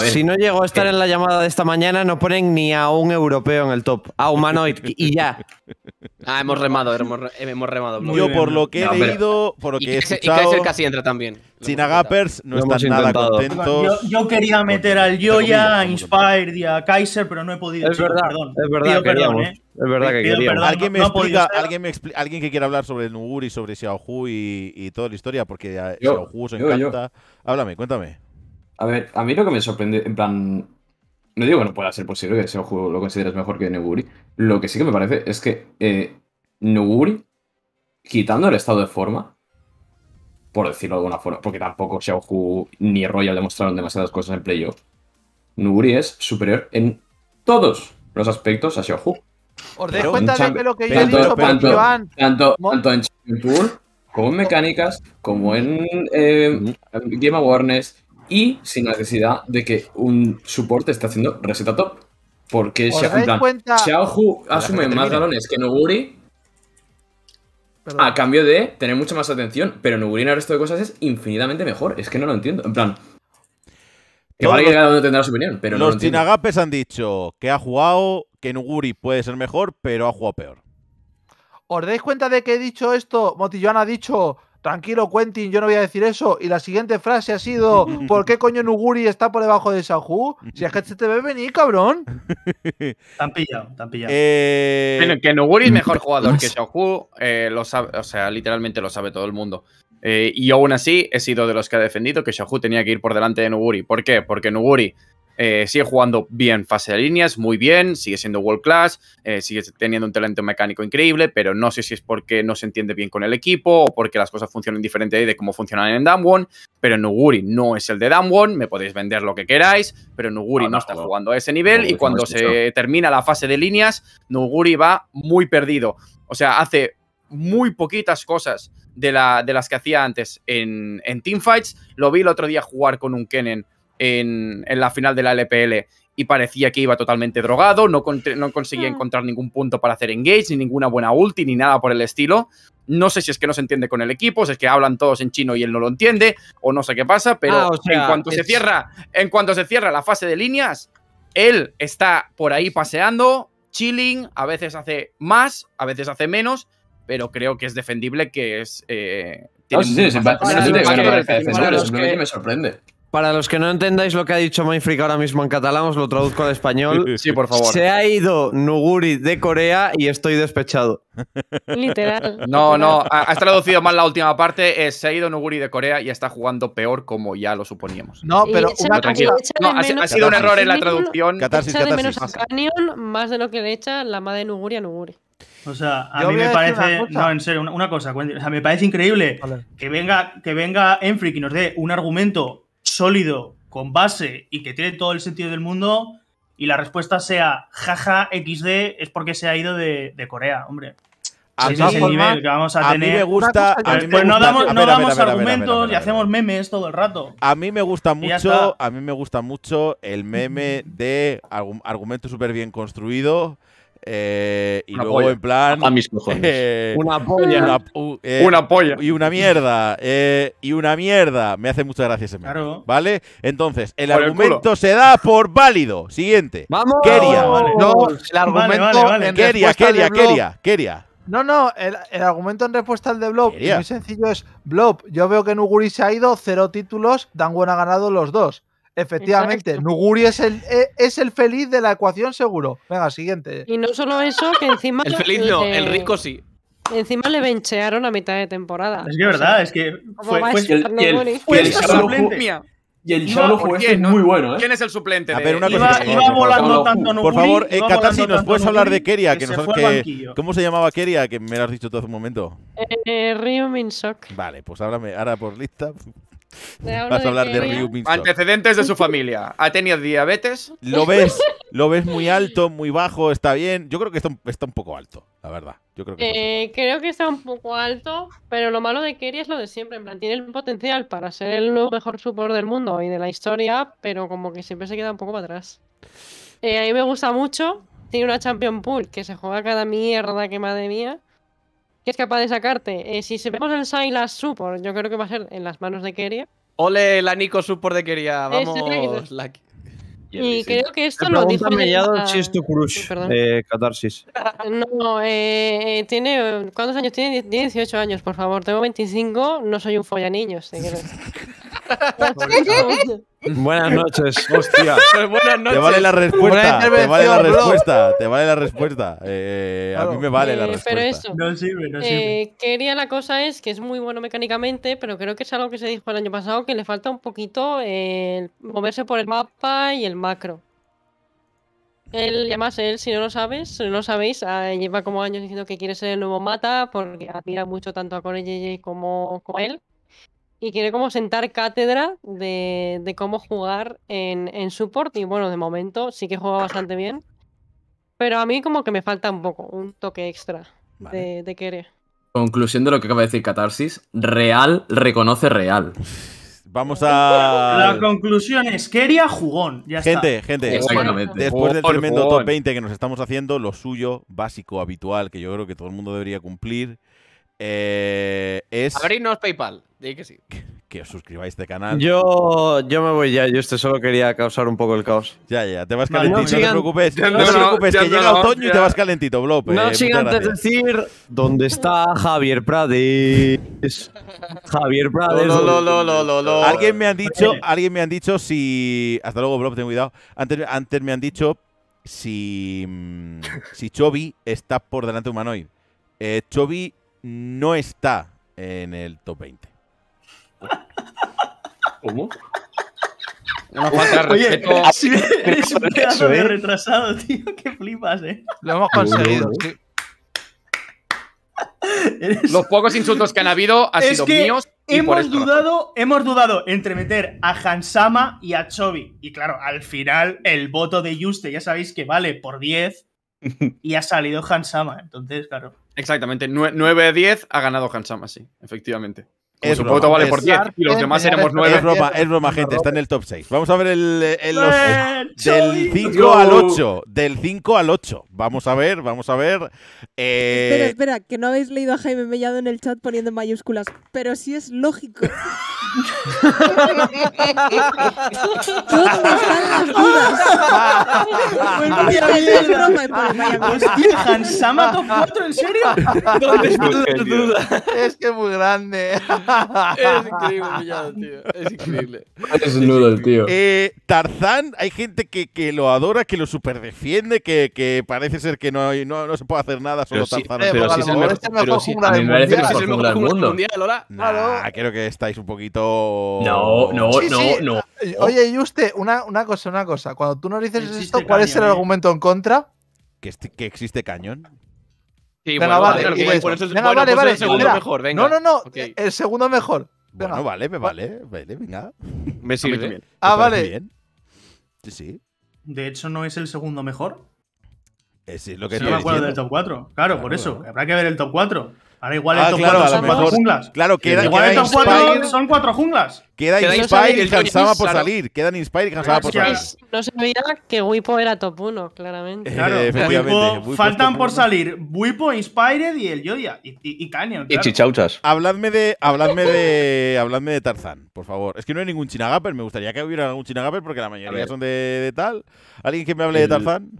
si no llegó a estar en la llamada de esta mañana, no ponen ni a un europeo en el top, a Humanoid y ya. Ah, hemos remado, hemos, eh, remado. Yo por lo que he leído, por lo que he escuchado... Y Kaiser casi entra también. agapers no están nada contentos. Yo, quería meter al Yoya, a Inspired y a Kaiser, pero no he podido. Es verdad, perdón. Es verdad, Es verdad eh. que queríamos. ¿Alguien, me ¿alguien, alguien que quiera hablar sobre el y sobre Xiaohu y, y toda la historia, porque a Xiaohu se encanta. Háblame, cuéntame. A ver, a mí lo que me sorprende, en plan, no digo que no pueda ser posible que ese lo consideres mejor que Nuguri. Lo que sí que me parece es que eh, Nuguri, quitando el estado de forma, por decirlo de alguna forma, porque tampoco Xiaohu ni Royal demostraron demasiadas cosas en playoff, Nuguri es superior en todos los aspectos a Xiaohu. Os dais cuenta de lo que yo tanto, he dicho, pero, tanto, tanto, en Champion Tour, como en mecánicas, como en eh, Game Awareness, y sin necesidad de que un soporte esté haciendo receta top. Porque Xiaohu asume más galones que Nuguri, a cambio de tener mucha más atención, pero Nuguri en el resto de cosas es infinitamente mejor. Es que no lo entiendo. En plan, que vale que tendrá su opinión, pero no Los Chinagapes han dicho que ha jugado, que Nuguri puede ser mejor, pero ha jugado peor. ¿Os dais cuenta de que he dicho esto? Motillón ha dicho Tranquilo, Quentin, yo no voy a decir eso. Y la siguiente frase ha sido: ¿Por qué coño Nuguri está por debajo de Sahu? Si es que se te ve venir, cabrón. Tan pillado, tan pillado. Eh, bueno, que Nuguri es mm. mejor jugador que Sahu, eh, lo sabe, o sea, literalmente lo sabe todo el mundo. Eh, y aún así, he sido de los que ha defendido que Shahu tenía que ir por delante de Nuguri. ¿Por qué? Porque Nuguri eh, sigue jugando bien fase de líneas, muy bien, sigue siendo world class, eh, sigue teniendo un talento mecánico increíble, pero no sé si es porque no se entiende bien con el equipo o porque las cosas funcionan diferente de cómo funcionan en Damwon, pero Nuguri no es el de Damwon, me podéis vender lo que queráis, pero Nuguri ah, no, está jugando a ese nivel y cuando se termina la fase de líneas, Nuguri va muy perdido. O sea, hace muy poquitas cosas de, la, de las que hacía antes en, en teamfights. Lo vi el otro día jugar con un Kennen en, la final de la LPL y parecía que iba totalmente drogado, no, conseguía ah. encontrar ningún punto para hacer engage, ni ninguna buena ulti, ni nada por el estilo. No sé si es que no se entiende con el equipo, si es que hablan todos en chino y él no lo entiende, o no sé qué pasa, pero ah, en, cuanto se cierra, en cuanto se cierra la fase de líneas, él está por ahí paseando, chilling, a veces hace más, a veces hace menos, pero creo que es defendible que es... Eh, sí, sí, sí, me sorprende. Para los que no entendáis lo que ha dicho Mindfreak ahora mismo en catalán, os lo traduzco al español. Sí, por favor. Se ha ido Nuguri de Corea y estoy despechado. Literal. No, no, has traducido mal la última parte. se ha ido Nuguri de Corea y está jugando peor como ya lo suponíamos. No, pero ha, sido un error en la traducción. Catarsis, de menos Canyon más de lo que le echa la madre Nuguri a Nuguri. O sea, a mí me parece. No, en serio, una, cosa, O sea, me parece increíble que venga, que venga y nos dé un argumento sólido, con base y que tiene todo el sentido del mundo, y la respuesta sea jaja XD, es porque se ha ido de, Corea, hombre. A, mí me gusta. no damos, argumentos y hacemos memes todo el rato. A mí me gusta mucho. A mí me gusta mucho el meme de argumento súper bien construido. Eh, y luego, en plan. A mis eh, eh, una polla. Y una mierda. y una mierda. Me hace muchas gracias ese ¿Vale? Entonces, el argumento se da por válido. Siguiente. Vamos. Quería. No, el argumento. No, el, argumento en respuesta al de Blob muy sencillo es Blob, yo veo que Nuguri se ha ido, cero títulos, dan ha ganado los dos. Efectivamente, Nuguri es el, e, es el feliz de la ecuación seguro. Venga, siguiente. Y no solo eso, que encima... el feliz no, el rico sí. Encima le benchearon a mitad de temporada. Es que verdad, es que fue, el, fue suplente. Y el fue muy bueno, ¿eh? ¿Quién es el suplente? A ver, una cosa. Iba, volando tanto Nuguri, Por favor, eh, Katasi, ¿nos puedes hablar de Keria? Que, nos, que ¿Cómo se llamaba Keria? Que me lo has dicho todo hace un momento. Eh, eh Minsok. Vale, pues háblame ahora por lista. Vas a hablar de, Antecedentes de su familia. Ha tenido diabetes. Lo ves, lo ves muy alto, muy bajo, está bien. Yo creo que está, un poco alto, la verdad. Yo creo que, eh, creo que está un poco alto, pero lo malo de Kerry es lo de siempre. En plan, tiene el potencial para ser el mejor support del mundo y de la historia, pero como que siempre se queda un poco para atrás. Eh, a mí me gusta mucho. Tiene una Champion Pool que se juega cada mierda que madre mía. ¿Qué es capaz de sacarte. Eh, si vemos el Silas Support, yo creo que va a ser en las manos de Keria. Ole, la Nico Support de Keria, vamos, Lucky. Y, creo que esto lo dice. Eh, Catarsis. No, eh, tiene. ¿Cuántos años tiene? 18 años, por favor. Tengo 25, no soy un follaniños. si Buenas noches, hostia. Te vale la respuesta. Te vale la respuesta. vale la respuesta. A mí me vale eh, la respuesta. Pero No sirve, quería eh, la cosa es que es muy bueno mecánicamente, pero creo que es algo que se dijo el año pasado que le falta un poquito moverse por el mapa y el macro. Él, además, él, si no lo sabes, no sabéis, ah, lleva como años diciendo que quiere ser el nuevo Mata porque admira mucho tanto a Corey como, como él y quiere como sentar cátedra de, cómo jugar en, en, support. Y bueno, de momento sí que juega bastante bien. Pero a mí como que me falta un poco, un toque extra de, de, querer. Conclusión de lo que acaba de decir Catarsis, real reconoce real. Vamos a. La conclusión es: quería jugón. Ya gente, gente, después del tremendo top 20 que nos estamos haciendo, lo suyo, básico, habitual, que yo creo que todo el mundo debería cumplir, eh, es... Abrirnos PayPal, que sí. Que os suscribáis a este canal. Yo, yo me voy ya, yo este solo quería causar un poco el caos. Ya, ya, te vas calentito, no, te preocupes. No, te preocupes, que llega otoño y te vas calentito, Blob. No eh, sin antes decir dónde está Javier Prades. Javier Prades. alguien me han dicho, eh. alguien me han dicho si. Hasta luego, Blob, ten cuidado. Antes, antes me han dicho si. Mm, si Chobi está por delante de Humanoid. Eh, Chobi no está en el top 20. ¿Cómo? un retrasado, tío, flipas, eh. Lo hemos conseguido. Los pocos insultos que han habido han sido míos. hemos, dudado, hemos dudado entre meter a Hansama y a Chobi. Y claro, al final el voto de Juste, ya sabéis que vale por 10. y ha salido Hansama, entonces, claro. Exactamente, 9 a 10 ha ganado Hansama, sí, efectivamente. Es ropa, voto vale por 10 y los demás éramos 9. Es broma, gente, está en el top 6. Vamos a ver el, el eh, del 5 al 8. Del 5 al 8. Vamos a ver, vamos a ver. Eh... Espera, que no habéis leído a Jaime Mellado en el chat poniendo mayúsculas, pero sí es lógico. ¿Dónde están las dudas? Pues Hostia, Hansama top 4, ¿en serio? ¿Dónde están las dudas? Es que es muy grande es increíble, tío. Es increíble. Es nudo el tío. Eh, Tarzán, hay gente que, que, lo adora, que lo superdefiende, que, que parece ser que no, no, se puede hacer nada solo Tarzán. pero si es el mejor, pero mundo. mundial, Nah, creo que estáis un poquito. No, no, no, no. Oye, y usted, una, una cosa, una cosa. Cuando tú nos dices esto, ¿cuál es el ¿eh? argumento en contra? Que, este, que existe cañón. Sí, bueno, vale, vale, eso pues vale, El segundo mejor, venga. No, no, no. El segundo mejor. Venga. Bueno, vale, me vale, vale, venga. Me sirve. bien. ah, vale. Sí, sí. De hecho, ¿no es el segundo mejor? Es lo que sí, me acuerdo del top 4. Claro, por eso. Habrá que ver el top 4. Ahora igual ah, el claro, son cuatro junglas. Claro, son cuatro junglas. Queda, Inspire y Kansama por salir. Quedan Inspire y Kansama por salir. No sabía que Wipo era top 1, claramente. Eh, claro, faltan por salir Wipo, Inspired y el Yodia. Y, Canyon. Y Chichauchas. Habladme de, habladme de, de Tarzán, por favor. Es que no hay ningún chinagaper. Me gustaría que hubiera algún Chinagapper porque la mayoría son de, tal. ¿Alguien que me hable de Tarzán?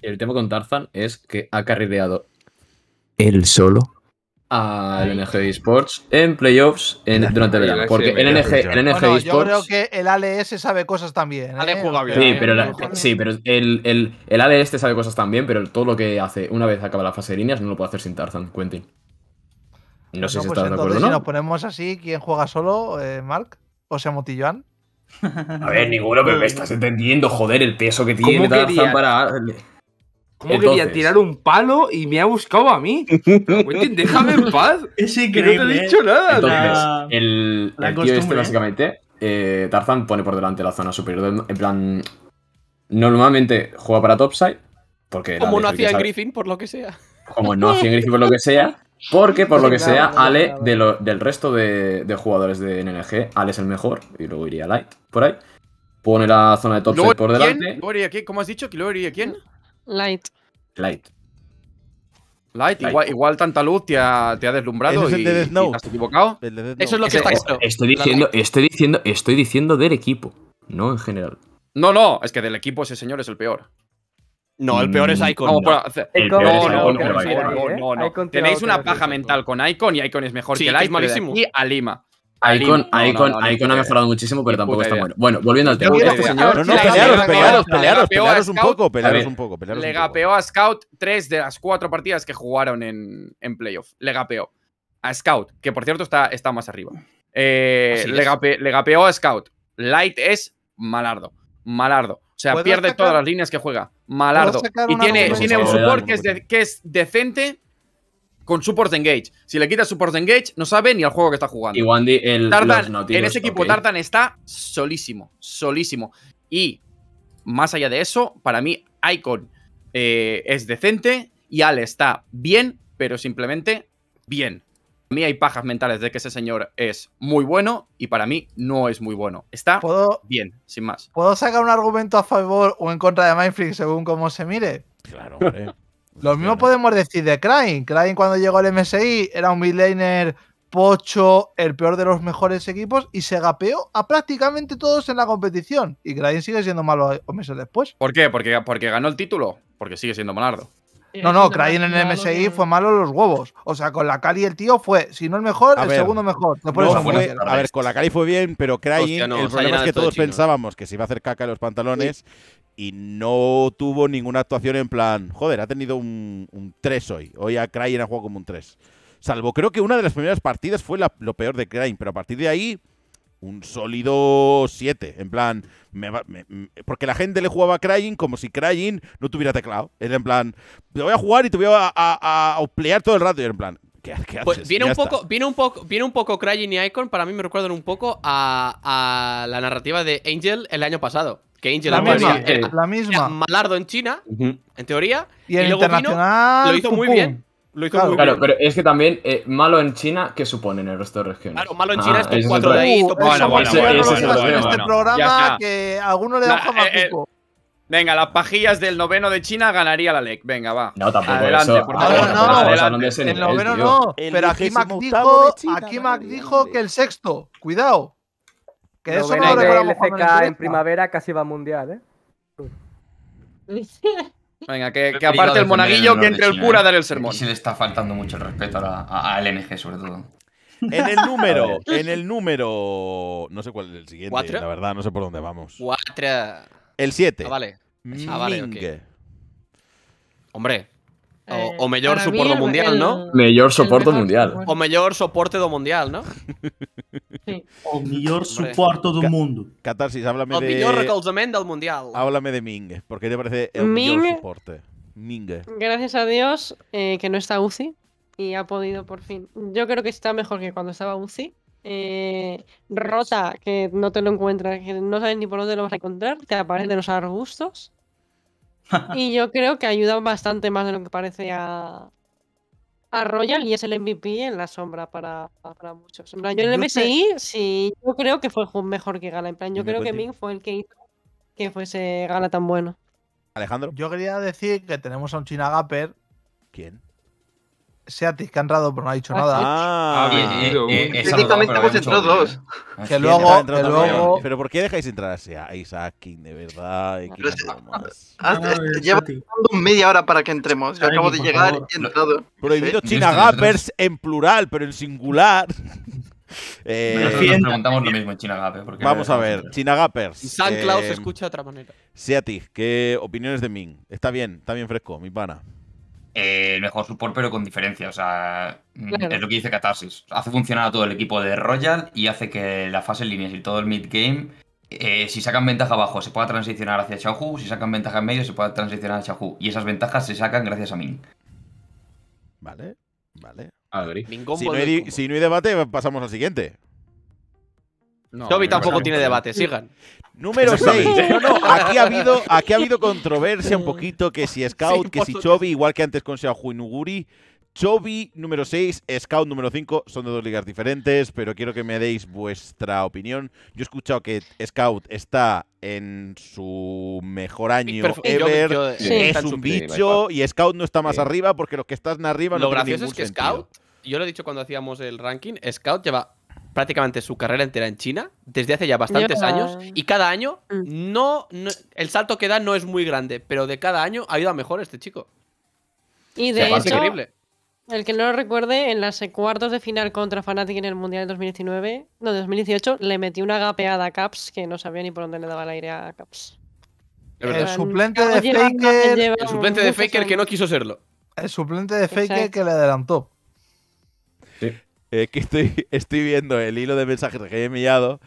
El tema con Tarzán es que ha carrileado él solo a LNG Esports en playoffs en, durante el verano. Porque el NG, el Yo creo que el ALS sabe cosas también. ¿eh? Sí, pero, sí, pero el, el, el ALS te sabe cosas también, pero todo lo que hace una vez acaba la fase de líneas no lo puede hacer sin Tarzan, Quentin. No, sé si pues estás de acuerdo. Si nos ponemos así, ¿quién juega solo, eh, ¿Marc? Mark? ¿O sea, Motilloan? A ver, ninguno, pero me estás entendiendo, joder, el peso que tiene Tarzan para. ¿Cómo quería tirar un palo y me ha buscado a mí? déjame en paz. Es Que no te he dicho ¿eh? nada. Entonces, el, tío este, ¿eh? básicamente, eh, Tarzan pone por delante la zona superior. En plan, normalmente juega para topside. Porque Como no hacía Griffin, por lo que sea. Como no hacía Griffin, por lo que sea. Porque, por lo que sea, Ale, del resto de, jugadores de NLG, Ale es el mejor. Y luego iría Light por ahí. Pone la zona de topside por delante. ¿Quién? ¿Cómo has dicho? ¿Que ¿Lo iría quién? Light. Light. Light, Igual, tanta luz te ha, deslumbrado y, te has equivocado. Eso es lo que está Estoy diciendo, estoy diciendo, estoy diciendo del equipo, no en general. No, no, es que del equipo ese señor es el peor. No, el peor es Icon. No, no, ¿eh? no, Tenéis una paja mental con Icon y Icon es mejor que Light Y a Lima. Icon, ha mejorado muchísimo, pero tampoco está bueno. Bueno, volviendo al tema. Este señor... No, no, pelearos, pelearos, pelearos, un poco, pelearos un poco. Le gapeó a Scout tres de las cuatro partidas que jugaron en, en playoff. Le a Scout, que por cierto está, está más arriba. Eh, le, gapeó a Scout. Light es malardo. Malardo. O sea, pierde todas las líneas que juega. Malardo. Y tiene, tiene un support que es decente, con support engage. Si le quitas support engage, no sabe ni al juego que está jugando. Y Wandy, el, Tartan, en ese equipo Tartan está solísimo, solísimo. Y más allá de eso, para mí Icon eh, es decente y Ale está bien, pero simplemente bien. a mí hay pajas mentales de que ese señor es muy bueno y para mí no es muy bueno. Está bien, sin más. ¿Puedo sacar un argumento a favor o en contra de Mindflix según cómo se mire? Claro, hombre. Lo mismo podemos decir de que Crying, cuando llegó al MSI era un midlaner pocho, el peor de los mejores equipos y se gapeó a prácticamente todos en la competición. Y Crying sigue siendo malo meses después. ¿Por qué? Porque, porque ganó el título. Porque sigue siendo malardo. Eh, no, no, Krain en el MSI fue malo los huevos. O sea, con la Kali el tío fue, si no el mejor, el segundo mejor. a ver, con la Kali fue bien, pero Crying… el problema es que todos ¿eh? pensábamos que se iba a hacer caca en los pantalones y no tuvo ninguna actuación en plan, joder, ha tenido un, 3 hoy. Hoy a Crying ha jugado como un 3. Salvo creo que una de las primeras partidas fue lo peor de Crying, pero a partir de ahí un sólido 7. En plan, porque la gente le jugaba a Crying como si Crying no tuviera teclado. Era en plan, te voy a jugar y te voy a, a, todo el rato. Y era en plan, ¿qué, Pues viene, un poco, viene un poco viene un poco Crying y Icon, para mí me recuerdan un poco a, a la narrativa de Angel el año pasado que Angel la misma, la misma. malardo en China, en teoría, y, el y lo hizo muy bien. Lo hizo claro, muy claro pero es que también eh, malo en China, ¿qué supone en el resto de regiones? Claro, malo en ah, China es cuatro 4 de ahí, bueno, uh, bueno, este programa que alguno le da fama eh, eh, Venga, las pajillas del noveno de China ganaría la LEC. Venga, va. No, tampoco adelante, Por favor. no, no, El noveno no. Pero aquí Mac dijo, aquí Mac dijo que el sexto. Cuidado. Que eso no lo de en primavera casi va mundial, ¿eh? Venga, que, aparte el monaguillo que entre el cura a ¿eh? dar el sermón. Sí le está faltando mucho el respeto a, LNG, sobre todo. En el número, en el número. No sé cuál es el siguiente, la verdad, no sé por dónde vamos. Cuatro. El 7. Ah, vale. Ah, vale Hombre. O, eh, Mejor soporte mundial, ¿no? Mejor soporte mundial. O Mejor soporte mundial, ¿no? Sí. O Mejor soporte del mundo. Catarsis, háblame de... O Mejor Soporte mundial. Háblame de Ming, porque te parece el mejor soporte. Ming. Gracias a Dios eh, que no está UCI y ha podido por fin. Yo creo que está mejor que cuando estaba UCI. Eh, rota, que no te lo encuentras, que no sabes ni por dónde lo vas a encontrar, te aparecen los arbustos. y yo creo que ayuda bastante más de lo que parece a, a Royal y es el MVP en la sombra para, para muchos. En yo el MSI sí, yo creo que fue mejor que Gala. En plan, yo creo que Ming fue el que hizo que fuese Gala tan bueno. Alejandro. Yo quería decir que tenemos a un China Gapper. ¿Quién? Seatis que han entrado pero no ha dicho ah, nada. Ah, ah eh, eh, estamos entre los dos. Eh. Que ah, luego, que luego... Pero ¿por qué dejáis entrar a Isaac King, de verdad? Lleva media hora para que entremos. acabo de llegar y he entrado. Prohibido China Gappers en plural, pero en singular. Eh, nos preguntamos lo mismo en China Gapper. Vamos a ver, China Gappers. San Claus se escucha de otra manera. Seatis, ¿qué opiniones de Ming? Está bien, está bien fresco, mi pana. Eh, el mejor support, pero con diferencia. O sea, mm, es lo que dice Catarsis. Hace funcionar a todo el equipo de Royal y hace que la fase en líneas y todo el mid-game, eh, si sacan ventaja abajo, se pueda transicionar hacia Xiaohu. Si sacan ventaja en medio, se pueda transicionar a Xiaohu. Y esas ventajas se sacan gracias a Ming. Vale, vale. Si, no si no hay debate, pasamos al siguiente. No, tampoco tiene debate, sigan. Número 6. aquí ha habido, aquí ha habido controversia un poquito, que si Scout, que si Chobi, igual que antes con Sean Nuguri. Chobi número 6, Scout número 5, son de dos ligas diferentes, pero quiero que me deis vuestra opinión. Yo he escuchado que Scout está en su mejor año ever, es un bicho y Scout no está más arriba porque los que están arriba no Lo gracioso es que Scout, yo lo he dicho cuando hacíamos el ranking, Scout lleva prácticamente su carrera entera en China, desde hace ya bastantes años, y cada año mm. no, el salto que da no es muy grande, pero de cada año ha ido a mejor este chico. Y de hecho, el que no lo recuerde, en las cuartos de final contra Fnatic en el Mundial de 2019, no, 2018, le metió una gapeada a Caps que no sabía ni por dónde le daba el aire a Caps. El, suplente de Faker, el suplente de Faker que no quiso serlo. El suplente de Faker que le adelantó eh, que estoy, estoy viendo el hilo de mensajes que he enviado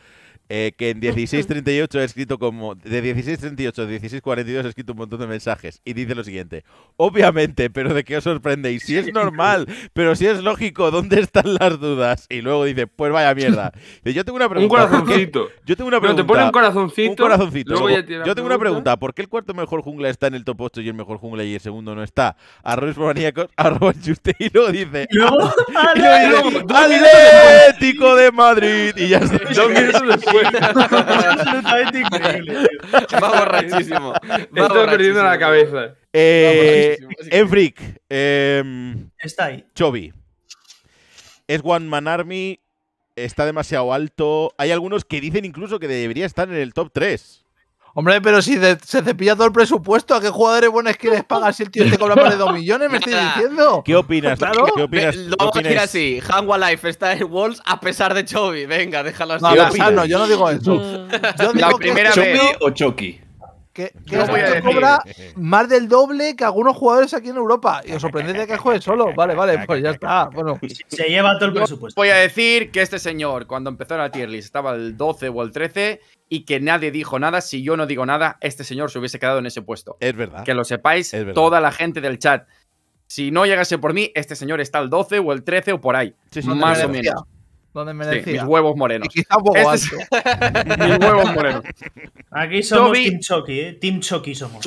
eh, que en 1638 he escrito como. De 1638 a 1642 he escrito un montón de mensajes. Y dice lo siguiente: Obviamente, pero ¿de qué os sorprendéis? Si es normal, pero si es lógico, ¿dónde están las dudas? Y luego dice: Pues vaya mierda. Yo tengo una Un corazoncito. Yo tengo una pregunta. Pero te pone un corazoncito. yo tengo una pregunta: ¿por qué el cuarto mejor jungla está en el top 8 y el mejor jungla y el segundo no está? Arroz maníacos, arroba Y luego dice: ¡Atlético de Madrid! Y ya se absolutamente increíble. Va borrachísimo. Va Estoy perdiendo la cabeza. Eh, em, está ahí. Chobi. Es One Man Army. Está demasiado alto. Hay algunos que dicen incluso que debería estar en el top 3. Hombre, pero si se cepilla todo el presupuesto, ¿a qué jugadores buenos quieres pagar si el tío te cobra más de 2 millones? Me estoy diciendo. ¿Qué opinas? Claro. ¿Qué opinas? Lo vamos a decir así: Hangua Life está en Wolves a pesar de Chovy. Venga, déjalo así. No, no, yo no digo eso. Yo digo La primera que ¿Chovy o Chucky? Que, este cobra más del doble que algunos jugadores aquí en Europa. Y os sorprende de que juegue solo. Vale, vale, pues ya está. Bueno. Se lleva todo el presupuesto. Voy a decir que este señor, cuando empezó la tier list, estaba el 12 o el 13 y que nadie dijo nada. Si yo no digo nada, este señor se hubiese quedado en ese puesto. Es verdad. Que lo sepáis, toda la gente del chat. Si no llegase por mí, este señor está el 12 o el 13 o por ahí. más o menos. mis huevos morenos. Este mis huevos morenos. Aquí somos Team Chucky, ¿eh? Team Chucky somos.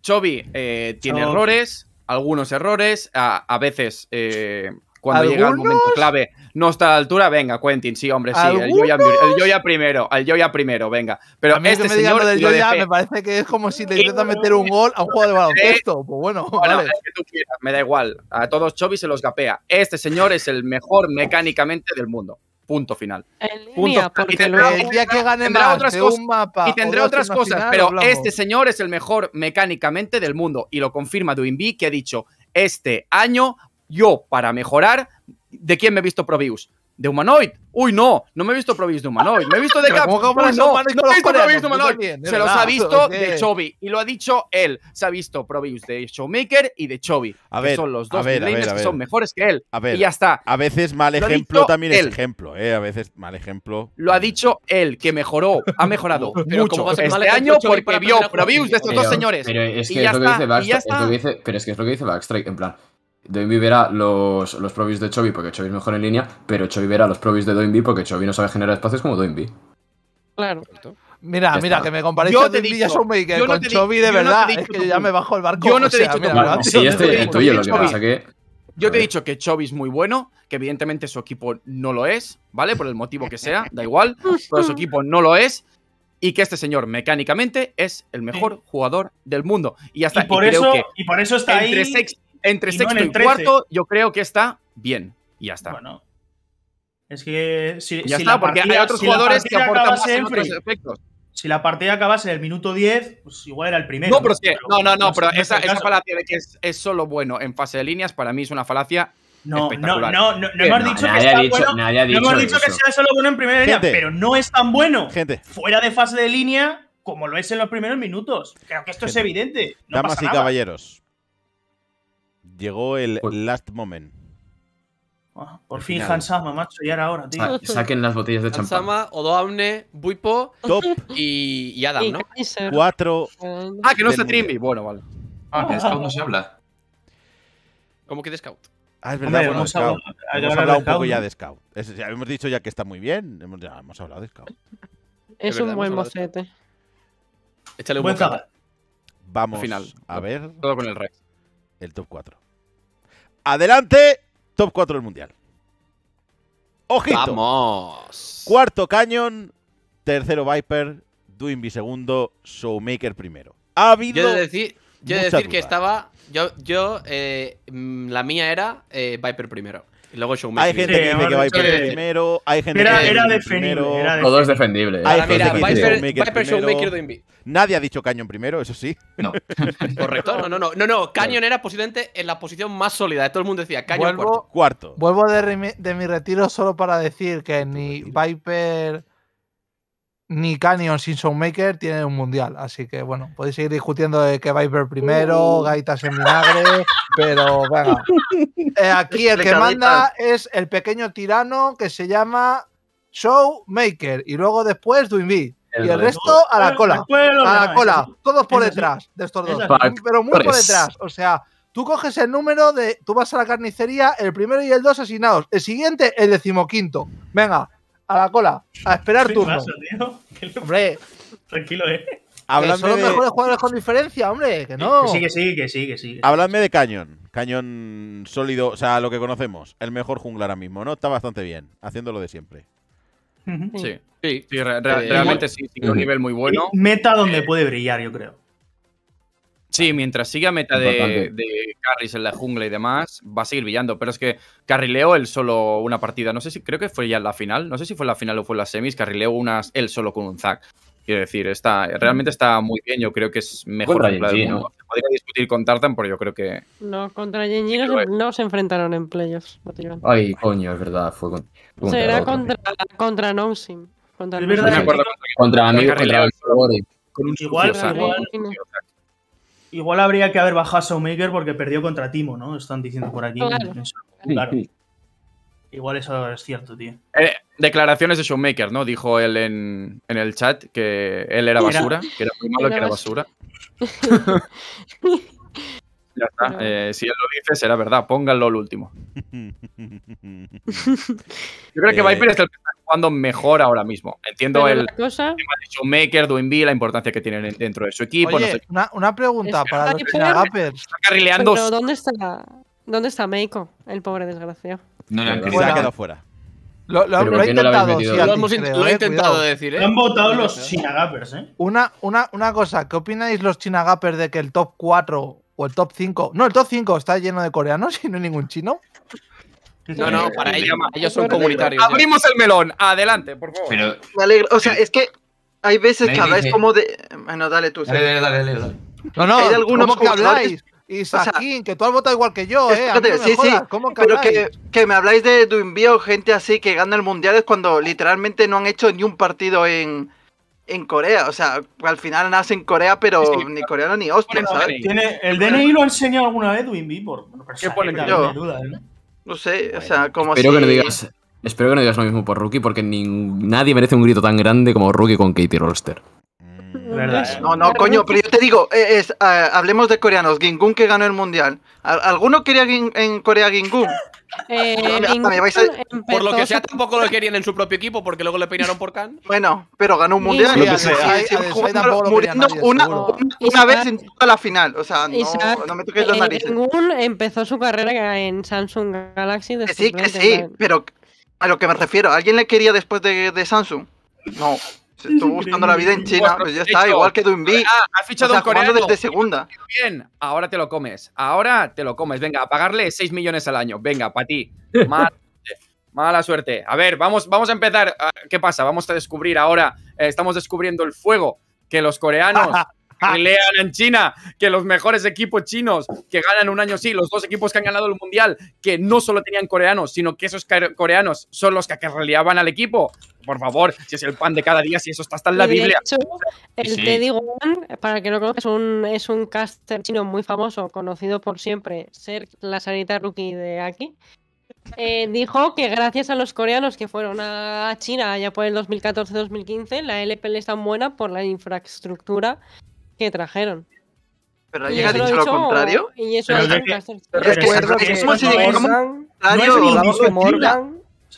Chobi, eh, tiene errores, algunos errores, a, veces eh, cuando llega el momento clave, no está a la altura, venga, Quentin, sí, hombre, sí, el Joya, primero, el Joya primero, venga. Pero este señor del Joya me parece que es como si le intentas meter un gol a un juego de baloncesto, pues bueno, vale. me da igual, a todos Chobi se los gapea. Este señor es el mejor mecánicamente del mundo. Punto final. y tendrá, que otras cosas, y otras cosas, pero este señor es el mejor mecánicamente del mundo y lo confirma Duinbi, que ha dicho este año yo para mejorar, ¿de quién me he visto Probius? de humanoid. Uy, no, no me he visto Probius de humanoid. Me he visto de Cap. no, no me he visto ProViews de humanoid. se los ha visto de Chovy. Y lo ha dicho él. Se ha visto Probius de Showmaker y de Chovy. A ver, son los dos ver, que son mejores que él. A ver, y ya está. A veces mal ejemplo también es ejemplo. Eh, a veces mal ejemplo. Lo ha dicho él, que mejoró. Ha mejorado mucho este año porque, vio Provius de estos dos señores. Pero es que y ya es lo que dice Pero es que es lo que dice Backstrike. En plan, de verá los, los de Chovy porque Chovy es mejor en línea, pero Chovy verá los probis de Doinb porque Chovy no sabe generar espacios como Doinb. Claro. Mira, mira, que me comparéis con Doinby Showmaker, con Chovy de verdad, que ya me bajo el barco. Yo no te he dicho yo que pasa te he dicho que Chovy es muy bueno, que evidentemente su equipo no lo es, ¿vale? Por el motivo que sea, da igual, pero su equipo no lo es y que este señor mecánicamente es el mejor jugador del mundo. Y hasta y por y por eso está ahí entre y sexto y cuarto, yo creo que está bien. Y ya está. Bueno, es que si, ya está, la partida, porque hay otros jugadores que aportan siempre efectos. Si la partida acabase en el minuto 10, pues igual era el primero. No, pero, sí, no, no, no, pero esa, falacia de que es, solo bueno en fase de líneas, para mí es una falacia no, no, no, no, hemos dicho que sea No hemos dicho que sea solo bueno en primera línea, pero no es tan bueno gente. fuera de fase de línea como lo es en los primeros minutos. Creo que esto es evidente. Damas y caballeros, Llegó el last moment. Ah, por fin Hansama, macho, ya era hora, tío. saquen las botellas de champán. Hansama, Odoamne, Buipo Top. Y, Adam, ¿no? Cuatro. Ah, que no está Trimby. Bueno, vale. Ah, que de ah, Scout ah. no se habla. ¿Cómo que de Scout? Ah, es verdad, hemos, Hablado, un poco ya de Scout. hemos dicho ya que está muy bien. Hemos, ya hemos hablado de Scout. Es, de un buen mocete. Échale un buen Vamos a ver. Todo con el rey. El top 4. Adelante, top 4 del mundial. Ojito. Vamos. Cuarto Cañón tercero Viper, Doinby segundo, Showmaker primero. Ha habido. Yo decir, yo decir que estaba. Yo, yo eh, mm, la mía era eh, Viper primero y Luego hay gente que dice que Viper primero. Hay gente era, que era que defendible. Primero. defendible. ¿eh? Hay gente mira, que Viper, Showmaker Viper Showmaker Nadie ha dicho Canyon primero, eso sí. No. Correcto. No, no, no. no, no. Canyon era posiblemente en la posición más sólida. Todo el mundo decía Canyon vuelvo, cuarto. Vuelvo de, mi retiro solo para decir que ni Viper ni Canyon sin Showmaker tiene un mundial. Así que bueno, podéis seguir discutiendo de que Viper primero, uh. Gaitas en vinagre, pero venga. Eh, aquí el que manda es el pequeño tirano que se llama Showmaker y luego después Duinby. Y el resto a la cola. A la cola. Todos por detrás de estos dos. Pero muy por detrás. O sea, Tú coges el número de. Tú vas a la carnicería, el primero y el dos asignados. El siguiente, el decimoquinto. Venga, a la cola, a esperar turno. Hombre. Tranquilo, eh. hablando son los mejores jugadores con diferencia, hombre, que no. Que sí, que sí, que sí, que sí. de Cañón. Cañón sólido, o sea, lo que conocemos. El mejor jungla ahora mismo, ¿no? Está bastante bien, haciéndolo de siempre. Sí, sí, eh, realmente sí, tiene un nivel muy bueno. Meta donde puede brillar, yo creo. Sí, mientras siga meta de, de, carries en la jungla y demás, va a seguir brillando. Pero es que carrileo él solo una partida. No sé si, creo que fue ya la final. No sé si fue la final o fue la semis. Carrileo unas él solo con un Zac. Quiero decir, está, realmente mm. está muy bien. Yo creo que es mejor en la ¿no? Podría discutir con Tartan, pero yo creo que. No, contra Genji no, se enfrentaron en playoffs. Ay, coño, es verdad. Fue con, contra Será contra, contra Nomsim. Contra, contra, contra, contra, un contra, Igual, igual. Igual habría que haber bajado a Showmaker porque perdió contra Timo, ¿no? Están diciendo por aquí. Claro. Igual eso es cierto, tío. Eh, declaraciones de Showmaker, ¿no? Dijo él en, el chat que él era basura, que era muy malo, que era basura. Ya está. Eh, si él lo dice, será verdad. Pónganlo el último. Yo creo que eh, Viper es el que está jugando mejor ahora mismo. Entiendo el, cosa... más ha Maker, Maker B, la importancia que tienen dentro de su equipo. una, una, pregunta para los chinagapers. Pero ¿dónde está, ¿dónde está Meiko? El pobre desgraciado. No, no, se ha quedado fuera. Lo, he intentado, lo, hemos, he eh, intentado decir, ¿eh? han votado los Chinagapers, ¿eh? Una, una, una cosa, ¿qué opináis los Chinagapers de que el top 4 o el top 5. No, el top 5 está lleno de coreanos y no hay ningún chino. No, no, para ellos, ellos son comunitarios. Abrimos el melón, adelante, por favor. me alegro, o sea, es que hay veces que habláis como de. Bueno, dale tú. Dale, dale, dale, dale. No, no, hay algunos que habláis. Y o que tú has votado igual que yo, ¿eh? sí, sí. pero que, me habláis de envío gente así que gana el mundial, es cuando literalmente no han hecho ni un partido en, en Corea. O sea, al final nace en Corea, pero ni coreano ni hostia, ¿sabes? ¿El DNI lo ha enseñado alguna vez, Wimby? Por, por Duda, ¿no? no sé, o sea, como espero si... Que no digas, espero que no digas lo mismo por Rookie, porque nadie merece un grito tan grande como Rookie con Katie Rolster. No, no, coño, pero yo te digo, eh, eh, hablemos de coreanos. Gingun que ganó el mundial. ¿Alguno quería en Corea Gingun? Eh, por lo que sea, tampoco lo querían en su propio equipo porque luego le peinaron por Khan. Bueno, pero ganó un mundial. una, vez en toda la final. O sea, no, me toques narices. empezó su carrera en Samsung Galaxy. de Que sí, que sí, pero a lo que me refiero, ¿alguien le quería después de, de Samsung? No, se estuvo buscando la vida en China, pues ya está, igual que en Ah, Ha fichado un coreano. desde segunda. Bien, ahora te lo comes. Ahora te lo comes. Venga, a pagarle 6 millones al año. Venga, para ti. Mala, mala suerte. A ver, vamos, vamos a empezar. Ah, ¿Qué pasa? Vamos a descubrir ahora. Eh, estamos descubriendo el fuego que los coreanos pelean en China, que los mejores equipos chinos que ganan un año sí, los dos equipos que han ganado el mundial, que no solo tenían coreanos, sino que esos coreanos son los que acarreleaban al equipo por favor, si es el pan de cada día, si eso está hasta en la Biblia. el Teddy Wan, para que no conozcas es un, es un caster chino muy famoso, conocido por siempre ser la sanita rookie de aquí. Eh, dijo que gracias a los coreanos que fueron a China allá por el 2014-2015, la LPL es tan buena por la infraestructura que trajeron. Pero ha dicho lo contrario. Y eso es, que, es, que, es, que, es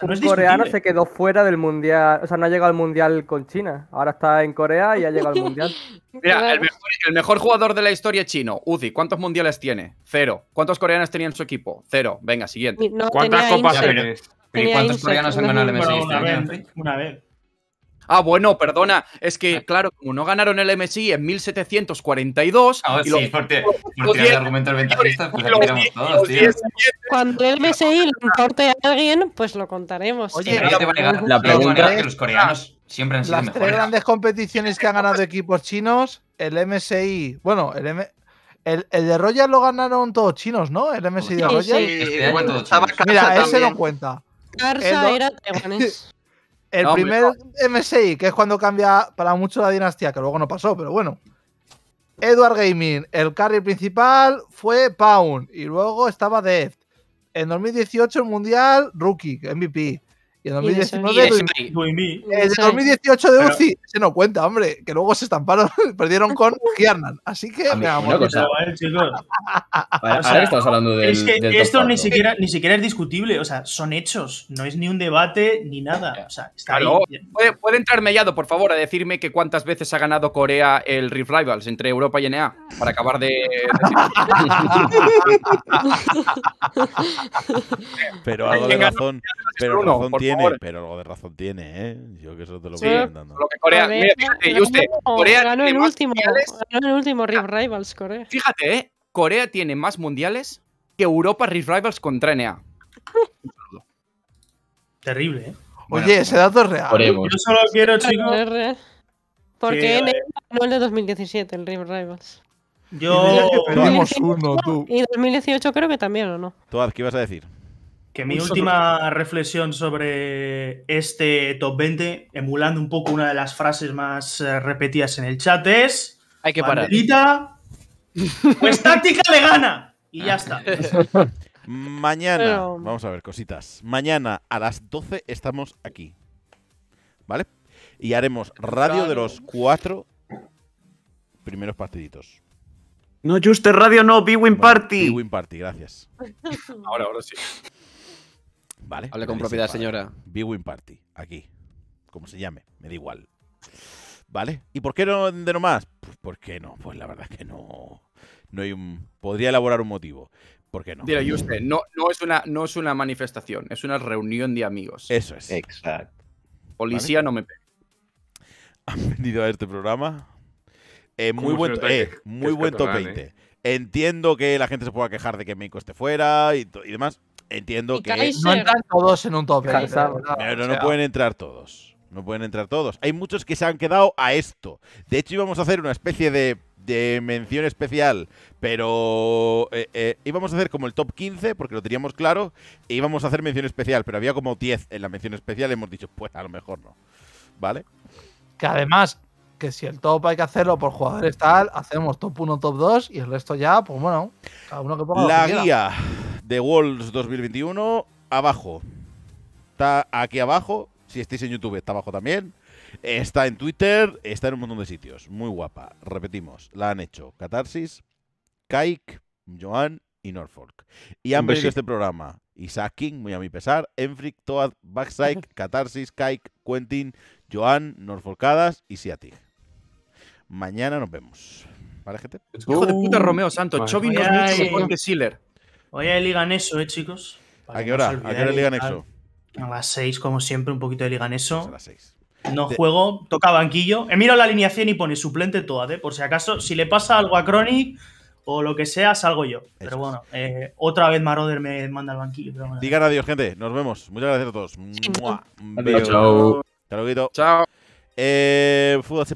el coreano se quedó fuera del mundial, o sea, no ha llegado al mundial con China. Ahora está en Corea y ha llegado al mundial. Mira, el mejor, jugador de la historia chino, Uzi, ¿cuántos mundiales tiene? Cero. ¿cuántos coreanos tenían su equipo? Cero. Venga, siguiente. ¿Cuántas copas cuántos coreanos han ganado el m este Una vez. Ah, bueno, perdona, es que, ah. claro, como no ganaron el MSI en 1742. Ahora sí, lo, por, tirar argumentos lo Cuando el MSI lo importe a alguien, pues lo contaremos. Oye, la, pregunta es que los coreanos siempre han sido Las mejores. tres grandes competiciones que han ganado equipos chinos, el MSI, bueno, el el, el, de Royal lo ganaron todos chinos, ¿no? El MSI de Royal. Sí, este sí. Mira, ese no cuenta. Carsa era El primer MSI, que es cuando cambia para mucho la dinastía, que luego no pasó, pero bueno. Edward Gaming, el carry principal fue Pound y luego estaba Death. En 2018 el Mundial, Rookie, MVP. Y en 2019 2018 de UCI se no cuenta, hombre, que luego se estamparon, perdieron con Kiernan. Así que me esto ni siquiera, ni siquiera es discutible, o sea, son hechos, no es ni un debate ni nada. O sea, está bien. Puede, entrar Mellado, por favor, a decirme que cuántas veces ha ganado Corea el Rift Rivals entre Europa y NA para acabar de. pero algo de razón, pero razón tiene pero algo de razón tiene, ¿eh? Yo que eso te lo voy a Lo que Corea, mira, fíjate, y usted, Corea ganó el último, ganó el último Rift ah, Rivals Corea. Fíjate, ¿eh? Corea tiene más mundiales que Europa Rift Rivals contra NA. Terrible, ¿eh? Oye, ese dato es real. Yo solo quiero, chicos. Porque NA ganó el de 2017, el Rift Rivals. Yo. uno, tú. Y 2018 creo que también, ¿o no? tú ¿qué ibas a decir? Que mi última reflexión sobre este top 20, emulando un poco una de las frases más eh, repetidas en el chat, es. Hay que parar. pues táctica le gana. Y ya está. Mañana, vamos a ver cositas. Mañana a las 12 estamos aquí. ¿Vale? Y haremos radio de los cuatro primeros partiditos. No, Juste Radio, no, B-Win Party. B-Win Party, gracias. Ahora, ahora sí. ¿Vale? Hable con propiedad, señora. B-Wing Party, aquí. Como se llame, me da igual. ¿Vale? ¿Y por qué no de nomás? Pues, ¿Por qué no? Pues la verdad es que no. No hay un. Podría elaborar un motivo. ¿Por qué no? usted, no, es una, no es una manifestación, es una reunión de amigos. Eso es. Exacto. Policía no me pega. Han venido a este programa. Eh, eh, muy buen, muy buen top 20. ¿eh? Entiendo que la gente se pueda quejar de que México esté fuera y demás entiendo que. No entran todos en un top Pero no, pueden entrar todos. No pueden entrar todos. Hay muchos que se han quedado a esto. De hecho, íbamos a hacer una especie de, mención especial, pero eh, eh, íbamos a hacer como el top 15, porque lo teníamos claro, e íbamos a hacer mención especial, pero había como 10 en la mención especial hemos dicho, pues a lo mejor no. ¿Vale? Que además, que si el top hay que hacerlo por jugadores tal, hacemos top 1, top 2 y el resto ya, pues bueno, cada uno La guía. The Walls 2021 abajo. Está aquí abajo. Si estáis en YouTube, está abajo también. Está en Twitter, está en un montón de sitios. Muy guapa. Repetimos, la han hecho Catarsis, Kaik, Joan y Norfolk. Y han venido este programa. Isaac King, muy a mi pesar, Enfric, Toad, Backside, Catarsis, Kaik, Quentin, Joan, Norfolkadas y Siatig. Mañana nos vemos. Hijo de puta uh, Romeo Santo. Chovy nos Hoy hay Liga Nexo, ¿eh, chicos? ¿A qué hora? ¿A qué hora Liga Nexo? A las seis, como siempre, un poquito de Liga Nexo. A las seis. No juego, toca banquillo. He eh, mirado la alineación y pone suplente toda, ¿eh? por si acaso, si le pasa algo a Chronic o lo que sea, salgo yo. Pero bueno, eh, otra vez Maroder me manda al banquillo. Pero Digan adiós, gente. Nos vemos. Muchas gracias a todos. Chao. Chao. Chao. Eh, Fútbol